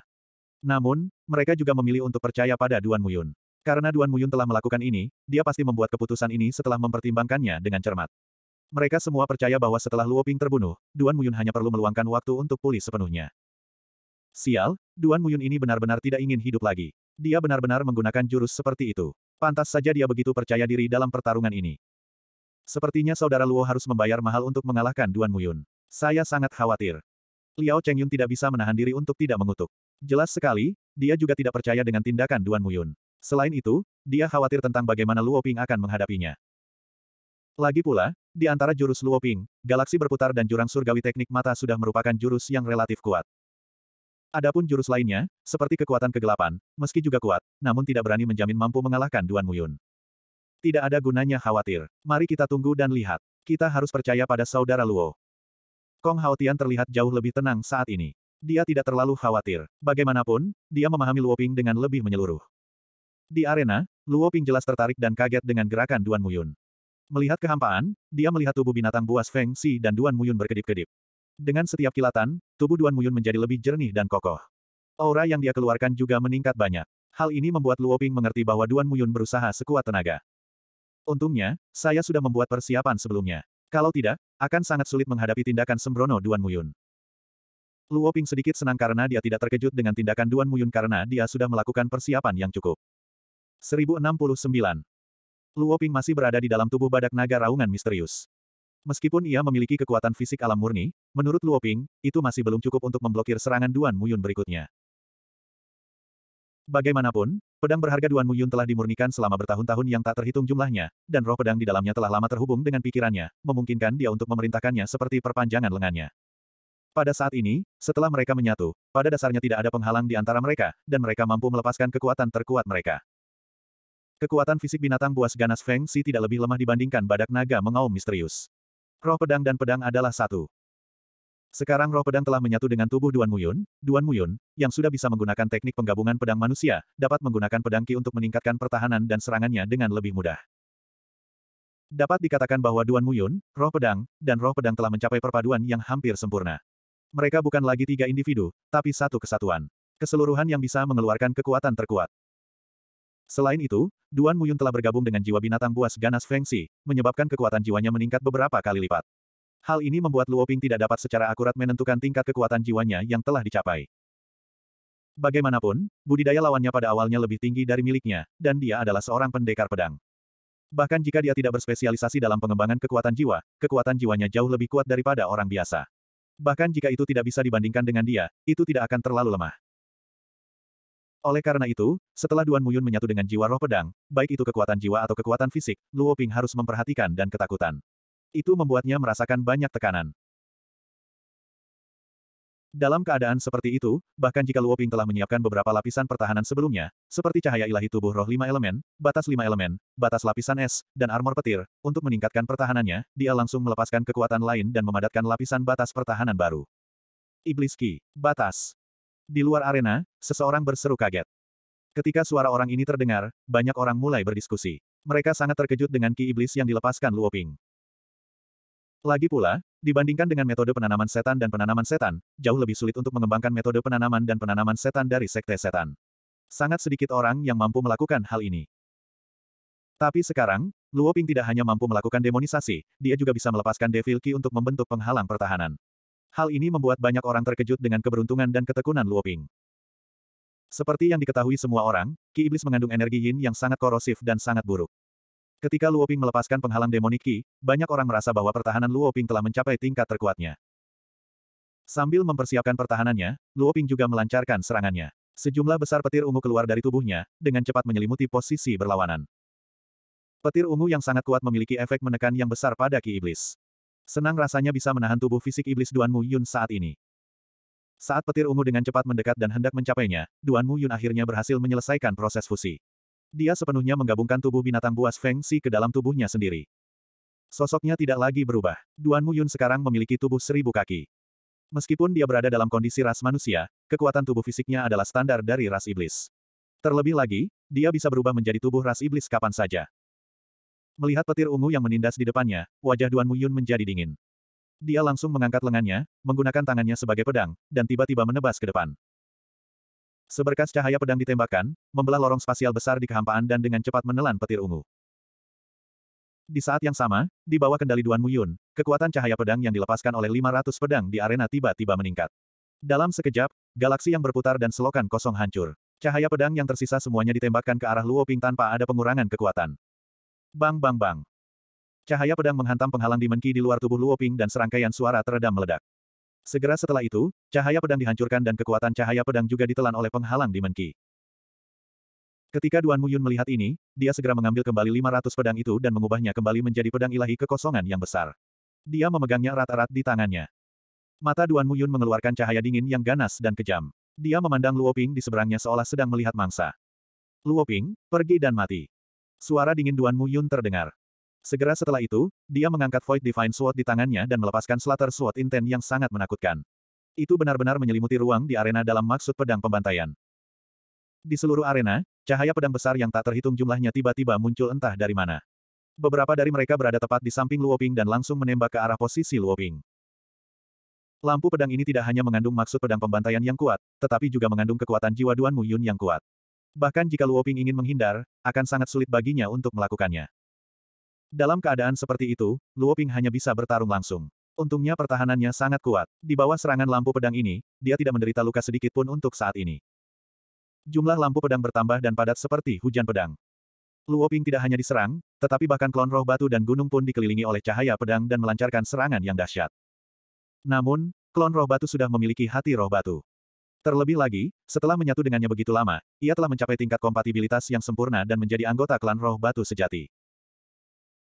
Namun, mereka juga memilih untuk percaya pada Duan Muyun. Karena Duan Muyun telah melakukan ini, dia pasti membuat keputusan ini setelah mempertimbangkannya dengan cermat. Mereka semua percaya bahwa setelah Luoping terbunuh, Duan Muyun hanya perlu meluangkan waktu untuk pulih sepenuhnya. Sial, Duan Muyun ini benar-benar tidak ingin hidup lagi. Dia benar-benar menggunakan jurus seperti itu. Pantas saja dia begitu percaya diri dalam pertarungan ini. Sepertinya saudara Luo harus membayar mahal untuk mengalahkan Duan Muyun. Saya sangat khawatir. Liao Chengyun tidak bisa menahan diri untuk tidak mengutuk. Jelas sekali, dia juga tidak percaya dengan tindakan Duan Muyun. Selain itu, dia khawatir tentang bagaimana Luo Ping akan menghadapinya. Lagi pula, di antara jurus Luo Ping, galaksi berputar dan jurang surgawi teknik mata sudah merupakan jurus yang relatif kuat. Adapun jurus lainnya, seperti kekuatan kegelapan, meski juga kuat, namun tidak berani menjamin mampu mengalahkan Duan Muyun. Tidak ada gunanya khawatir. Mari kita tunggu dan lihat. Kita harus percaya pada saudara Luo. Kong Haotian terlihat jauh lebih tenang saat ini. Dia tidak terlalu khawatir. Bagaimanapun, dia memahami Luo Ping dengan lebih menyeluruh. Di arena, Luo Ping jelas tertarik dan kaget dengan gerakan Duan Muyun. Melihat kehampaan, dia melihat tubuh binatang buas Feng Xi dan Duan Muyun berkedip-kedip. Dengan setiap kilatan, tubuh Duan Muyun menjadi lebih jernih dan kokoh. Aura yang dia keluarkan juga meningkat banyak. Hal ini membuat Luoping mengerti bahwa Duan Muyun berusaha sekuat tenaga. Untungnya, saya sudah membuat persiapan sebelumnya. Kalau tidak, akan sangat sulit menghadapi tindakan sembrono Duan Muyun. Luoping sedikit senang karena dia tidak terkejut dengan tindakan Duan Muyun karena dia sudah melakukan persiapan yang cukup. 1069. Luoping masih berada di dalam tubuh badak naga raungan misterius. Meskipun ia memiliki kekuatan fisik alam murni, menurut Luo Ping, itu masih belum cukup untuk memblokir serangan Duan Muyun berikutnya. Bagaimanapun, pedang berharga Duan Muyun telah dimurnikan selama bertahun-tahun yang tak terhitung jumlahnya, dan roh pedang di dalamnya telah lama terhubung dengan pikirannya, memungkinkan dia untuk memerintahkannya seperti perpanjangan lengannya. Pada saat ini, setelah mereka menyatu, pada dasarnya tidak ada penghalang di antara mereka, dan mereka mampu melepaskan kekuatan terkuat mereka. Kekuatan fisik binatang buas ganas Feng Si tidak lebih lemah dibandingkan badak naga mengaum misterius. Roh pedang dan pedang adalah satu. Sekarang roh pedang telah menyatu dengan tubuh Duan Muyun, Duan Muyun, yang sudah bisa menggunakan teknik penggabungan pedang manusia, dapat menggunakan pedang Ki untuk meningkatkan pertahanan dan serangannya dengan lebih mudah. Dapat dikatakan bahwa Duan Muyun, roh pedang, dan roh pedang telah mencapai perpaduan yang hampir sempurna. Mereka bukan lagi tiga individu, tapi satu kesatuan. Keseluruhan yang bisa mengeluarkan kekuatan terkuat. Selain itu, Duan Muyun telah bergabung dengan jiwa binatang buas ganas Fengsi, menyebabkan kekuatan jiwanya meningkat beberapa kali lipat. Hal ini membuat Luo Ping tidak dapat secara akurat menentukan tingkat kekuatan jiwanya yang telah dicapai. Bagaimanapun, budidaya lawannya pada awalnya lebih tinggi dari miliknya, dan dia adalah seorang pendekar pedang. Bahkan jika dia tidak berspesialisasi dalam pengembangan kekuatan jiwa, kekuatan jiwanya jauh lebih kuat daripada orang biasa. Bahkan jika itu tidak bisa dibandingkan dengan dia, itu tidak akan terlalu lemah. Oleh karena itu, setelah Duan Muyun menyatu dengan jiwa roh pedang, baik itu kekuatan jiwa atau kekuatan fisik, Luo Ping harus memperhatikan dan ketakutan. Itu membuatnya merasakan banyak tekanan. Dalam keadaan seperti itu, bahkan jika Luo Ping telah menyiapkan beberapa lapisan pertahanan sebelumnya, seperti cahaya ilahi tubuh roh lima elemen, batas lima elemen, batas lapisan es, dan armor petir, untuk meningkatkan pertahanannya, dia langsung melepaskan kekuatan lain dan memadatkan lapisan batas pertahanan baru. Iblis Ki, Batas, di luar arena, seseorang berseru kaget. Ketika suara orang ini terdengar, banyak orang mulai berdiskusi. Mereka sangat terkejut dengan ki iblis yang dilepaskan Luoping. Lagi pula, dibandingkan dengan metode penanaman setan dan penanaman setan, jauh lebih sulit untuk mengembangkan metode penanaman dan penanaman setan dari sekte setan. Sangat sedikit orang yang mampu melakukan hal ini. Tapi sekarang, Luoping tidak hanya mampu melakukan demonisasi, dia juga bisa melepaskan Devil Ki untuk membentuk penghalang pertahanan. Hal ini membuat banyak orang terkejut dengan keberuntungan dan ketekunan Luoping. Seperti yang diketahui semua orang, Ki Iblis mengandung energi yin yang sangat korosif dan sangat buruk. Ketika Luoping melepaskan penghalang demonik Ki, banyak orang merasa bahwa pertahanan Luoping telah mencapai tingkat terkuatnya. Sambil mempersiapkan pertahanannya, Luoping juga melancarkan serangannya. Sejumlah besar petir ungu keluar dari tubuhnya, dengan cepat menyelimuti posisi berlawanan. Petir ungu yang sangat kuat memiliki efek menekan yang besar pada Ki Iblis. Senang rasanya bisa menahan tubuh fisik iblis Duan Mu Yun saat ini. Saat petir ungu dengan cepat mendekat dan hendak mencapainya, Duan Mu Yun akhirnya berhasil menyelesaikan proses fusi. Dia sepenuhnya menggabungkan tubuh binatang buas Feng Xi ke dalam tubuhnya sendiri. Sosoknya tidak lagi berubah. Duan Mu Yun sekarang memiliki tubuh seribu kaki. Meskipun dia berada dalam kondisi ras manusia, kekuatan tubuh fisiknya adalah standar dari ras iblis. Terlebih lagi, dia bisa berubah menjadi tubuh ras iblis kapan saja. Melihat petir ungu yang menindas di depannya, wajah Duan Muyun menjadi dingin. Dia langsung mengangkat lengannya, menggunakan tangannya sebagai pedang, dan tiba-tiba menebas ke depan. Seberkas cahaya pedang ditembakkan, membelah lorong spasial besar di kehampaan dan dengan cepat menelan petir ungu. Di saat yang sama, di bawah kendali Duan Muyun, kekuatan cahaya pedang yang dilepaskan oleh 500 pedang di arena tiba-tiba meningkat. Dalam sekejap, galaksi yang berputar dan selokan kosong hancur. Cahaya pedang yang tersisa semuanya ditembakkan ke arah Luo Ping tanpa ada pengurangan kekuatan. Bang bang bang. Cahaya pedang menghantam penghalang di menki di luar tubuh Luoping dan serangkaian suara teredam meledak. Segera setelah itu, cahaya pedang dihancurkan dan kekuatan cahaya pedang juga ditelan oleh penghalang di menki. Ketika Duan Muyun melihat ini, dia segera mengambil kembali 500 pedang itu dan mengubahnya kembali menjadi pedang ilahi kekosongan yang besar. Dia memegangnya erat-erat di tangannya. Mata Duan Muyun mengeluarkan cahaya dingin yang ganas dan kejam. Dia memandang Luoping di seberangnya seolah sedang melihat mangsa. Luoping, pergi dan mati. Suara dingin Duan Muyun terdengar. Segera setelah itu, dia mengangkat Void Divine Sword di tangannya dan melepaskan Slater Sword Intent yang sangat menakutkan. Itu benar-benar menyelimuti ruang di arena dalam maksud pedang pembantaian. Di seluruh arena, cahaya pedang besar yang tak terhitung jumlahnya tiba-tiba muncul entah dari mana. Beberapa dari mereka berada tepat di samping Luoping dan langsung menembak ke arah posisi Luoping. Lampu pedang ini tidak hanya mengandung maksud pedang pembantaian yang kuat, tetapi juga mengandung kekuatan jiwa Duan Muyun yang kuat. Bahkan jika Luoping ingin menghindar, akan sangat sulit baginya untuk melakukannya. Dalam keadaan seperti itu, Luoping hanya bisa bertarung langsung. Untungnya pertahanannya sangat kuat. Di bawah serangan lampu pedang ini, dia tidak menderita luka sedikit pun untuk saat ini. Jumlah lampu pedang bertambah dan padat seperti hujan pedang. Luoping tidak hanya diserang, tetapi bahkan klon roh batu dan gunung pun dikelilingi oleh cahaya pedang dan melancarkan serangan yang dahsyat. Namun, klon roh batu sudah memiliki hati roh batu. Terlebih lagi, setelah menyatu dengannya begitu lama, ia telah mencapai tingkat kompatibilitas yang sempurna dan menjadi anggota klan roh batu sejati.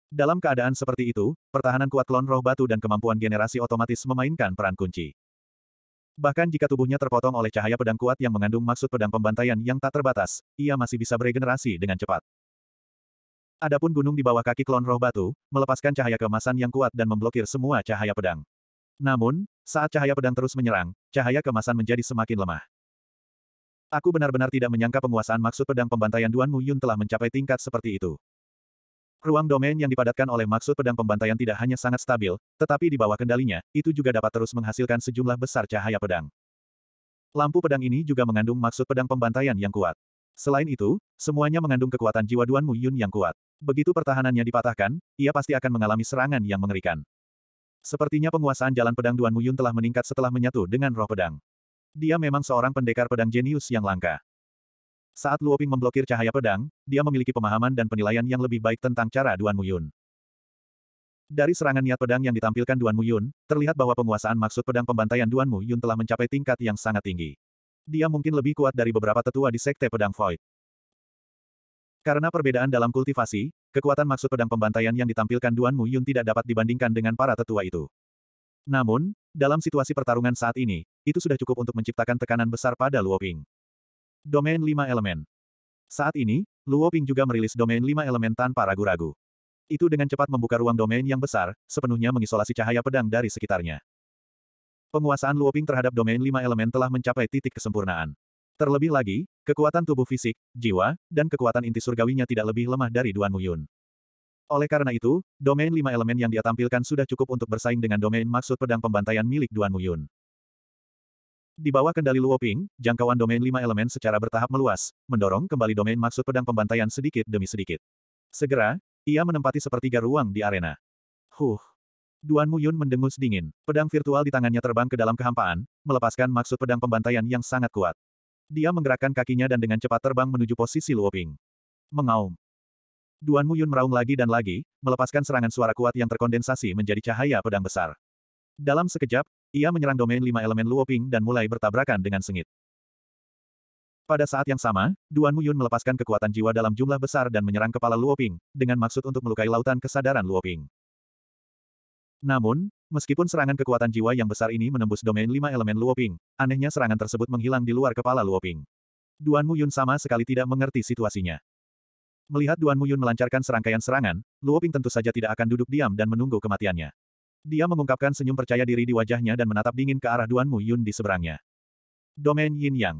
Dalam keadaan seperti itu, pertahanan kuat Klan roh batu dan kemampuan generasi otomatis memainkan peran kunci. Bahkan jika tubuhnya terpotong oleh cahaya pedang kuat yang mengandung maksud pedang pembantaian yang tak terbatas, ia masih bisa beregenerasi dengan cepat. Adapun gunung di bawah kaki klon roh batu, melepaskan cahaya kemasan yang kuat dan memblokir semua cahaya pedang. Namun, saat cahaya pedang terus menyerang, cahaya kemasan menjadi semakin lemah. Aku benar-benar tidak menyangka penguasaan maksud pedang pembantaian Duan Mu Yun telah mencapai tingkat seperti itu. Ruang domain yang dipadatkan oleh maksud pedang pembantaian tidak hanya sangat stabil, tetapi di bawah kendalinya, itu juga dapat terus menghasilkan sejumlah besar cahaya pedang. Lampu pedang ini juga mengandung maksud pedang pembantaian yang kuat. Selain itu, semuanya mengandung kekuatan jiwa Duan Mu Yun yang kuat. Begitu pertahanannya dipatahkan, ia pasti akan mengalami serangan yang mengerikan. Sepertinya penguasaan jalan pedang Duan Muyun telah meningkat setelah menyatu dengan roh pedang. Dia memang seorang pendekar pedang jenius yang langka. Saat Luoping memblokir cahaya pedang, dia memiliki pemahaman dan penilaian yang lebih baik tentang cara Duan Muyun. Dari serangan niat pedang yang ditampilkan Duan Muyun, terlihat bahwa penguasaan maksud pedang pembantaian Duan Muyun telah mencapai tingkat yang sangat tinggi. Dia mungkin lebih kuat dari beberapa tetua di sekte pedang Void. Karena perbedaan dalam kultivasi, Kekuatan maksud pedang pembantaian yang ditampilkan Duan Mu Yun tidak dapat dibandingkan dengan para tetua itu. Namun, dalam situasi pertarungan saat ini, itu sudah cukup untuk menciptakan tekanan besar pada Luo Ping. Domain 5 elemen. Saat ini, Luo Ping juga merilis domain 5 elemen tanpa ragu-ragu. Itu dengan cepat membuka ruang domain yang besar, sepenuhnya mengisolasi cahaya pedang dari sekitarnya. Penguasaan Luo Ping terhadap domain 5 elemen telah mencapai titik kesempurnaan. Terlebih lagi, kekuatan tubuh fisik, jiwa, dan kekuatan inti surgawinya tidak lebih lemah dari Duan Muyun. Oleh karena itu, domain lima elemen yang dia tampilkan sudah cukup untuk bersaing dengan domain maksud pedang pembantaian milik Duan Muyun. Di bawah kendali Luoping, jangkauan domain lima elemen secara bertahap meluas, mendorong kembali domain maksud pedang pembantaian sedikit demi sedikit. Segera, ia menempati sepertiga ruang di arena. Huh. Duan Muyun mendengus dingin. Pedang virtual di tangannya terbang ke dalam kehampaan, melepaskan maksud pedang pembantaian yang sangat kuat. Dia menggerakkan kakinya dan dengan cepat terbang menuju posisi Luoping. Mengaum. Duan Muyun meraung lagi dan lagi, melepaskan serangan suara kuat yang terkondensasi menjadi cahaya pedang besar. Dalam sekejap, ia menyerang domain lima elemen Luoping dan mulai bertabrakan dengan sengit. Pada saat yang sama, Duan Muyun melepaskan kekuatan jiwa dalam jumlah besar dan menyerang kepala Luoping, dengan maksud untuk melukai lautan kesadaran Luoping. Namun, meskipun serangan kekuatan jiwa yang besar ini menembus domain lima elemen Luoping, anehnya serangan tersebut menghilang di luar kepala Luoping. Duan Muyun sama sekali tidak mengerti situasinya. Melihat Duan Muyun melancarkan serangkaian serangan, Luoping tentu saja tidak akan duduk diam dan menunggu kematiannya. Dia mengungkapkan senyum percaya diri di wajahnya dan menatap dingin ke arah Duan Muyun di seberangnya. Domain Yin Yang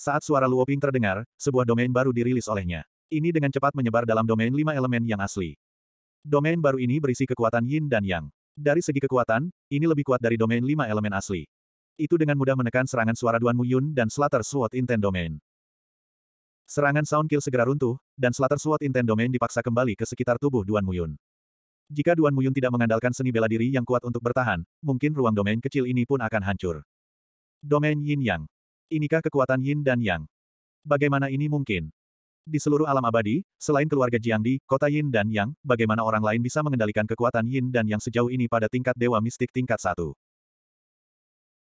Saat suara Luoping terdengar, sebuah domain baru dirilis olehnya. Ini dengan cepat menyebar dalam domain lima elemen yang asli. Domain baru ini berisi kekuatan Yin dan Yang. Dari segi kekuatan, ini lebih kuat dari domain lima elemen asli. Itu dengan mudah menekan serangan suara Duan Muyun dan Slater Sword Intent Domain. Serangan Sound Kill segera runtuh, dan Slater Sword Intent Domain dipaksa kembali ke sekitar tubuh Duan Muyun. Jika Duan Muyun tidak mengandalkan seni bela diri yang kuat untuk bertahan, mungkin ruang domain kecil ini pun akan hancur. Domain Yin Yang. Inikah kekuatan Yin dan Yang? Bagaimana ini mungkin? Di seluruh alam abadi, selain keluarga Jiang Di, kota Yin dan Yang, bagaimana orang lain bisa mengendalikan kekuatan Yin dan Yang sejauh ini pada tingkat dewa mistik tingkat satu?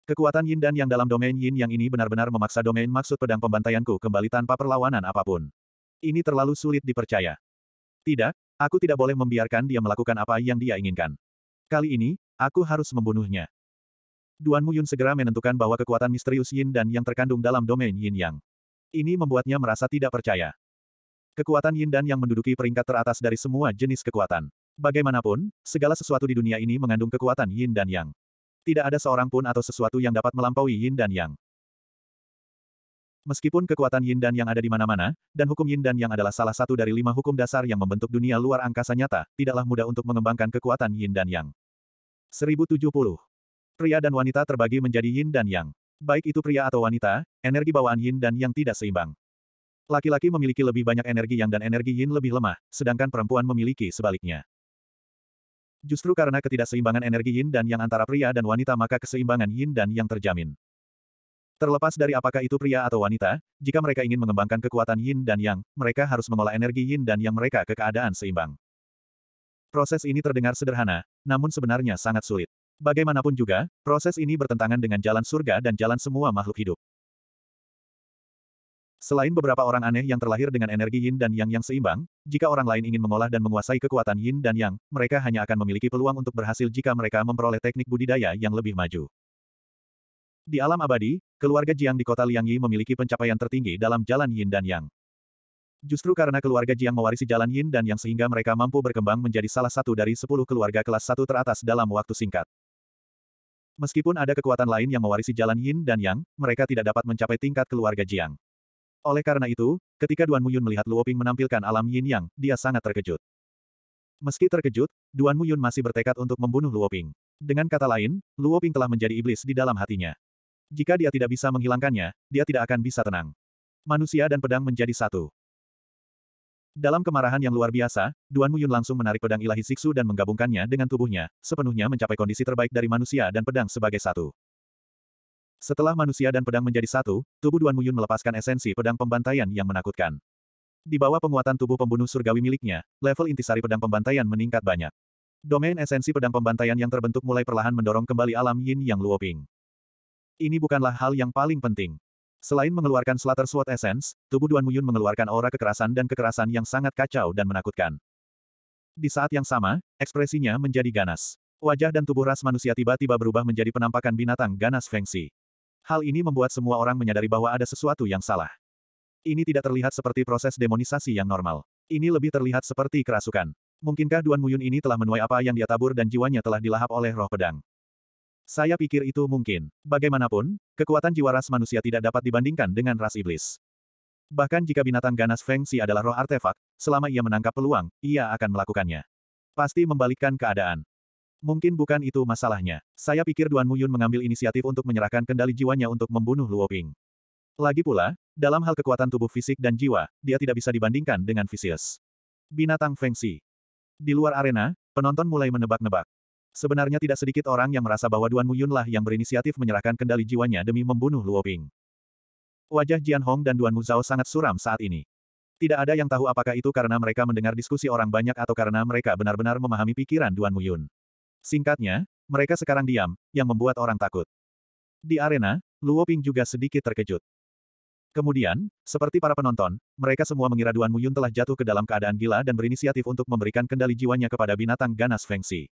Kekuatan Yin dan Yang dalam domain Yin Yang ini benar-benar memaksa domain maksud pedang pembantaianku kembali tanpa perlawanan apapun. Ini terlalu sulit dipercaya. Tidak, aku tidak boleh membiarkan dia melakukan apa yang dia inginkan. Kali ini, aku harus membunuhnya. Duan Muyun segera menentukan bahwa kekuatan misterius Yin dan Yang terkandung dalam domain Yin Yang. Ini membuatnya merasa tidak percaya. Kekuatan Yin Dan yang menduduki peringkat teratas dari semua jenis kekuatan. Bagaimanapun, segala sesuatu di dunia ini mengandung kekuatan Yin dan Yang. Tidak ada seorang pun atau sesuatu yang dapat melampaui Yin dan Yang. Meskipun kekuatan Yin dan Yang ada di mana-mana, dan hukum Yin dan Yang adalah salah satu dari lima hukum dasar yang membentuk dunia luar angkasa nyata, tidaklah mudah untuk mengembangkan kekuatan Yin dan Yang. 1070. Pria dan wanita terbagi menjadi Yin dan Yang. Baik itu pria atau wanita, energi bawaan Yin dan Yang tidak seimbang. Laki-laki memiliki lebih banyak energi yang dan energi yin lebih lemah, sedangkan perempuan memiliki sebaliknya. Justru karena ketidakseimbangan energi yin dan yang antara pria dan wanita maka keseimbangan yin dan yang terjamin. Terlepas dari apakah itu pria atau wanita, jika mereka ingin mengembangkan kekuatan yin dan yang, mereka harus mengolah energi yin dan yang mereka ke keadaan seimbang. Proses ini terdengar sederhana, namun sebenarnya sangat sulit. Bagaimanapun juga, proses ini bertentangan dengan jalan surga dan jalan semua makhluk hidup. Selain beberapa orang aneh yang terlahir dengan energi yin dan yang yang seimbang, jika orang lain ingin mengolah dan menguasai kekuatan yin dan yang, mereka hanya akan memiliki peluang untuk berhasil jika mereka memperoleh teknik budidaya yang lebih maju. Di alam abadi, keluarga Jiang di kota Liangyi memiliki pencapaian tertinggi dalam jalan yin dan yang. Justru karena keluarga Jiang mewarisi jalan yin dan yang sehingga mereka mampu berkembang menjadi salah satu dari sepuluh keluarga kelas satu teratas dalam waktu singkat. Meskipun ada kekuatan lain yang mewarisi jalan yin dan yang, mereka tidak dapat mencapai tingkat keluarga Jiang. Oleh karena itu, ketika Duan Muyun melihat Luoping menampilkan alam yin yang, dia sangat terkejut. Meski terkejut, Duan Muyun masih bertekad untuk membunuh Luoping. Dengan kata lain, Luoping telah menjadi iblis di dalam hatinya. Jika dia tidak bisa menghilangkannya, dia tidak akan bisa tenang. Manusia dan pedang menjadi satu. Dalam kemarahan yang luar biasa, Duan Muyun langsung menarik pedang ilahi Siksu dan menggabungkannya dengan tubuhnya, sepenuhnya mencapai kondisi terbaik dari manusia dan pedang sebagai satu. Setelah manusia dan pedang menjadi satu, tubuh Duan Muyun melepaskan esensi pedang pembantaian yang menakutkan. Di bawah penguatan tubuh pembunuh surgawi miliknya, level intisari pedang pembantaian meningkat banyak. Domain esensi pedang pembantaian yang terbentuk mulai perlahan mendorong kembali alam yin yang luoping. Ini bukanlah hal yang paling penting. Selain mengeluarkan Slater Sword Essence, tubuh Duan Muyun mengeluarkan aura kekerasan dan kekerasan yang sangat kacau dan menakutkan. Di saat yang sama, ekspresinya menjadi ganas. Wajah dan tubuh ras manusia tiba-tiba berubah menjadi penampakan binatang ganas Fengsi. Hal ini membuat semua orang menyadari bahwa ada sesuatu yang salah. Ini tidak terlihat seperti proses demonisasi yang normal. Ini lebih terlihat seperti kerasukan. Mungkinkah Duan Muyun ini telah menuai apa yang dia tabur dan jiwanya telah dilahap oleh roh pedang? Saya pikir itu mungkin. Bagaimanapun, kekuatan jiwa ras manusia tidak dapat dibandingkan dengan ras iblis. Bahkan jika binatang ganas Feng Xi adalah roh artefak, selama ia menangkap peluang, ia akan melakukannya. Pasti membalikkan keadaan. Mungkin bukan itu masalahnya. Saya pikir Duan Muyun mengambil inisiatif untuk menyerahkan kendali jiwanya untuk membunuh Luo Ping. Lagi pula, dalam hal kekuatan tubuh fisik dan jiwa, dia tidak bisa dibandingkan dengan Vicious. Binatang Fengsi. Di luar arena, penonton mulai menebak-nebak. Sebenarnya tidak sedikit orang yang merasa bahwa Duan Muyun lah yang berinisiatif menyerahkan kendali jiwanya demi membunuh Luo Ping. Wajah Jian Hong dan Duan Muzao sangat suram saat ini. Tidak ada yang tahu apakah itu karena mereka mendengar diskusi orang banyak atau karena mereka benar-benar memahami pikiran Duan Muyun. Singkatnya, mereka sekarang diam, yang membuat orang takut. Di arena, Luo Ping juga sedikit terkejut. Kemudian, seperti para penonton, mereka semua mengira Duan Muyun telah jatuh ke dalam keadaan gila dan berinisiatif untuk memberikan kendali jiwanya kepada binatang ganas Fengsi.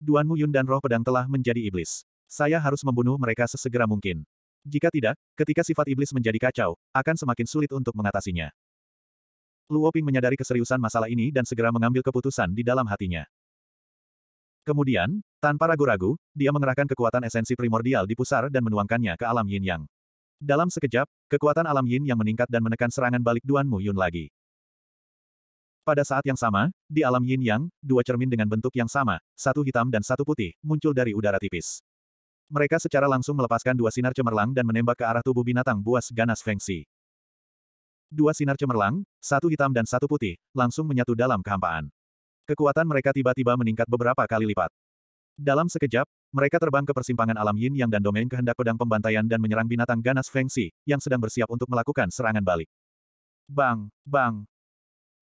Duan Muyun dan roh pedang telah menjadi iblis. Saya harus membunuh mereka sesegera mungkin. Jika tidak, ketika sifat iblis menjadi kacau, akan semakin sulit untuk mengatasinya. Luo Ping menyadari keseriusan masalah ini dan segera mengambil keputusan di dalam hatinya. Kemudian, tanpa ragu-ragu, dia mengerahkan kekuatan esensi primordial di pusar dan menuangkannya ke alam yin yang. Dalam sekejap, kekuatan alam yin yang meningkat dan menekan serangan balik Duan Mu Yun lagi. Pada saat yang sama, di alam yin yang, dua cermin dengan bentuk yang sama, satu hitam dan satu putih, muncul dari udara tipis. Mereka secara langsung melepaskan dua sinar cemerlang dan menembak ke arah tubuh binatang buas ganas Fengsi. Dua sinar cemerlang, satu hitam dan satu putih, langsung menyatu dalam kehampaan kekuatan mereka tiba-tiba meningkat beberapa kali lipat. Dalam sekejap, mereka terbang ke persimpangan alam yin yang dan domain kehendak pedang pembantaian dan menyerang binatang ganas Feng Xi, yang sedang bersiap untuk melakukan serangan balik. Bang, bang.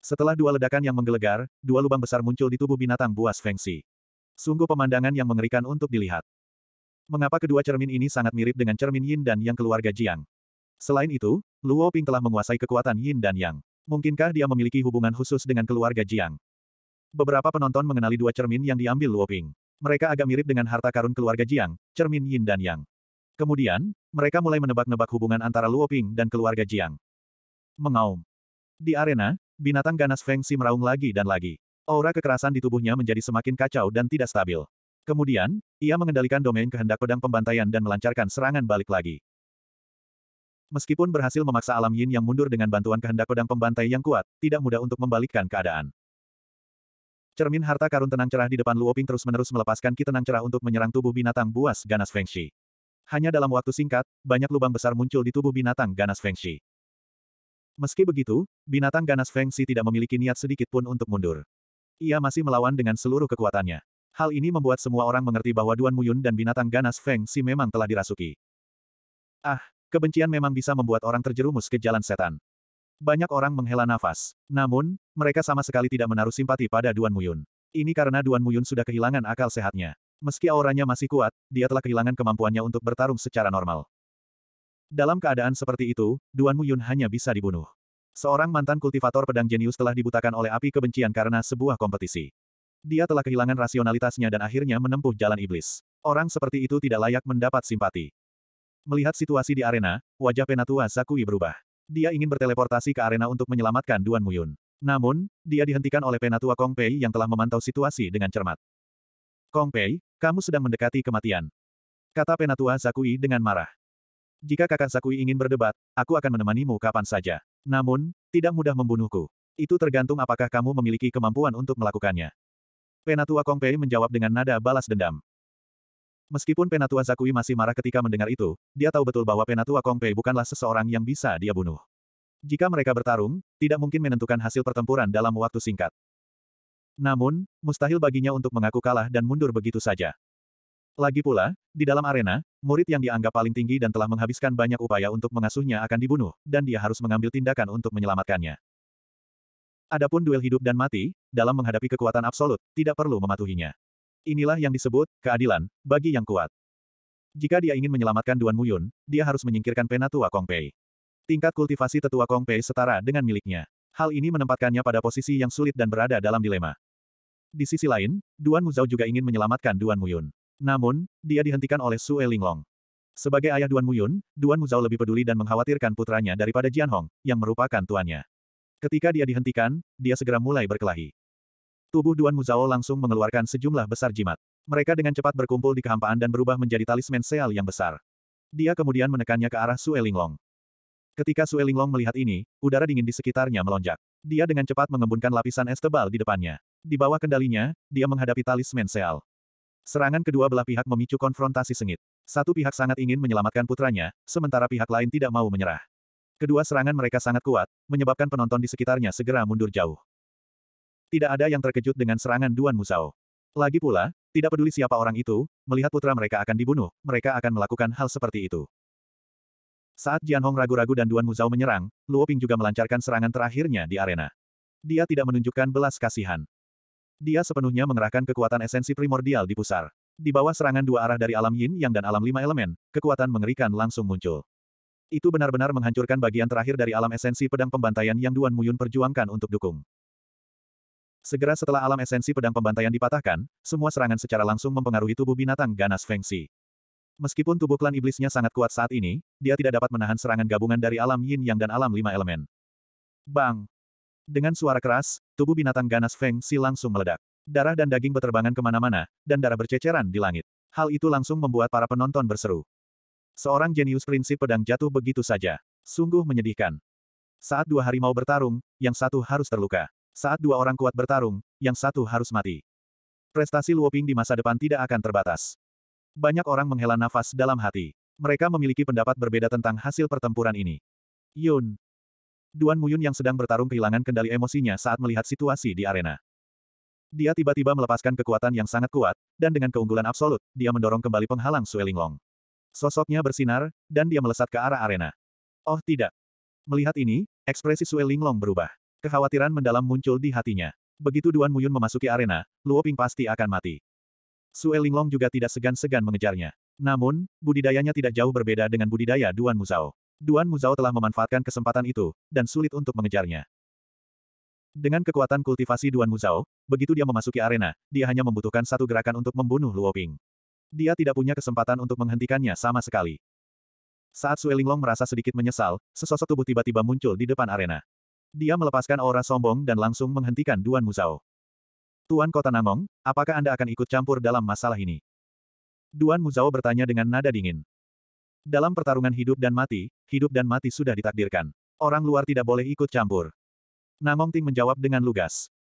Setelah dua ledakan yang menggelegar, dua lubang besar muncul di tubuh binatang buas Feng Xi. Sungguh pemandangan yang mengerikan untuk dilihat. Mengapa kedua cermin ini sangat mirip dengan cermin Yin dan Yang keluarga Jiang? Selain itu, Luo Ping telah menguasai kekuatan Yin dan Yang. Mungkinkah dia memiliki hubungan khusus dengan keluarga Jiang? Beberapa penonton mengenali dua cermin yang diambil Luo Ping. Mereka agak mirip dengan harta karun keluarga Jiang, cermin Yin dan Yang. Kemudian, mereka mulai menebak-nebak hubungan antara Luo Ping dan keluarga Jiang. Mengaum. Di arena, binatang ganas Feng Si meraung lagi dan lagi. Aura kekerasan di tubuhnya menjadi semakin kacau dan tidak stabil. Kemudian, ia mengendalikan domain kehendak pedang pembantaian dan melancarkan serangan balik lagi. Meskipun berhasil memaksa alam yin yang mundur dengan bantuan kehendak pedang pembantai yang kuat, tidak mudah untuk membalikkan keadaan. Cermin harta karun tenang cerah di depan Luoping terus-menerus melepaskan ki tenang cerah untuk menyerang tubuh binatang buas ganas Feng Shi. Hanya dalam waktu singkat, banyak lubang besar muncul di tubuh binatang ganas Feng Shi. Meski begitu, binatang ganas Feng Shi tidak memiliki niat sedikit pun untuk mundur. Ia masih melawan dengan seluruh kekuatannya. Hal ini membuat semua orang mengerti bahwa Duan Muyun dan binatang ganas Feng Shi memang telah dirasuki. Ah, kebencian memang bisa membuat orang terjerumus ke jalan setan. Banyak orang menghela nafas. Namun, mereka sama sekali tidak menaruh simpati pada Duan Muyun. Ini karena Duan Muyun sudah kehilangan akal sehatnya. Meski auranya masih kuat, dia telah kehilangan kemampuannya untuk bertarung secara normal. Dalam keadaan seperti itu, Duan Muyun hanya bisa dibunuh. Seorang mantan kultivator pedang jenius telah dibutakan oleh api kebencian karena sebuah kompetisi. Dia telah kehilangan rasionalitasnya dan akhirnya menempuh jalan iblis. Orang seperti itu tidak layak mendapat simpati. Melihat situasi di arena, wajah Penatua Zakui berubah. Dia ingin berteleportasi ke arena untuk menyelamatkan Duan Muyun. Namun, dia dihentikan oleh penatua Kong Pei yang telah memantau situasi dengan cermat. Kong Pei, kamu sedang mendekati kematian. Kata penatua Sakui dengan marah. Jika kakak Sakui ingin berdebat, aku akan menemanimu kapan saja. Namun, tidak mudah membunuhku. Itu tergantung apakah kamu memiliki kemampuan untuk melakukannya. Penatua Kong Pei menjawab dengan nada balas dendam. Meskipun Penatua Zakui masih marah ketika mendengar itu, dia tahu betul bahwa Penatua Kongpei bukanlah seseorang yang bisa dia bunuh. Jika mereka bertarung, tidak mungkin menentukan hasil pertempuran dalam waktu singkat. Namun, mustahil baginya untuk mengaku kalah dan mundur begitu saja. Lagi pula, di dalam arena, murid yang dianggap paling tinggi dan telah menghabiskan banyak upaya untuk mengasuhnya akan dibunuh, dan dia harus mengambil tindakan untuk menyelamatkannya. Adapun duel hidup dan mati, dalam menghadapi kekuatan absolut, tidak perlu mematuhinya. Inilah yang disebut, keadilan, bagi yang kuat. Jika dia ingin menyelamatkan Duan Muyun, dia harus menyingkirkan penatua Kong Pei. Tingkat kultivasi tetua Kong Pei setara dengan miliknya. Hal ini menempatkannya pada posisi yang sulit dan berada dalam dilema. Di sisi lain, Duan Muzhao juga ingin menyelamatkan Duan Muyun. Namun, dia dihentikan oleh Sue Linglong. Sebagai ayah Duan Muyun, Duan Muzhao lebih peduli dan mengkhawatirkan putranya daripada Jian Hong, yang merupakan tuannya. Ketika dia dihentikan, dia segera mulai berkelahi. Tubuh Duan Muzao langsung mengeluarkan sejumlah besar jimat. Mereka dengan cepat berkumpul di kehampaan dan berubah menjadi talisman seal yang besar. Dia kemudian menekannya ke arah Sue Linglong. Ketika Sue Linglong melihat ini, udara dingin di sekitarnya melonjak. Dia dengan cepat mengembunkan lapisan es tebal di depannya. Di bawah kendalinya, dia menghadapi talisman seal. Serangan kedua belah pihak memicu konfrontasi sengit. Satu pihak sangat ingin menyelamatkan putranya, sementara pihak lain tidak mau menyerah. Kedua serangan mereka sangat kuat, menyebabkan penonton di sekitarnya segera mundur jauh. Tidak ada yang terkejut dengan serangan Duan Musao. Lagi pula, tidak peduli siapa orang itu, melihat putra mereka akan dibunuh, mereka akan melakukan hal seperti itu. Saat Jian Hong ragu-ragu dan Duan Muzao menyerang, Luo Ping juga melancarkan serangan terakhirnya di arena. Dia tidak menunjukkan belas kasihan. Dia sepenuhnya mengerahkan kekuatan esensi primordial di pusar. Di bawah serangan dua arah dari alam yin yang dan alam lima elemen, kekuatan mengerikan langsung muncul. Itu benar-benar menghancurkan bagian terakhir dari alam esensi pedang pembantaian yang Duan Muyun perjuangkan untuk dukung. Segera setelah alam esensi pedang pembantaian dipatahkan, semua serangan secara langsung mempengaruhi tubuh binatang ganas Feng Xi. Meskipun tubuh klan iblisnya sangat kuat saat ini, dia tidak dapat menahan serangan gabungan dari alam yin yang dan alam lima elemen. Bang! Dengan suara keras, tubuh binatang ganas Feng Xi langsung meledak. Darah dan daging beterbangan kemana-mana, dan darah berceceran di langit. Hal itu langsung membuat para penonton berseru. Seorang jenius prinsip pedang jatuh begitu saja. Sungguh menyedihkan. Saat dua harimau bertarung, yang satu harus terluka. Saat dua orang kuat bertarung, yang satu harus mati. Prestasi Luoping di masa depan tidak akan terbatas. Banyak orang menghela nafas dalam hati. Mereka memiliki pendapat berbeda tentang hasil pertempuran ini. Yun. Duan Muyun yang sedang bertarung kehilangan kendali emosinya saat melihat situasi di arena. Dia tiba-tiba melepaskan kekuatan yang sangat kuat, dan dengan keunggulan absolut, dia mendorong kembali penghalang Suelinglong. Sosoknya bersinar, dan dia melesat ke arah arena. Oh tidak. Melihat ini, ekspresi Suelinglong berubah. Kekhawatiran mendalam muncul di hatinya. Begitu Duan Muyun memasuki arena, Luo Ping pasti akan mati. Sue Linglong juga tidak segan-segan mengejarnya. Namun, budidayanya tidak jauh berbeda dengan budidaya Duan Muzao. Duan Muzao telah memanfaatkan kesempatan itu, dan sulit untuk mengejarnya. Dengan kekuatan kultivasi Duan Muzao, begitu dia memasuki arena, dia hanya membutuhkan satu gerakan untuk membunuh Luo Ping. Dia tidak punya kesempatan untuk menghentikannya sama sekali. Saat Sue Linglong merasa sedikit menyesal, sesosok tubuh tiba-tiba muncul di depan arena. Dia melepaskan aura sombong dan langsung menghentikan Duan Muzao. Tuan Kota Namong, apakah Anda akan ikut campur dalam masalah ini? Duan Muzao bertanya dengan nada dingin. Dalam pertarungan hidup dan mati, hidup dan mati sudah ditakdirkan. Orang luar tidak boleh ikut campur. Namong Ting menjawab dengan lugas.